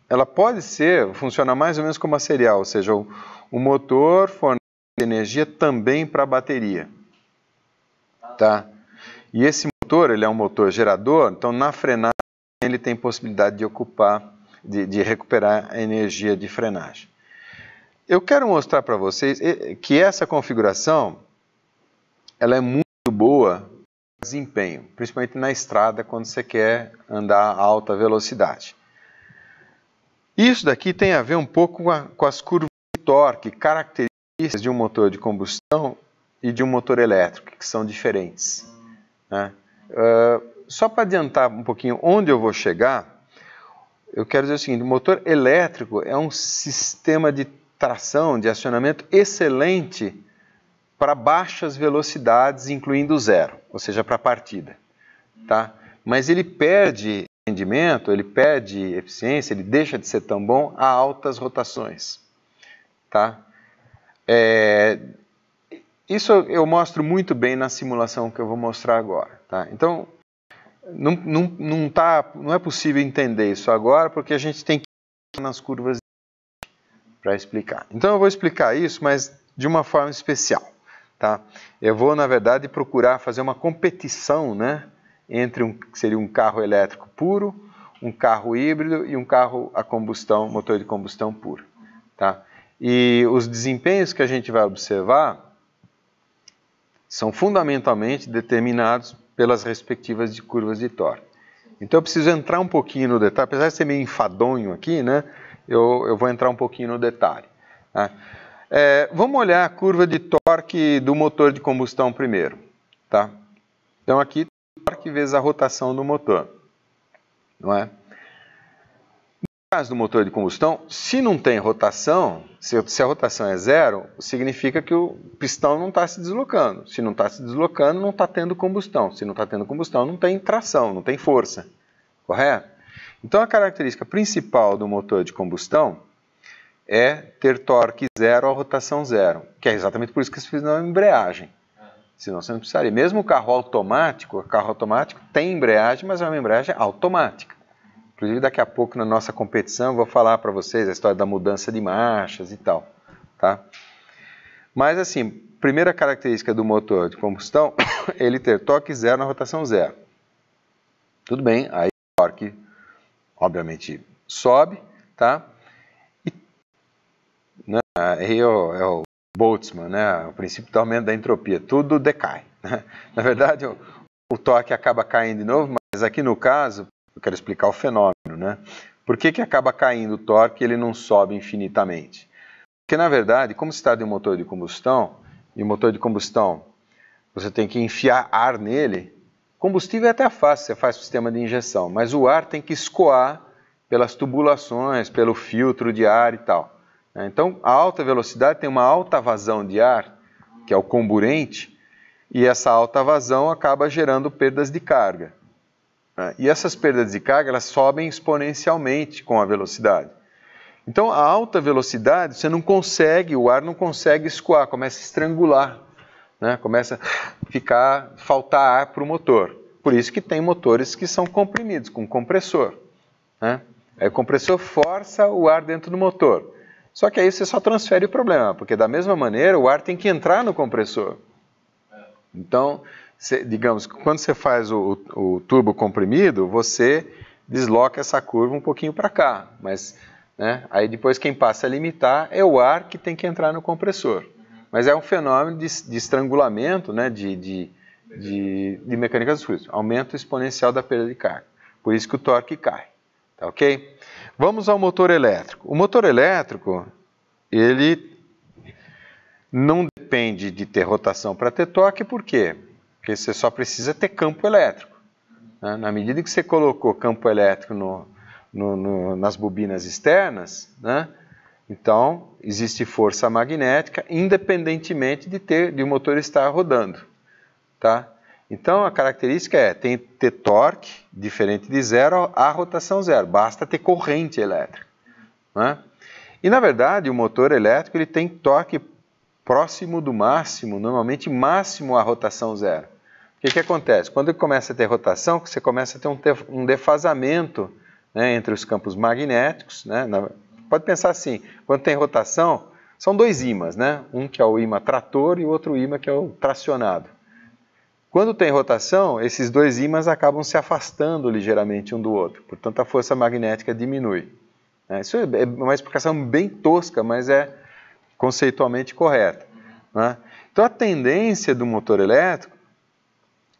ela pode ser, funcionar mais ou menos como a serial, ou seja, o, o motor fornece energia também para a bateria, tá? E esse motor, ele é um motor gerador, então na frenagem ele tem possibilidade de ocupar, de, de recuperar a energia de frenagem. Eu quero mostrar para vocês que essa configuração ela é muito boa desempenho, principalmente na estrada quando você quer andar a alta velocidade. Isso daqui tem a ver um pouco com, a, com as curvas de torque, características de um motor de combustão e de um motor elétrico, que são diferentes. Né? Uh, só para adiantar um pouquinho onde eu vou chegar, eu quero dizer o seguinte: o motor elétrico é um sistema de tração, de acionamento excelente para baixas velocidades, incluindo zero, ou seja, para a partida. Tá? Mas ele perde rendimento, ele perde eficiência, ele deixa de ser tão bom a altas rotações. Tá? É, isso eu mostro muito bem na simulação que eu vou mostrar agora. Tá? Então, não, não, não, tá, não é possível entender isso agora, porque a gente tem que ir nas curvas para explicar. Então, eu vou explicar isso, mas de uma forma especial. Tá? Eu vou, na verdade, procurar fazer uma competição né, entre um, seria um carro elétrico puro, um carro híbrido e um carro a combustão, motor de combustão puro. Tá? E os desempenhos que a gente vai observar são fundamentalmente determinados pelas respectivas de curvas de torque. Então eu preciso entrar um pouquinho no detalhe, apesar de ser meio enfadonho aqui, né? Eu, eu vou entrar um pouquinho no detalhe. Tá? É, vamos olhar a curva de torque do motor de combustão primeiro. Tá? Então aqui, torque vezes a rotação do motor. Não é? No caso do motor de combustão, se não tem rotação, se a rotação é zero, significa que o pistão não está se deslocando. Se não está se deslocando, não está tendo combustão. Se não está tendo combustão, não tem tração, não tem força. Correto? Então a característica principal do motor de combustão é ter torque zero a rotação zero, que é exatamente por isso que eles fizeram embreagem. Senão você não precisaria. Mesmo o carro automático, o carro automático tem embreagem, mas é uma embreagem automática. Inclusive, daqui a pouco na nossa competição, vou falar para vocês a história da mudança de marchas e tal. Tá? Mas, assim, primeira característica do motor de combustão, (coughs) ele ter torque zero na rotação zero. Tudo bem, aí o torque, obviamente, sobe, tá? Né? Aí é o, é o Boltzmann, né? o princípio do aumento da entropia, tudo decai. Né? Na verdade, o, o torque acaba caindo de novo, mas aqui no caso, eu quero explicar o fenômeno. Né? Por que, que acaba caindo o torque e ele não sobe infinitamente? Porque, na verdade, como se está de um motor de combustão, e o motor de combustão você tem que enfiar ar nele, combustível é até fácil, você faz sistema de injeção, mas o ar tem que escoar pelas tubulações, pelo filtro de ar e tal. É, então, a alta velocidade tem uma alta vazão de ar, que é o comburente, e essa alta vazão acaba gerando perdas de carga. É, e essas perdas de carga elas sobem exponencialmente com a velocidade. Então, a alta velocidade, você não consegue, o ar não consegue escoar, começa a estrangular, né? começa a ficar, faltar ar para o motor. Por isso que tem motores que são comprimidos, com compressor. Né? Aí o compressor força o ar dentro do motor. Só que aí você só transfere o problema, porque da mesma maneira o ar tem que entrar no compressor. Então, digamos digamos, quando você faz o, o, o, turbo comprimido, você desloca essa curva um pouquinho para cá, mas né, aí depois quem passa a limitar é o ar que tem que entrar no compressor. Mas é um fenômeno de, de estrangulamento, né, de, de, de, de mecânica dos fluidos, aumento exponencial da perda de carga. Por isso que o torque cai, tá ok? Vamos ao motor elétrico. O motor elétrico, ele não depende de ter rotação para ter torque, por quê? Porque você só precisa ter campo elétrico. Né? Na medida que você colocou campo elétrico no, no, no, nas bobinas externas, né? então existe força magnética, independentemente de ter de o motor estar rodando. Tá? Então a característica é tem ter torque diferente de zero a rotação zero, basta ter corrente elétrica. Né? E na verdade o motor elétrico ele tem torque próximo do máximo, normalmente máximo a rotação zero. O que, que acontece? Quando ele começa a ter rotação, você começa a ter um, um defasamento né, entre os campos magnéticos. Né? Na, pode pensar assim, quando tem rotação, são dois ímãs, né? um que é o ímã trator e o outro ímã que é o tracionado. Quando tem rotação, esses dois ímãs acabam se afastando ligeiramente um do outro, portanto a força magnética diminui. Né? Isso é, é uma explicação bem tosca, mas é conceitualmente correta. Né? Então a tendência do motor elétrico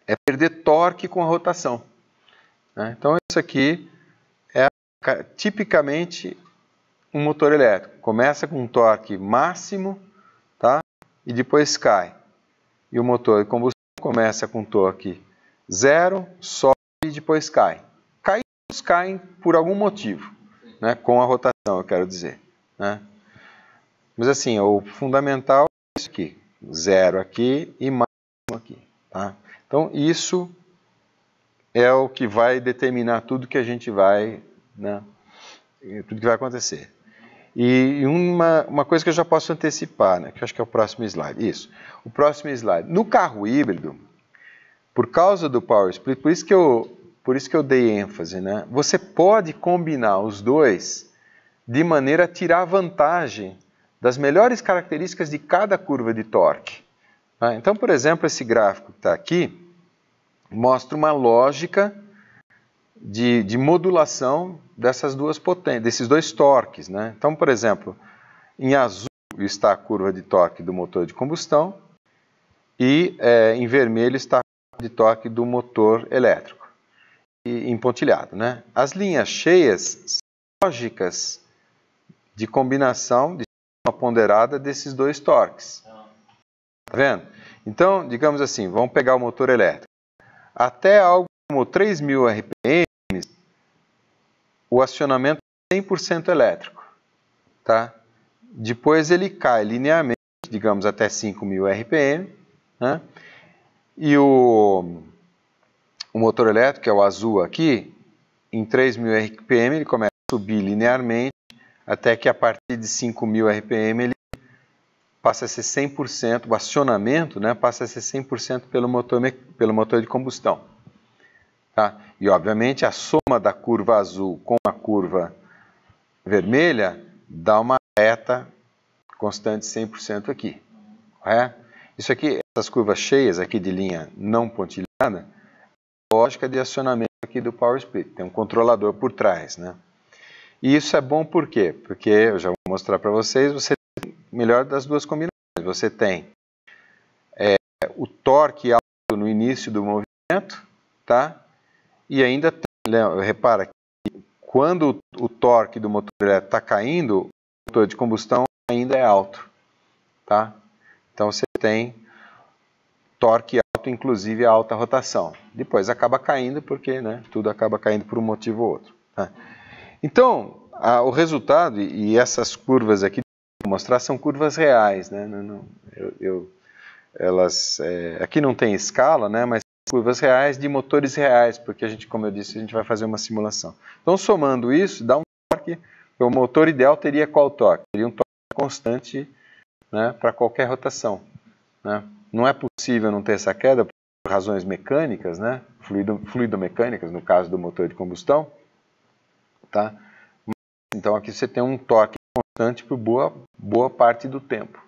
é perder torque com a rotação. Né? Então isso aqui é tipicamente um motor elétrico. Começa com um torque máximo tá? e depois cai. E o motor de combustão Começa com torque zero, sobe e depois cai. Caídos caem por algum motivo, né? com a rotação, eu quero dizer. Né? Mas assim, o fundamental é isso aqui. Zero aqui e mais aqui. Tá? Então, isso é o que vai determinar tudo que a gente vai, né? tudo que vai acontecer. E uma, uma coisa que eu já posso antecipar, né, que acho que é o próximo slide. Isso, o próximo slide. No carro híbrido, por causa do Power Split, por isso que eu, por isso que eu dei ênfase, né, você pode combinar os dois de maneira a tirar vantagem das melhores características de cada curva de torque. Né? Então, por exemplo, esse gráfico que está aqui mostra uma lógica de, de modulação dessas duas potências, desses dois torques. Né? Então, por exemplo, em azul está a curva de torque do motor de combustão e é, em vermelho está a curva de torque do motor elétrico e pontilhado, Né? As linhas cheias são lógicas de combinação de uma ponderada desses dois torques. Está vendo? Então, digamos assim, vamos pegar o motor elétrico. Até algo como 3.000 RPM, o acionamento 100% é elétrico. Tá? Depois ele cai linearmente, digamos até 5.000 RPM. Né? E o, o motor elétrico, que é o azul aqui, em 3.000 RPM ele começa a subir linearmente, até que a partir de 5.000 RPM ele passa a ser 100%, o acionamento né, passa a ser 100% pelo motor, pelo motor de combustão. Tá? E, obviamente, a soma da curva azul com a curva vermelha dá uma reta constante 100% aqui. É? Isso aqui, essas curvas cheias aqui de linha não pontilhada, é lógica de acionamento aqui do Power Split. Tem um controlador por trás. Né? E isso é bom por quê? Porque, eu já vou mostrar para vocês, você tem melhor das duas combinações. Você tem é, o torque alto no início do movimento, tá? E ainda tem, né, repara que quando o torque do motor elétrico está caindo, o motor de combustão ainda é alto. Tá? Então você tem torque alto, inclusive a alta rotação. Depois acaba caindo porque né, tudo acaba caindo por um motivo ou outro. Tá? Então, a, o resultado, e essas curvas aqui vou mostrar, são curvas reais. Né? Não, não, eu, eu, elas, é, aqui não tem escala, né, mas curvas reais de motores reais, porque a gente, como eu disse, a gente vai fazer uma simulação. Então, somando isso, dá um torque. O motor ideal teria qual torque? Teria um torque constante né, para qualquer rotação. Né? Não é possível não ter essa queda por razões mecânicas, né? Fluido, mecânicas no caso do motor de combustão. Tá? Então aqui você tem um torque constante por boa, boa parte do tempo.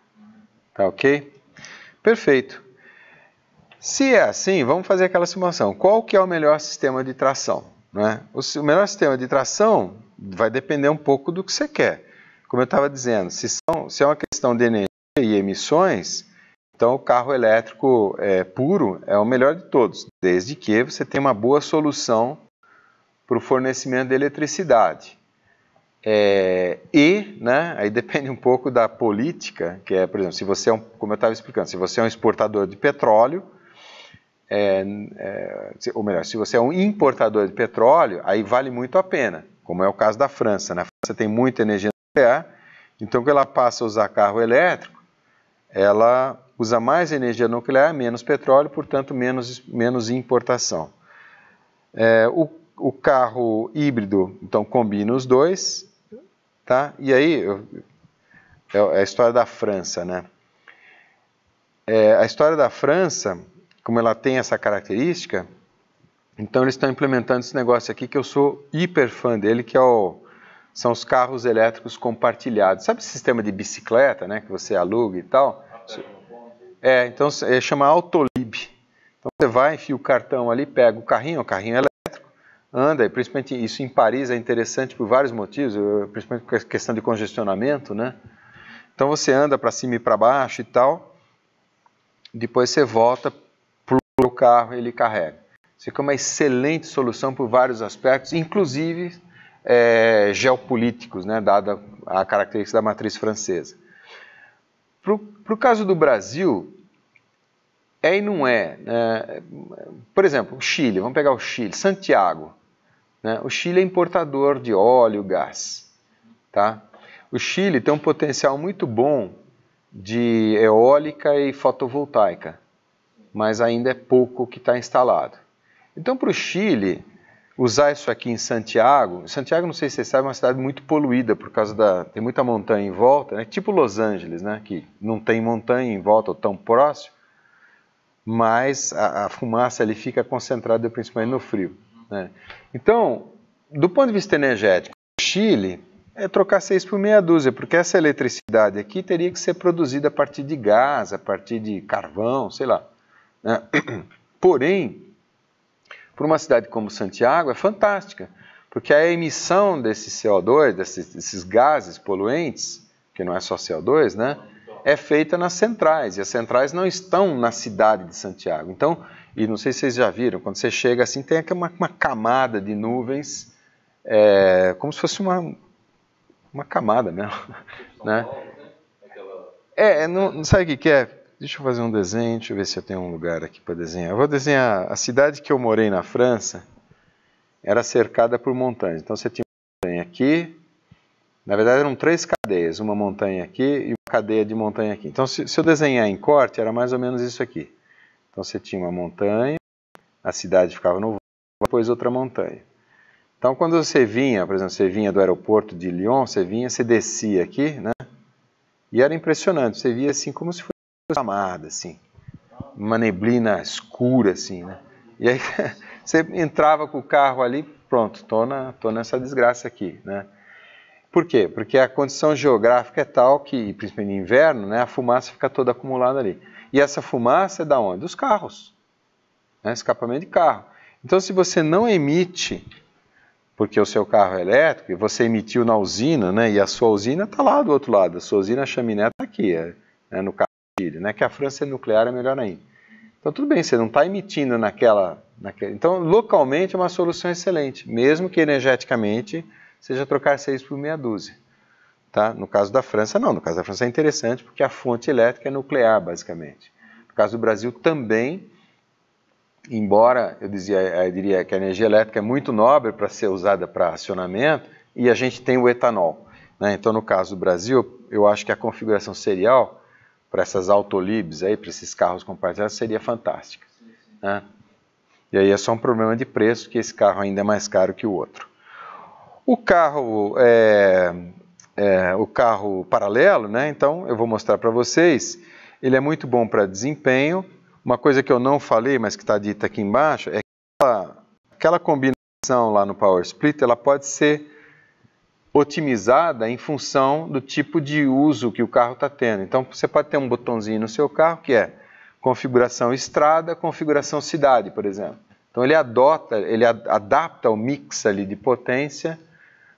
Tá ok? Perfeito. Se é assim, vamos fazer aquela simulação. Qual que é o melhor sistema de tração? Né? O, melhor sistema de tração vai depender um pouco do que você quer. Como eu estava dizendo, se, são, se, é uma questão de energia e emissões, então o carro elétrico é, puro é o melhor de todos, desde que você tenha uma boa solução para o fornecimento de eletricidade. É, e, né, aí depende um pouco da política, que é, por exemplo, se você é um, como eu estava explicando, se você é um exportador de petróleo, é, é, ou melhor, se você é um importador de petróleo, aí vale muito a pena, como é o caso da França. Na né? França tem muita energia nuclear, então quando ela passa a usar carro elétrico, ela usa mais energia nuclear, menos petróleo, portanto menos, menos importação. É, o, o carro híbrido, então combina os dois, tá? E aí eu, é, é a história da França, né? É, a história da França como ela tem essa característica, então eles estão implementando esse negócio aqui que eu sou hiper fã dele, que é o, são os carros elétricos compartilhados. Sabe esse sistema de bicicleta, né, que você aluga e tal? É, então é, chama Autolib. Então você vai, enfia o cartão ali, pega o carrinho, o carrinho é elétrico, anda, e principalmente isso em Paris é interessante por vários motivos, eh, principalmente por questão de congestionamento, né? Então você anda para cima e para baixo e tal, depois você volta carro ele carrega. Isso aqui é uma excelente solução por vários aspectos, inclusive é, geopolíticos, né, dada a característica da matriz francesa. Para o caso do Brasil, é e não é, né, Por exemplo, o Chile, vamos pegar o Chile, Santiago. Né? O Chile é importador de óleo, gás. Tá? O Chile tem um potencial muito bom de eólica e fotovoltaica mas ainda é pouco que está instalado. Então, para o Chile, usar isso aqui em Santiago, Santiago, não sei se vocês sabem, é uma cidade muito poluída por causa da. tem muita montanha em volta, né? tipo Los Angeles, né? que não tem montanha em volta ou tão próximo, mas a, a fumaça ali fica concentrada principalmente no frio. Né? Então, do ponto de vista energético, o Chile é trocar seis por meia dúzia, porque essa eletricidade aqui teria que ser produzida a partir de gás, a partir de carvão, sei lá. Né? (clears throat) Porém, para uma cidade como Santiago, é fantástica, porque a emissão desse CO2, desses, desses gases poluentes, que não é só CO2, né? é feita nas centrais, e as centrais não estão na cidade de Santiago. Então, e não sei se vocês já viram, quando você chega assim, tem uma, uma camada de nuvens, é, como se fosse uma, uma camada mesmo. (laughs) Né? né? É, é não, sabe o que é? Deixa eu fazer um desenho, deixa eu ver se eu tenho um lugar aqui para desenhar. Eu vou desenhar a cidade que eu morei na França, era cercada por montanhas. Então você tinha uma montanha aqui, na verdade eram três cadeias, uma montanha aqui e uma cadeia de montanha aqui. Então se, se eu desenhar em corte, era mais ou menos isso aqui. Então você tinha uma montanha, a cidade ficava no voo, depois outra montanha. Então quando você vinha, por exemplo, você vinha do aeroporto de Lyon, você vinha, você descia aqui, né? E era impressionante, você via assim como se fosse chamada, assim. Uma neblina escura, assim, né? E aí (laughs) você entrava com o carro ali, pronto, tô, na, tô nessa desgraça aqui, né? Por quê? Porque a condição geográfica é tal que, principalmente no inverno, né, a fumaça fica toda acumulada ali. E essa fumaça é da onde? Dos carros. Né? Escapamento de carro. Então, se você não emite, porque o seu carro é elétrico, e você emitiu na usina, né, e a sua usina está lá do outro lado, a sua usina, a chaminé está aqui, é, né, no carro né? Que a França é nuclear é melhor ainda. Então tudo bem, você não está emitindo naquela, naquela. Então localmente é uma solução excelente, mesmo que energeticamente seja trocar seis por meia dúzia. Tá? No caso da França, não. No caso da França é interessante porque a fonte elétrica é nuclear, basicamente. No caso do Brasil também, embora eu, dizia, eu diria que a energia elétrica é muito nobre para ser usada para acionamento, e a gente tem o etanol. Né? Então, no caso do Brasil, eu acho que a configuração serial para essas autolibs aí, para esses carros compartilhados, seria fantástica. Sim, sim. Né? E aí é só um problema de preço, que esse carro ainda é mais caro que o outro. O carro é, é o carro paralelo, né? Então eu vou mostrar para vocês. Ele é muito bom para desempenho. Uma coisa que eu não falei, mas que está dita aqui embaixo, é que aquela, aquela combinação lá no Power Split, ela pode ser otimizada em função do tipo de uso que o carro está tendo. Então você pode ter um botãozinho no seu carro que é configuração estrada, configuração cidade, por exemplo. Então ele adota, ele adapta o mix ali de potência.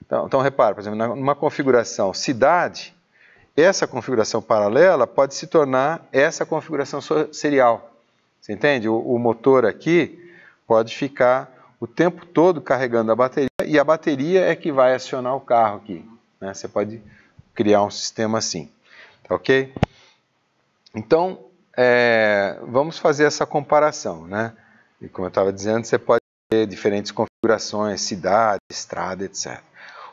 Então, então repara, por exemplo, numa configuração cidade, essa configuração paralela pode se tornar essa configuração serial. Você entende? O, o motor aqui pode ficar o tempo todo carregando a bateria e a bateria é que vai acionar o carro aqui. Né? Você pode criar um sistema assim, tá ok? Então, é, vamos fazer essa comparação, né? E como eu estava dizendo, você pode ter diferentes configurações, cidade, estrada, etc.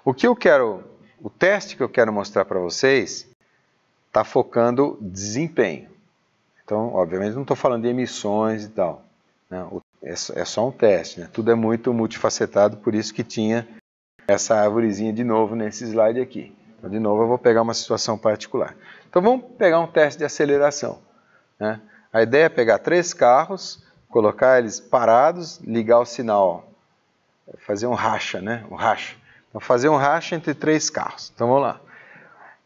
O que eu quero, o teste que eu quero mostrar para vocês está focando desempenho. Então, obviamente, não estou falando de emissões e tal. Né? O é, é só um teste, né? Tudo é muito multifacetado, por isso que tinha essa árvorezinha de novo nesse slide aqui. Então, de novo, eu vou pegar uma situação particular. Então, vamos pegar um teste de aceleração. Né? A ideia é pegar três carros, colocar eles parados, ligar o sinal, fazer um racha, né? Um racha. Então, fazer um racha entre três carros. Então, vamos lá.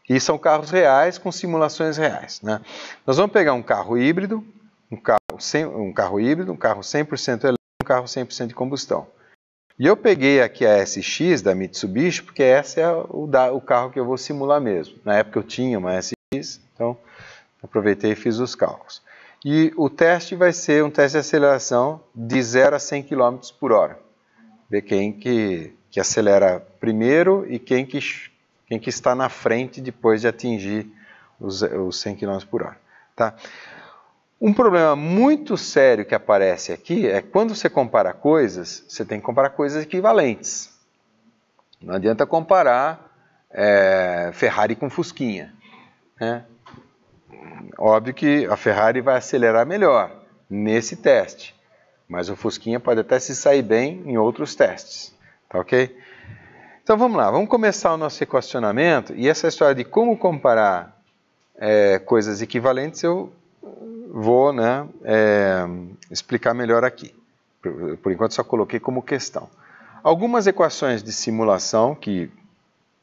E são carros reais com simulações reais. Né? Nós vamos pegar um carro híbrido, um carro carro, um carro híbrido, um carro 100% elétrico, um carro 100% de combustão. E eu peguei aqui a SX da Mitsubishi, porque essa é o, da, o carro que eu vou simular mesmo. Na época eu tinha uma SX, então aproveitei e fiz os cálculos. E o teste vai ser um teste de aceleração de 0 a 100 km por hora. Ver quem que, que acelera primeiro e quem que, quem que está na frente depois de atingir os, os 100 km por hora. Tá? Um problema muito sério que aparece aqui é quando você compara coisas, você tem que comparar coisas equivalentes. Não adianta comparar é, Ferrari com Fusquinha. Né? Óbvio que a Ferrari vai acelerar melhor nesse teste, mas o Fusquinha pode até se sair bem em outros testes. Tá ok? Então vamos lá, vamos começar o nosso equacionamento e essa história de como comparar é, coisas equivalentes eu vou né, é, explicar melhor aqui. Por, por enquanto só coloquei como questão. Algumas equações de simulação, que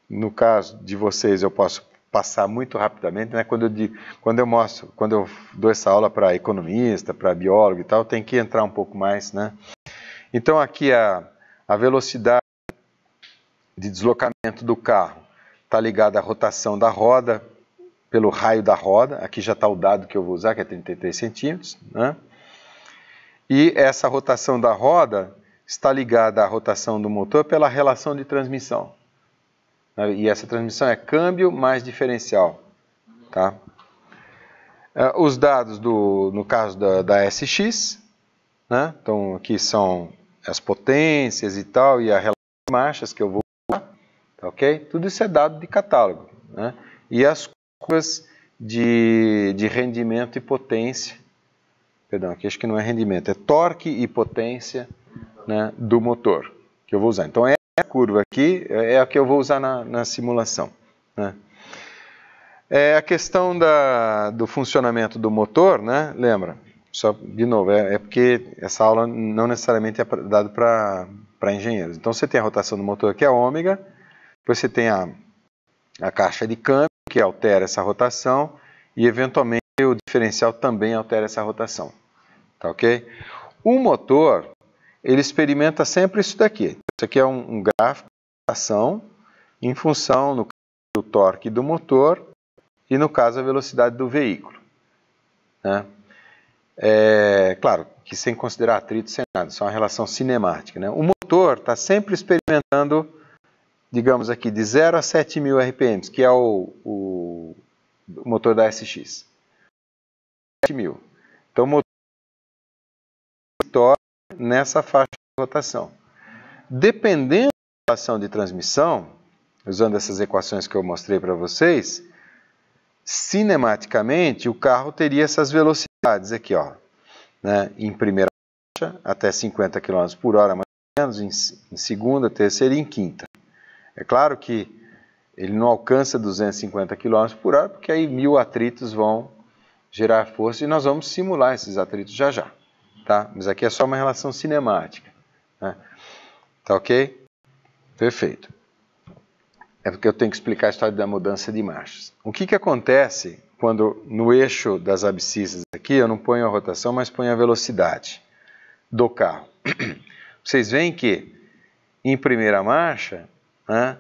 no caso de vocês eu posso passar muito rapidamente, né? Quando eu, quando eu mostro, quando eu dou essa aula para economista, para biólogo e tal, tem que entrar um pouco mais, né? Então aqui a, a velocidade de deslocamento do carro está ligada à rotação da roda, pelo raio da roda, aqui já está o dado que eu vou usar, que é 33 centímetros, né? e essa rotação da roda está ligada à rotação do motor pela relação de transmissão. Né? E essa transmissão é câmbio mais diferencial. Tá? É, os dados, do, no caso da, da SX, né? então aqui são as potências e tal, e a relação de marchas que eu vou usar, tá ok? Tudo isso é dado de catálogo. Né? E as curvas de, de rendimento e potência. Perdão, aqui acho que não é rendimento, é torque e potência né, do motor que eu vou usar. Então, é a curva aqui é, é a que eu vou usar na, na simulação. Né? É a questão da, do funcionamento do motor, né? lembra? Só, de novo, é, é porque essa aula não necessariamente é dada para engenheiros. Então, você tem a rotação do motor, que é ômega, depois você tem a, a caixa de câmbio, que altera essa rotação e eventualmente o diferencial também altera essa rotação. Tá ok? O motor, ele experimenta sempre isso daqui. Isso aqui é um, um gráfico de rotação em função, no caso, do torque do motor e, no caso, a velocidade do veículo. Né? É, claro que sem considerar atrito, sem nada, só uma relação cinemática. Né? O motor está sempre experimentando digamos aqui, de 0 a 7.000 RPMs, que é o, o motor da SX. 7.000. Então, o motor torna nessa faixa de rotação. Dependendo da ação de transmissão, usando essas equações que eu mostrei para vocês, cinematicamente o carro teria essas velocidades aqui, ó, né? em primeira faixa até 50 km por hora, mais ou menos, em, em segunda, terceira e em quinta. É claro que ele não alcança 250 km por hora, porque aí mil atritos vão gerar força e nós vamos simular esses atritos já já. Tá? Mas aqui é só uma relação cinemática. Né? Tá ok? Perfeito. É porque eu tenho que explicar a história da mudança de marchas. O que, que acontece quando no eixo das abscissas aqui eu não ponho a rotação, mas ponho a velocidade do carro? (clears throat) Vocês veem que em primeira marcha né?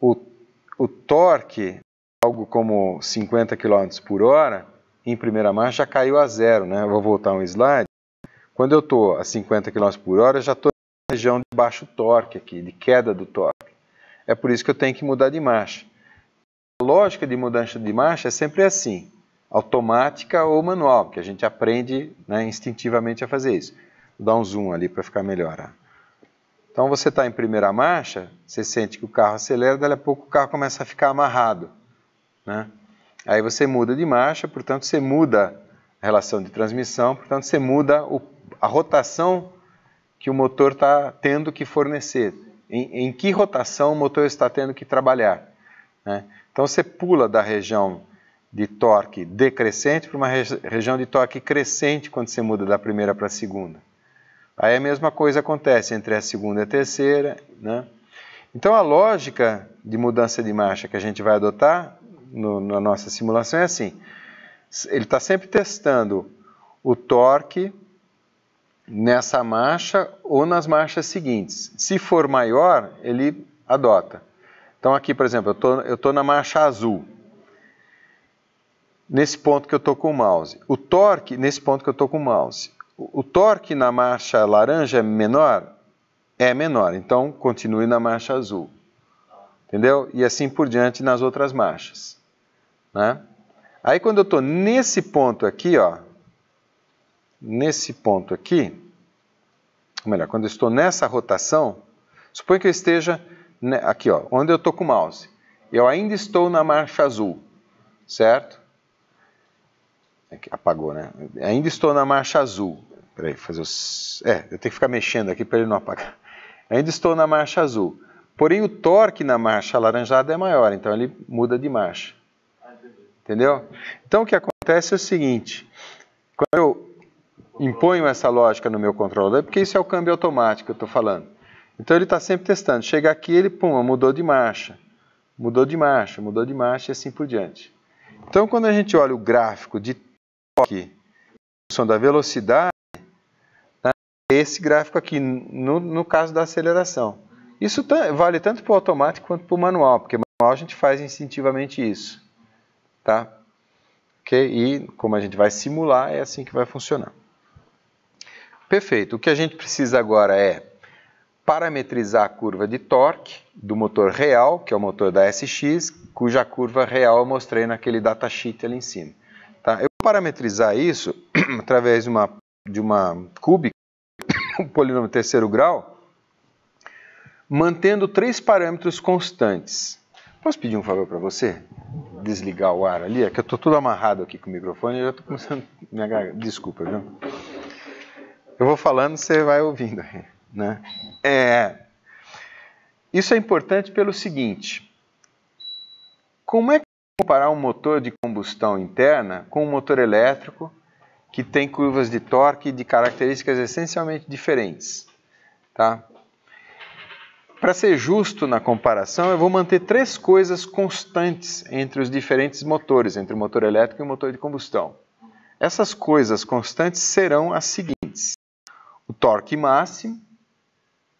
O, o torque, algo como 50 km por hora, em primeira marcha já caiu a zero. Né? Eu vou voltar um slide. Quando eu estou a 50 km por hora, já estou na região de baixo torque aqui, de queda do torque. É por isso que eu tenho que mudar de marcha. A lógica de mudança de marcha é sempre assim, automática ou manual, que a gente aprende né, instintivamente a fazer isso. Vou dar um zoom ali para ficar melhor. Então você está em primeira marcha, você sente que o carro acelera, daí a pouco o carro começa a ficar amarrado. Né? Aí você muda de marcha, portanto você muda a relação de transmissão, portanto você muda o, a rotação que o motor está tendo que fornecer, em, em, que rotação o motor está tendo que trabalhar. Né? Então você pula da região de torque decrescente para uma re, região de torque crescente quando você muda da primeira para a segunda. Aí a mesma coisa acontece entre a segunda e a terceira, né? Então a lógica de mudança de marcha que a gente vai adotar no, na nossa simulação é assim: ele está sempre testando o torque nessa marcha ou nas marchas seguintes. Se for maior, ele adota. Então aqui, por exemplo, eu estou na marcha azul. Nesse ponto que eu estou com o mouse. O torque, nesse ponto que eu estou com o mouse. O, torque na marcha laranja é menor? É menor, então continue na marcha azul. Entendeu? E assim por diante nas outras marchas. Né? Aí quando eu estou nesse ponto aqui, ó, nesse ponto aqui, ou melhor, quando eu estou nessa rotação, suponha que eu esteja aqui, ó, onde eu estou com o mouse. Eu ainda estou na marcha azul, certo? É apagou, né? Ainda estou na marcha azul. Peraí, fazer os... É, eu tenho que ficar mexendo aqui para ele não apagar. Ainda estou na marcha azul. Porém, o torque na marcha alaranjada é maior, então ele muda de marcha. Entendeu? Então, o que acontece é o seguinte. Quando eu imponho essa lógica no meu controlador, porque isso é o câmbio automático que eu estou falando. Então, ele está sempre testando. Chega aqui, ele, pum, mudou de marcha. Mudou de marcha, mudou de marcha e assim por diante. Então, quando a gente olha o gráfico de em função da velocidade, né, esse gráfico aqui, no, no caso da aceleração. Isso vale tanto para o automático quanto para o manual, porque manual a gente faz instintivamente isso. Tá? Okay? E como a gente vai simular, é assim que vai funcionar. Perfeito. O que a gente precisa agora é parametrizar a curva de torque do motor real, que é o motor da SX, cuja curva real eu mostrei naquele datasheet ali em cima parametrizar isso (clears throat) através de uma, de uma cúbica, (coughs) um polinômio terceiro grau, mantendo três parâmetros constantes. Posso pedir um favor para você? Desligar o ar ali? É que eu estou todo amarrado aqui com o microfone e já estou começando a me agarrar. Desculpa, viu? Eu vou falando, você vai ouvindo. Né? É, isso é importante pelo seguinte: como é comparar um motor de combustão interna com um motor elétrico que tem curvas de torque de características essencialmente diferentes. Tá? Para ser justo na comparação, eu vou manter três coisas constantes entre os diferentes motores, entre o motor elétrico e o motor de combustão. Essas coisas constantes serão as seguintes. O torque máximo,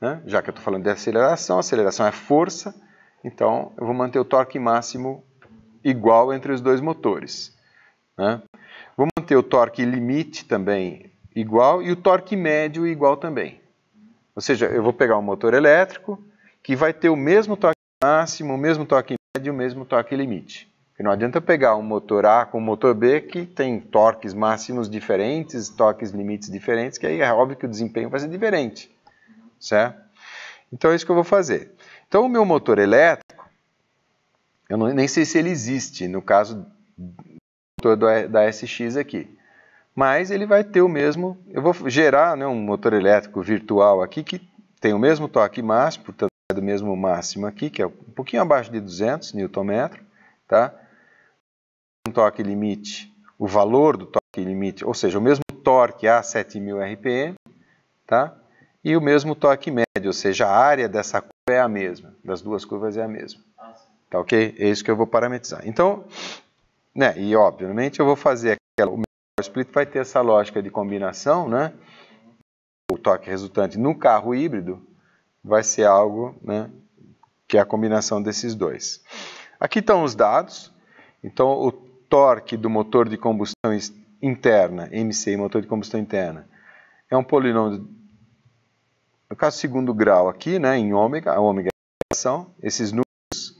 né? já que eu estou falando de aceleração, aceleração é força, então eu vou manter o torque máximo igual entre os dois motores. Né? Vou manter o torque limite também igual e o torque médio igual também. Ou seja, eu vou pegar um motor elétrico que vai ter o mesmo torque máximo, o mesmo torque médio, o mesmo torque limite. Porque não adianta pegar um motor A com um motor B que tem torques máximos diferentes, torques limites diferentes, que aí é óbvio que o desempenho vai ser diferente. Certo? Então é isso que eu vou fazer. Então o meu motor elétrico eu não, nem sei se ele existe no caso do motor da SX aqui. Mas ele vai ter o mesmo. Eu vou gerar né, um motor elétrico virtual aqui que tem o mesmo torque máximo, portanto é do mesmo máximo aqui, que é um pouquinho abaixo de 200 Nm. Tá? Um torque limite, o valor do torque limite, ou seja, o mesmo torque a 7000 RPM. Tá? E o mesmo torque médio, ou seja, a área dessa curva é a mesma, das duas curvas é a mesma. Tá ok? É isso que eu vou parametrizar. Então, né, e obviamente eu vou fazer aquela, o meu split vai ter essa lógica de combinação, né? O torque resultante no carro híbrido vai ser algo, né, que é a combinação desses dois. Aqui estão os dados. Então, o torque do motor de combustão interna, MC, motor de combustão interna, é um polinômio, no caso segundo grau aqui, né, em ômega, a ômega é a ação, esses números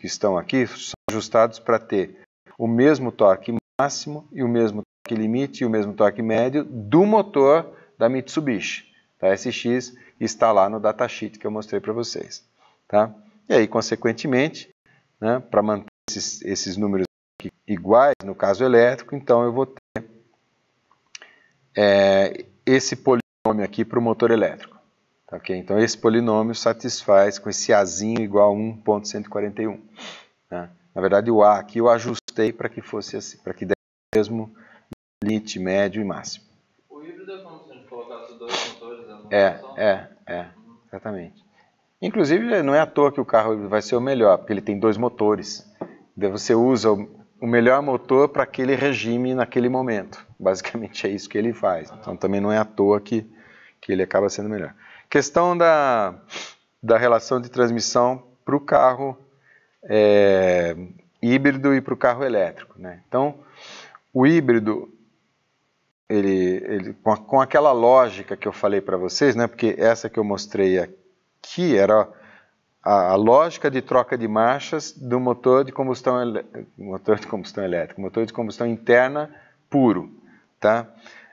que estão aqui são ajustados para ter o mesmo torque máximo e o mesmo torque limite e o mesmo torque médio do motor da Mitsubishi. Tá? SX está lá no datasheet que eu mostrei para vocês. Tá? E aí, consequentemente, né, para manter esses, esses números iguais, no caso elétrico, então eu vou ter é, esse polinômio aqui para o motor elétrico. Então esse polinômio satisfaz com esse azinho igual a 1.141. Né? Na verdade o a aqui eu ajustei para que fosse assim, para que desse o mesmo limite médio e máximo. O híbrido é como se a gente colocasse dois motores na É, é, é, é, exatamente. Inclusive não é à toa que o carro vai ser o melhor, porque ele tem dois motores. você usa o melhor motor para aquele regime naquele momento. Basicamente é isso que ele faz. Então também não é à toa que, que ele acaba sendo melhor. Questão da, da relação de transmissão para o carro é, híbrido e para o carro elétrico. Né? Então, o híbrido, ele, ele com, a, com, aquela lógica que eu falei para vocês, né? porque essa que eu mostrei aqui era a, a, lógica de troca de marchas do motor de combustão, motor de combustão elétrica, motor de combustão interna puro. Tá?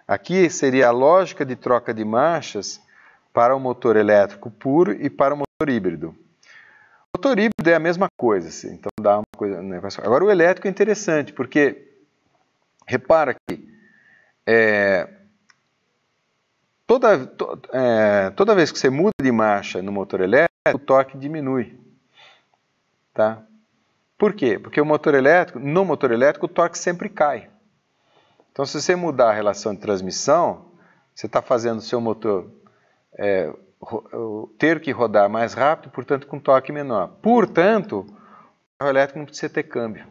Aqui seria a lógica de troca de marchas para o motor elétrico puro e para o motor híbrido. O motor híbrido é a mesma coisa, assim, então dá uma coisa. Né? Agora o elétrico é interessante, porque repara que é, toda, to, é, toda vez que você muda de marcha no motor elétrico, o torque diminui. Tá? Por quê? Porque o motor elétrico, no motor elétrico, o torque sempre cai. Então, se você mudar a relação de transmissão, você está fazendo o seu motor é, ter que rodar mais rápido, portanto, com torque menor. Portanto, o carro elétrico não precisa ter câmbio.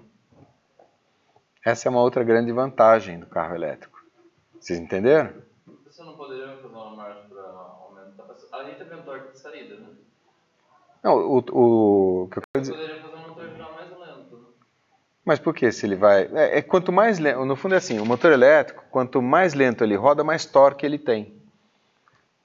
Essa é uma outra grande vantagem do carro elétrico. Vocês entenderam? Você não poderia fazer uma margem para aumentar a Além também o torque de saída, né? Não, o, o, o que eu quero dizer... Você poderia fazer um motor final mais lento. Né? Mas por que se ele vai... É, é, quanto mais lento... No fundo é assim, o motor elétrico, quanto mais lento ele roda, mais torque ele tem.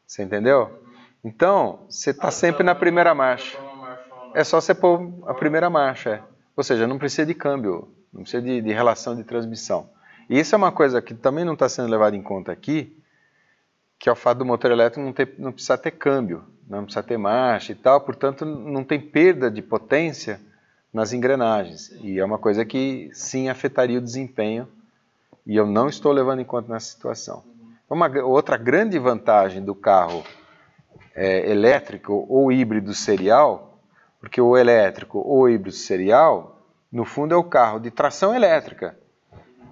Você entendeu? Então, você está ah, sempre então na primeira marcha. Então é marcha é só você pôr a primeira marcha. É. Ou seja, não precisa de câmbio, não precisa de, de relação de transmissão. E isso é uma coisa que também não está sendo levada em conta aqui, que é o fato do motor elétrico não, ter, não precisar ter câmbio, não precisar ter marcha e tal, portanto não tem perda de potência nas engrenagens. E é uma coisa que sim afetaria o desempenho e eu não estou levando em conta nessa situação. Uma outra grande vantagem do carro é, elétrico ou híbrido serial, porque o elétrico ou híbrido serial, no fundo, é o carro de tração elétrica,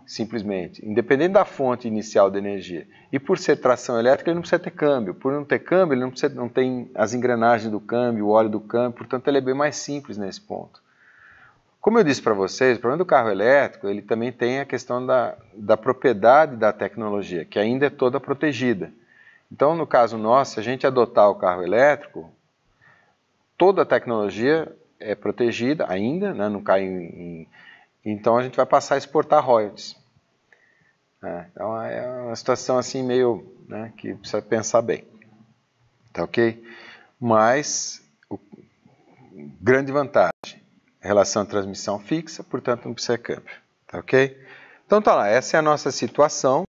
simplesmente, independente da fonte inicial de energia. E por ser tração elétrica, ele não precisa ter câmbio. Por não ter câmbio, ele não, precisa, não tem as engrenagens do câmbio, o óleo do câmbio, portanto, ele é bem mais simples nesse ponto. Como eu disse para vocês, o problema do carro elétrico, ele também tem a questão da, da propriedade da tecnologia, que ainda é toda protegida. Então, no caso nosso, se a gente adotar o carro elétrico, toda a tecnologia é protegida ainda, né? não cai em, em, Então, a gente vai passar a exportar royalties. É, então, é uma situação assim meio... Né, que precisa pensar bem. Tá ok? Mas, o, grande vantagem relação de transmissão fixa, portanto não precisa câmbio, tá ok? Então tá lá, essa é a nossa situação,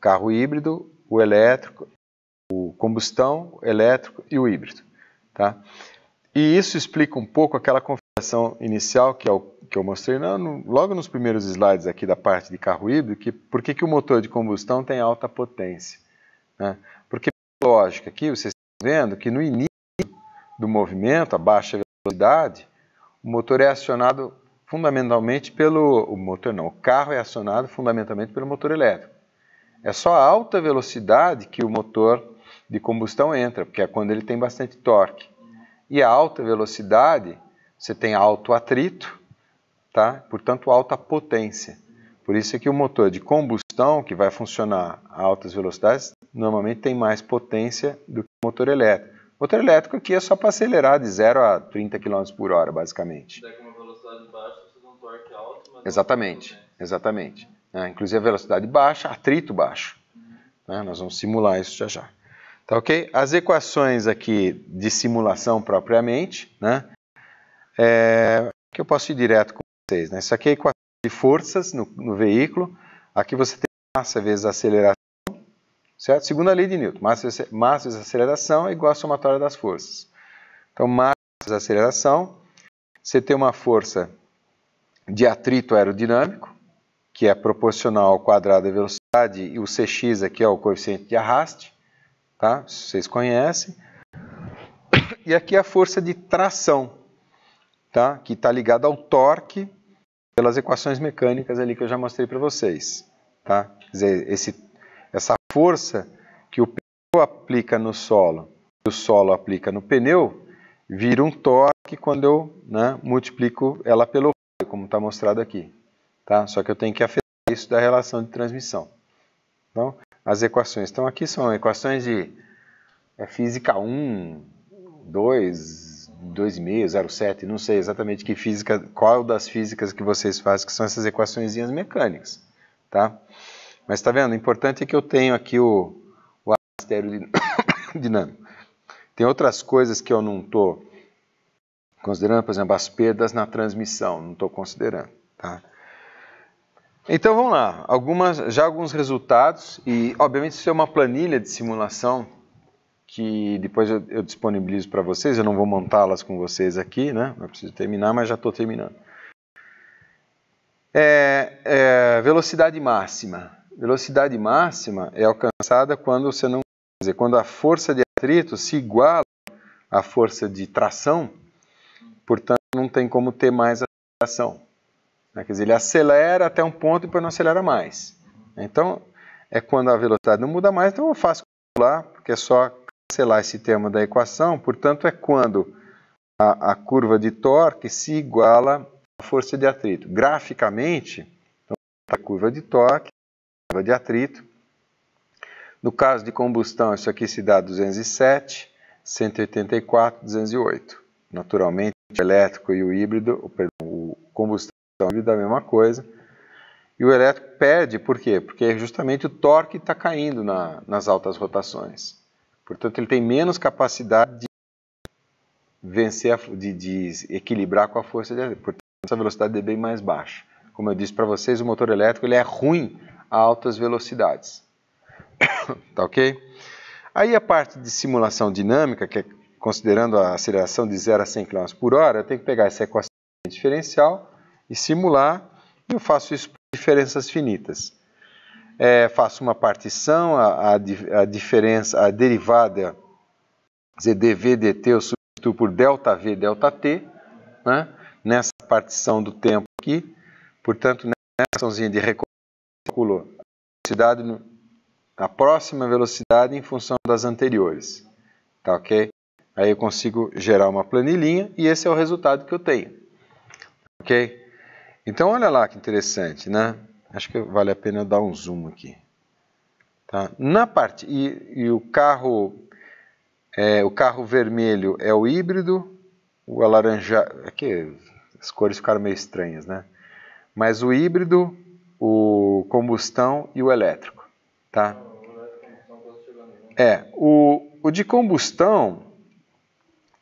carro híbrido, o elétrico, o combustão, o elétrico e o híbrido, tá? E isso explica um pouco aquela configuração inicial que, é o, que eu mostrei não, logo nos primeiros slides aqui da parte de carro híbrido, que por que, que o motor de combustão tem alta potência, né? Porque, lógica aqui, vocês estão vendo que no início do movimento, a baixa velocidade, o motor é acionado fundamentalmente pelo. O motor não, o carro é acionado fundamentalmente pelo motor elétrico. É só a alta velocidade que o motor de combustão entra, porque é quando ele tem bastante torque. E a alta velocidade, você tem alto atrito, tá? portanto, alta potência. Por isso é que o motor de combustão, que vai funcionar a altas velocidades, normalmente tem mais potência do que o motor elétrico. Motor elétrico aqui é só para acelerar de 0 a 30 km por hora, basicamente. Daí com uma velocidade baixa, você um torque alto. Mas exatamente, exatamente. É, inclusive a velocidade baixa, atrito baixo. Uhum. nós vamos simular isso já já. Tá ok? As equações aqui de simulação propriamente, né? É, que eu posso ir direto com vocês, né? Isso aqui é equação de forças no, no veículo. Aqui você tem massa vezes aceleração Certo? segunda lei de Newton, massa, massa vezes aceleração é igual à somatória das forças. Então, massa vezes aceleração, você tem uma força de atrito aerodinâmico, que é proporcional ao quadrado da velocidade, e o Cx aqui é o coeficiente de arraste, tá? vocês conhecem. E aqui é a força de tração, tá? que está ligada ao torque pelas equações mecânicas ali que eu já mostrei para vocês. Tá? Quer dizer, esse, essa força que o pneu aplica no solo, o solo aplica no pneu, vira um torque quando eu né, multiplico ela pelo raio, como está mostrado aqui. Tá? Só que eu tenho que afetar isso da relação de transmissão. Então, as equações estão aqui, são equações de é, física 1, 2, 2,5, 0,7, não sei exatamente que física, qual das físicas que vocês fazem, que são essas equações mecânicas. Tá? Mas está vendo? O importante é que eu tenho aqui o, o astério (coughs) dinâmico. Tem outras coisas que eu não estou considerando, por exemplo, as perdas na transmissão, não estou considerando. Tá? Então vamos lá, algumas, já alguns resultados, e obviamente isso é uma planilha de simulação que depois eu, eu disponibilizo para vocês, eu não vou montá-las com vocês aqui, né? Eu preciso terminar, mas já estou terminando. É, é, velocidade máxima velocidade máxima é alcançada quando você não quando a força de atrito se iguala à força de tração, portanto não tem como ter mais aceleração. Né? Quer dizer, ele acelera até um ponto e depois não acelera mais. Então é quando a velocidade não muda mais, então eu faço calcular, porque é só cancelar esse termo da equação, portanto é quando a, a curva de torque se iguala à força de atrito. Graficamente, então, a curva de torque de atrito. No caso de combustão, isso aqui se dá 207, 184, 208. Naturalmente, o elétrico e o híbrido, o, perdão, o combustão híbrido é a mesma coisa. E o elétrico perde, por quê? Porque é justamente o torque está caindo na, nas altas rotações. Portanto, ele tem menos capacidade de vencer, a, de, de equilibrar com a força de Portanto, essa velocidade é bem mais baixa. Como eu disse para vocês, o motor elétrico ele é ruim a altas velocidades. (coughs) tá ok? Aí a parte de simulação dinâmica, que é considerando a aceleração de 0 a 100 km por hora, eu tenho que pegar essa equação diferencial e simular, e eu faço isso por diferenças finitas. É, faço uma partição, a, a, diferença, a derivada, dizer, dv dt eu substituo por ΔV, ΔT, né? nessa partição do tempo aqui, portanto, nessa açãozinha de recorrência calculou velocidade na próxima velocidade em função das anteriores. Tá ok? Aí eu consigo gerar uma planilhinha e esse é o resultado que eu tenho. Ok? Então olha lá que interessante, né? Acho que vale a pena dar um zoom aqui. Tá? Na parte e, e o carro é, o carro vermelho é o híbrido, o alaranjado. Aqui é as cores ficaram meio estranhas, né? Mas o híbrido o combustão e o elétrico. Tá? É, o, o de combustão,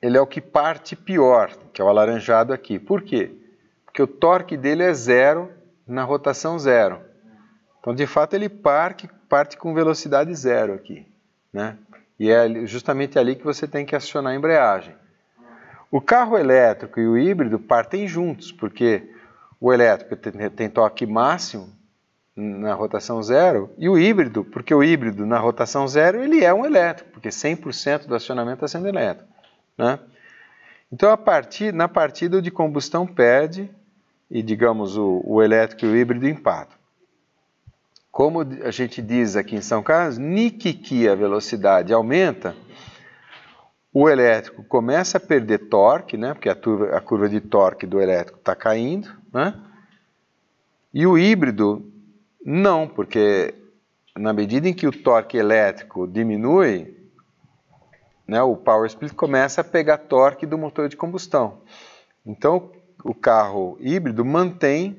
ele é o que parte pior, que é o alaranjado aqui. Por quê? Porque o torque dele é zero na rotação zero. Então, de fato, ele parte, parte com velocidade zero aqui. Né? E é justamente ali que você tem que acionar a embreagem. O carro elétrico e o híbrido partem juntos, porque o elétrico tem torque máximo na rotação zero e o híbrido, porque o híbrido na rotação zero ele é um elétrico, porque 100% do acionamento está sendo elétrico. Né? Então, a partir, na partida, o de combustão perde e, digamos, o, o elétrico e o híbrido empatam. Como a gente diz aqui em São Carlos, nique que a velocidade aumenta, o elétrico começa a perder torque, né, porque a a curva de torque do elétrico está caindo, né? E o híbrido, não, porque na medida em que o torque elétrico diminui, né, o power split começa a pegar torque do motor de combustão. Então o carro híbrido mantém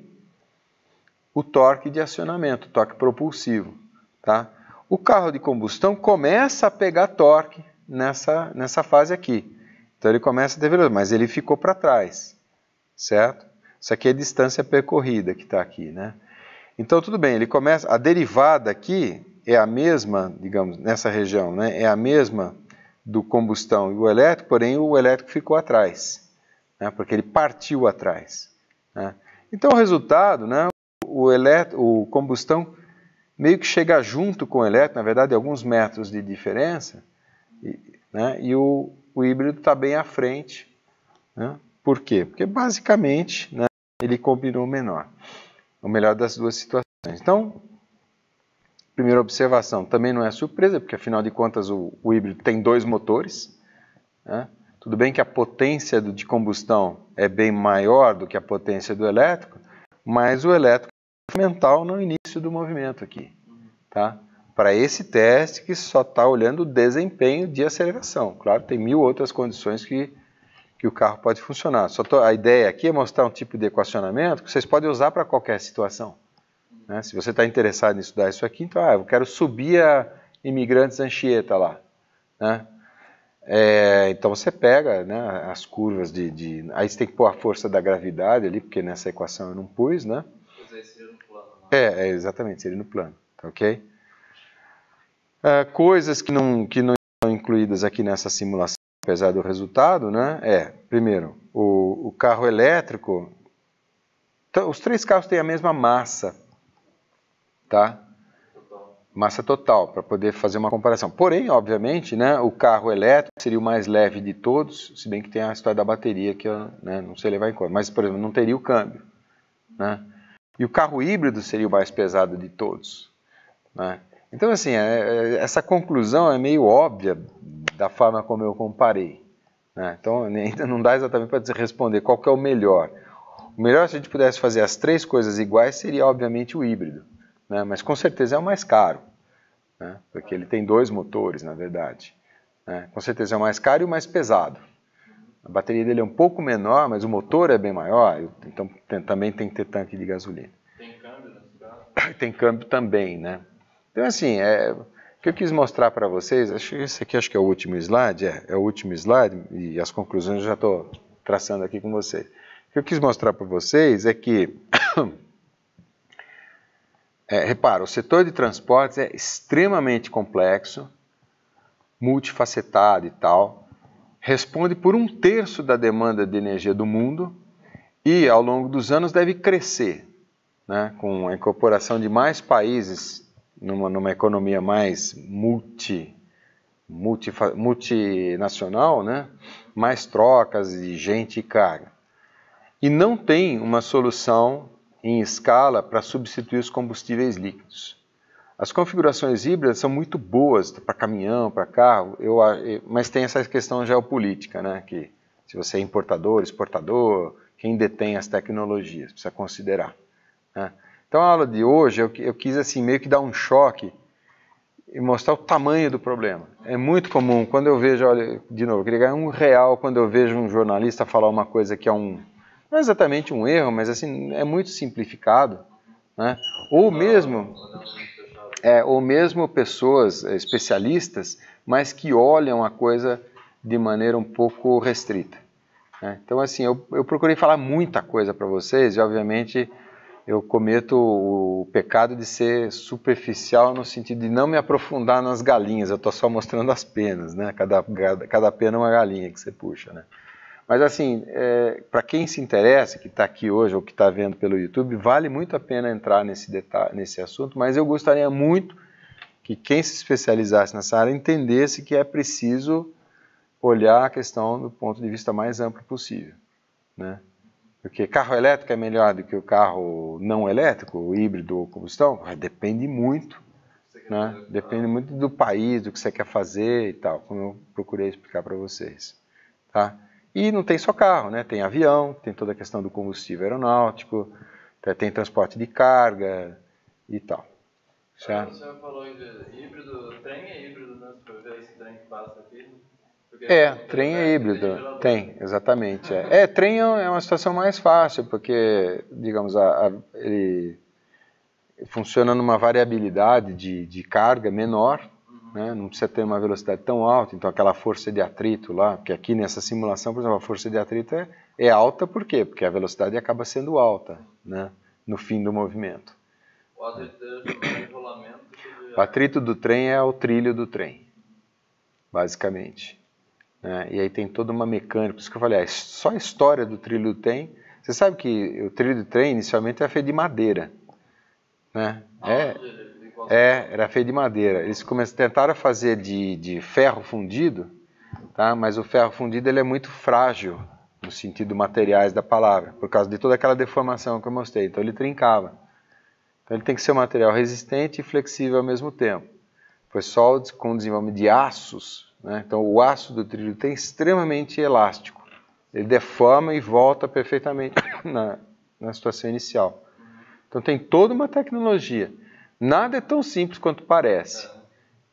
o torque de acionamento, o torque propulsivo. Tá? O carro de combustão começa a pegar torque nessa, nessa fase aqui. Então ele começa a ter velocidade, mas ele ficou para trás, certo? Isso aqui é a distância percorrida que está aqui, né? Então, tudo bem, ele começa. A derivada aqui é a mesma, digamos, nessa região, né? É a mesma do combustão e o elétrico, porém o elétrico ficou atrás, né? porque ele partiu atrás. Né? Então, o resultado, né? o, elétrico, o combustão meio que chega junto com o elétrico, na verdade, alguns metros de diferença, e, né? e o, o híbrido está bem à frente. Né? Por quê? Porque basicamente né, ele combinou o menor. O melhor das duas situações. Então, primeira observação, também não é surpresa, porque afinal de contas o, o híbrido tem dois motores. Né? Tudo bem que a potência do, de combustão é bem maior do que a potência do elétrico, mas o elétrico é fundamental no início do movimento aqui. Tá? Para esse teste que só está olhando o desempenho de aceleração. Claro, tem mil outras condições que que o carro pode funcionar. Só tô, a ideia aqui é mostrar um tipo de equacionamento que vocês podem usar para qualquer situação. Né? Se você está interessado em estudar isso aqui, então, ah, eu quero subir a Imigrantes Anchieta lá. Né? É, então você pega né, as curvas de, de, Aí você tem que pôr a força da gravidade ali, porque nessa equação eu não pus, né? né? É, é exatamente, seria no plano, tá ok? Uh, coisas que não, que não estão incluídas aqui nessa simulação apesar do resultado, né, é, primeiro, o, o carro elétrico, os três carros têm a mesma massa, tá? massa total, para poder fazer uma comparação. Porém, obviamente, né, o carro elétrico seria o mais leve de todos, se bem que tem a história da bateria que eu né, não sei levar em conta, mas, por exemplo, não teria o câmbio. Né? E o carro híbrido seria o mais pesado de todos. Né? Então, assim, é, é, essa conclusão é meio óbvia da forma como eu comparei. Né? Então, ainda (laughs) não dá exatamente para responder qual que é o melhor. O melhor, se a gente pudesse fazer as três coisas iguais, seria, obviamente, o híbrido. Né? Mas, com certeza, é o mais caro, né? porque ele tem dois motores, na verdade. Né? Com certeza é o mais caro e o mais pesado. A bateria dele é um pouco menor, mas o motor é bem maior, então tem, também tem que ter tanque de gasolina. Tem câmbio? Tem câmbio também, né? Então, assim, é, o que eu quis mostrar para vocês, acho que esse aqui acho que é o último slide, é, é o último slide, e as conclusões eu já estou traçando aqui com vocês. O que eu quis mostrar para vocês é que, (coughs) é, repara, o setor de transportes é extremamente complexo, multifacetado e tal, responde por um terço da demanda de energia do mundo e, ao longo dos anos, deve crescer, né, com a incorporação de mais países numa, numa economia mais multi, multi, multinacional, né? mais trocas de gente e carga. E não tem uma solução em escala para substituir os combustíveis líquidos. As configurações híbridas são muito boas para caminhão, para carro, eu, mas tem essa questão geopolítica, né? que se você é importador, exportador, quem detém as tecnologias, precisa considerar. Né? Então a aula de hoje eu, eu quis assim meio que dar um choque e mostrar o tamanho do problema. É muito comum quando eu vejo, olha, de novo, eu queria ganhar um real quando eu vejo um jornalista falar uma coisa que é um, não é exatamente um erro, mas assim é muito simplificado, né? Ou mesmo é, ou mesmo pessoas é, especialistas, mas que olham a coisa de maneira um pouco restrita. Né? Então, assim, eu, eu procurei falar muita coisa para vocês e, obviamente, eu cometo o pecado de ser superficial no sentido de não me aprofundar nas galinhas. Eu estou só mostrando as penas, né? Cada, cada, pena é uma galinha que você puxa, né? Mas assim, é, para quem se interessa, que está aqui hoje ou que está vendo pelo YouTube, vale muito a pena entrar nesse, detalhe, nesse assunto, mas eu gostaria muito que quem se especializasse nessa área entendesse que é preciso olhar a questão do ponto de vista mais amplo possível. Né? Porque carro elétrico é melhor do que o carro não elétrico, o híbrido ou combustão? Depende muito. Né? Depende muito do país, do que você quer fazer e tal, como eu procurei explicar para vocês. Tá? E não tem só carro, né? tem avião, tem toda a questão do combustível aeronáutico, tá? tem transporte de carga e tal. Certo? senhor falou em híbrido, trem é híbrido, né? Se ver esse trem que passa aqui, é, trem é híbrido, tem, exatamente. É, é trem é, é uma situação mais fácil, porque, digamos, a, a, ele funciona numa variabilidade de, de carga menor, né? não precisa ter uma velocidade tão alta, então aquela força de atrito lá, porque aqui nessa simulação, por exemplo, a força de atrito é, é alta, por quê? Porque a velocidade acaba sendo alta né? no fim do movimento. O atrito, é o atrito do trem é o trilho do trem, basicamente. Né? E aí tem toda uma mecânica. Por isso que eu falei, ah, só a história do trilho do trem. Você sabe que o trilho do trem inicialmente era feito de madeira. Né? Ah, é, é, era feito de madeira. Eles tentaram fazer de, de ferro fundido, tá? mas o ferro fundido ele é muito frágil no sentido materiais da palavra, por causa de toda aquela deformação que eu mostrei. Então ele trincava. Então ele tem que ser um material resistente e flexível ao mesmo tempo. Foi só com o desenvolvimento de aços né? Então, o aço do trilho tem extremamente elástico. Ele deforma e volta perfeitamente (coughs) na, na situação inicial. Então, tem toda uma tecnologia. Nada é tão simples quanto parece.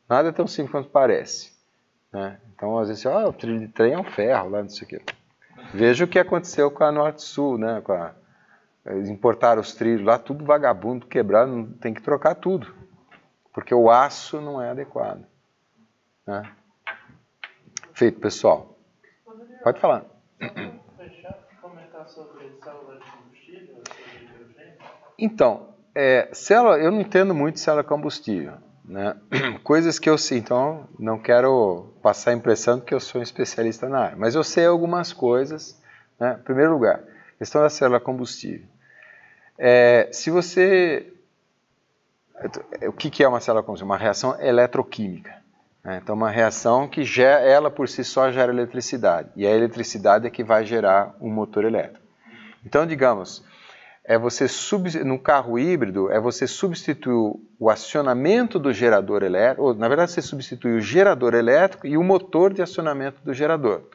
Nada é tão simples quanto parece. Né? Então, às vezes, ah, o trilho de trem é um ferro, lá, não sei o quê. Veja o que aconteceu com a Norte Sul, né? com a, eles importaram os trilhos lá, tudo vagabundo, quebrado, tem que trocar tudo, porque o aço não é adequado. Né? Feito, pessoal. Poderia Pode falar. Fechar, comentar sobre célula de combustível, Então, é, célula, eu não entendo muito célula é combustível. Né? (clears throat) Coisas que eu sei, então não quero passar a impressão que eu sou um especialista na área, mas eu sei algumas coisas. Né? Em primeiro lugar, questão da célula combustível. É, se você. O que é uma célula combustível? Uma reação eletroquímica. É, então, uma reação que gera, ela por si só gera eletricidade. E a eletricidade é que vai gerar um motor elétrico. Então, digamos, é você no carro híbrido, é você substituir o acionamento do gerador elétrico, ou, na verdade, você substitui o gerador elétrico e o motor de acionamento do gerador.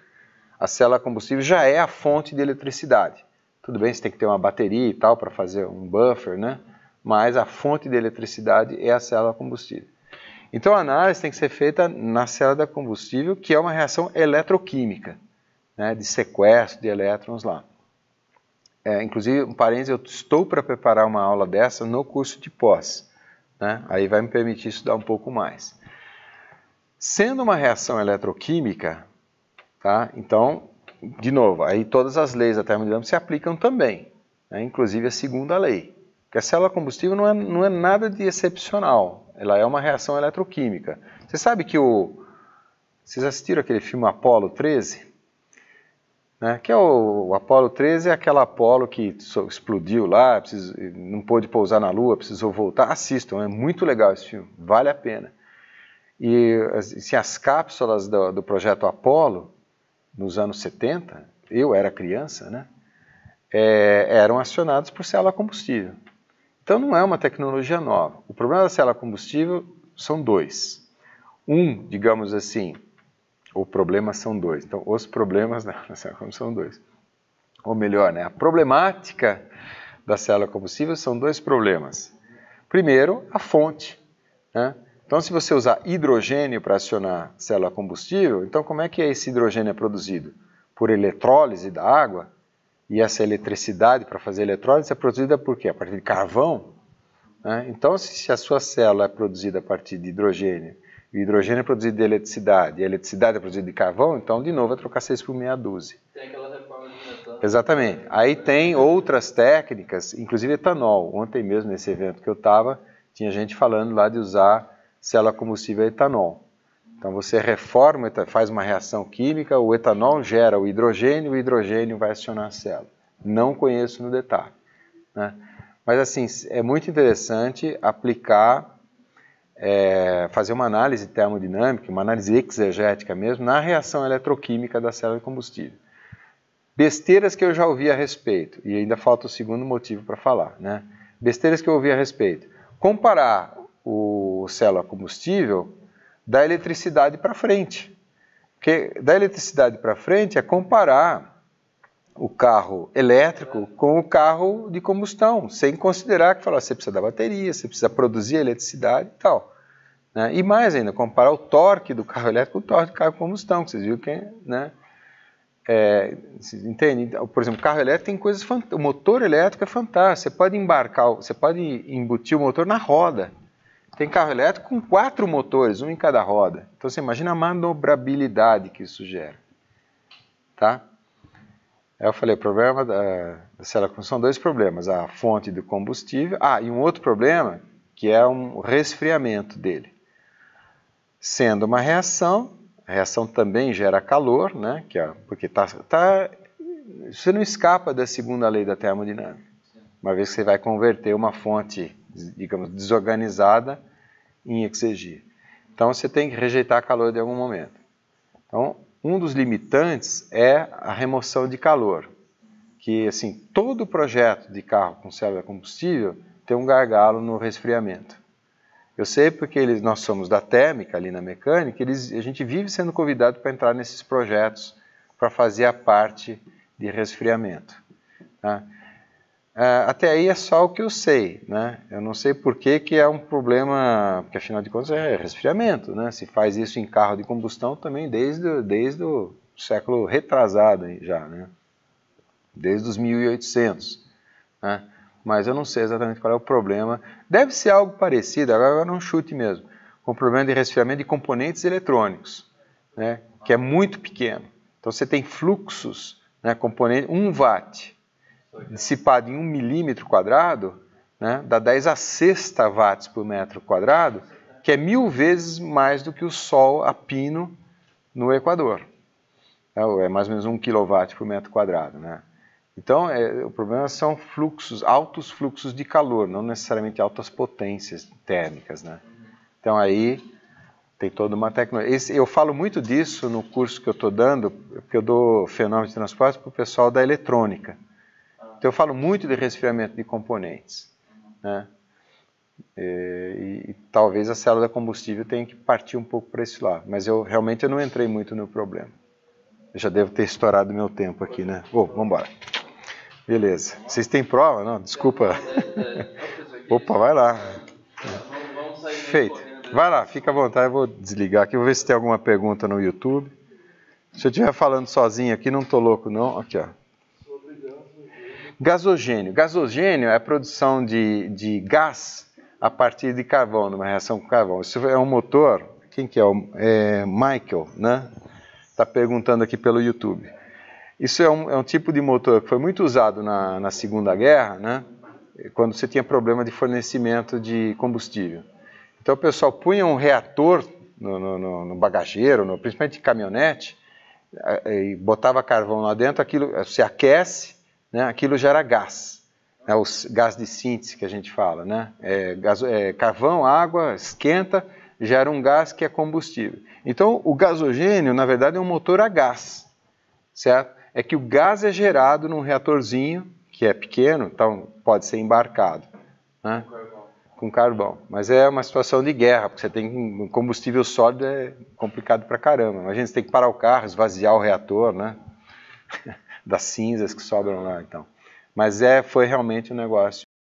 A célula combustível já é a fonte de eletricidade. Tudo bem, você tem que ter uma bateria e tal para fazer um buffer, né? Mas a fonte de eletricidade é a célula combustível. Então a análise tem que ser feita na célula da combustível, que é uma reação eletroquímica, né, de sequestro de elétrons lá. É, inclusive, um parênteses, eu estou para preparar uma aula dessa no curso de pós. Né? Aí vai me permitir estudar um pouco mais. Sendo uma reação eletroquímica, tá? então, de novo, aí todas as leis da termodinâmica se aplicam também, né? inclusive a segunda lei. Porque a célula combustível não é, não é nada de excepcional. Ela é uma reação eletroquímica. Você sabe que o... Vocês assistiram aquele filme Apolo 13? Né? Que é o, o Apolo 13 é aquela Apolo que explodiu lá, precisou, não pôde pousar na Lua, precisou voltar. Assistam, é muito legal esse filme, vale a pena. E assim, as cápsulas do, do projeto Apolo, nos anos 70, eu era criança, né? É, eram acionadas por célula combustível. Então não é uma tecnologia nova. O problema da célula combustível são dois. Um, digamos assim, o problema são dois. Então os problemas (laughs) da célula combustível são dois. Ou melhor, né, a problemática da célula combustível são dois problemas. Primeiro, a fonte. Né? Então, se você usar hidrogênio para acionar célula combustível, então como é que é esse hidrogênio é produzido? Por eletrólise da água? E essa eletricidade para fazer eletrólise é produzida por quê? A partir de carvão. Né? Então, se a sua célula é produzida a partir de hidrogênio, o hidrogênio é produzido de eletricidade, e a eletricidade é produzida de carvão, então, de novo, é trocar 6 por meia dúzia. Tem aquela reforma de Exatamente. Aí tem outras técnicas, inclusive etanol. Ontem mesmo, nesse evento que eu estava, tinha gente falando lá de usar célula combustível etanol. Então você reforma, faz uma reação química, o etanol gera o hidrogênio, o hidrogênio vai acionar a célula. Não conheço no detalhe. Né? Mas assim, é muito interessante aplicar, é, fazer uma análise termodinâmica, uma análise exegética mesmo, na reação eletroquímica da célula de combustível. Besteiras que eu já ouvi a respeito, e ainda falta o segundo motivo para falar, né? Besteiras que eu ouvi a respeito. Comparar o célula combustível da eletricidade para frente. Porque da eletricidade para frente é comparar o carro elétrico com o carro de combustão, sem considerar que fala, você precisa da bateria, você precisa produzir eletricidade e tal. Né? E mais ainda, comparar o torque do carro elétrico com o torque do carro de combustão, que vocês viram que né? é, entende? Então, por exemplo, carro elétrico tem coisas fantásticas. o motor elétrico é fantástico. Você pode embarcar, você pode embutir o motor na roda. Tem carro elétrico com quatro motores, um em cada roda. Então você imagina a manobrabilidade que isso gera. Tá? Aí eu falei, o problema da, da célula são dois problemas, a fonte do combustível, ah, e um outro problema, que é um resfriamento dele. Sendo uma reação, a reação também gera calor, né, que é, porque tá, tá, você não escapa da segunda lei da termodinâmica, uma vez que você vai converter uma fonte, digamos, desorganizada em exegir. Então você tem que rejeitar calor de algum momento. Então, um dos limitantes é a remoção de calor, que assim, todo projeto de carro com célula combustível tem um gargalo no resfriamento. Eu sei porque eles, nós somos da térmica ali na mecânica, eles, a gente vive sendo convidado para entrar nesses projetos para fazer a parte de resfriamento. Tá? É, até aí é só o que eu sei, né? Eu não sei por que, que é um problema, porque afinal de contas é resfriamento, né? Se faz isso em carro de combustão também desde, desde o século retrasado já, né? Desde os 1800, né? Mas eu não sei exatamente qual é o problema. Deve ser algo parecido, agora não é chute mesmo, com o problema de resfriamento de componentes eletrônicos, né? Que é muito pequeno. Então você tem fluxos, né? Componente 1 watt, dissipado em um milímetro quadrado, né, dá 10 a sexta watts por metro quadrado, que é mil vezes mais do que o sol a pino no Equador. É, é mais ou menos 1 kW por metro quadrado. Né? Então, é, o problema são fluxos, altos fluxos de calor, não necessariamente altas potências térmicas. Né? Então, aí tem toda uma tecnologia. eu falo muito disso no curso que eu estou dando, porque eu dou fenômeno de transporte para o pessoal da eletrônica. Então eu falo muito de resfriamento de componentes. Né? É, e, e, talvez a célula combustível tenha que partir um pouco para esse lado. Mas eu realmente eu não entrei muito no problema. Eu já devo ter estourado meu tempo aqui, né? Vou, vamos embora. Beleza. Vocês têm prova? Não, desculpa. (laughs) Opa, vai lá. Feito. Vai lá, fica à vontade, eu vou desligar aqui. Vou ver se tem alguma pergunta no YouTube. Se eu estiver falando sozinho aqui, não estou louco, não. Aqui, ó. Gasogênio. Gasogênio é a produção de, de gás a partir de carvão, numa reação com carvão. Isso é um motor. Quem que é? é Michael, né? Está perguntando aqui pelo YouTube. Isso é um, é um, tipo de motor que foi muito usado na, na Segunda Guerra, né? Quando você tinha problema de fornecimento de combustível. Então o pessoal punha um reator no, no, no bagageiro, no, principalmente caminhonete, é, é, e botava carvão lá dentro, aquilo se aquece, né, aquilo gera gás, né, o gás de síntese que a gente fala. Né, é, é, carvão, água, esquenta, gera um gás que é combustível. Então, o gasogênio, na verdade, é um motor a gás, certo? É que o gás é gerado num reatorzinho, que é pequeno, então pode ser embarcado. Né? com carvão. Mas é uma situação de guerra, porque você tem um combustível sólido é complicado pra caramba. Imagina, você tem que parar o carro, esvaziar o reator, né? (laughs) das cinzas que sobram lá, então. Mas é, foi realmente um negócio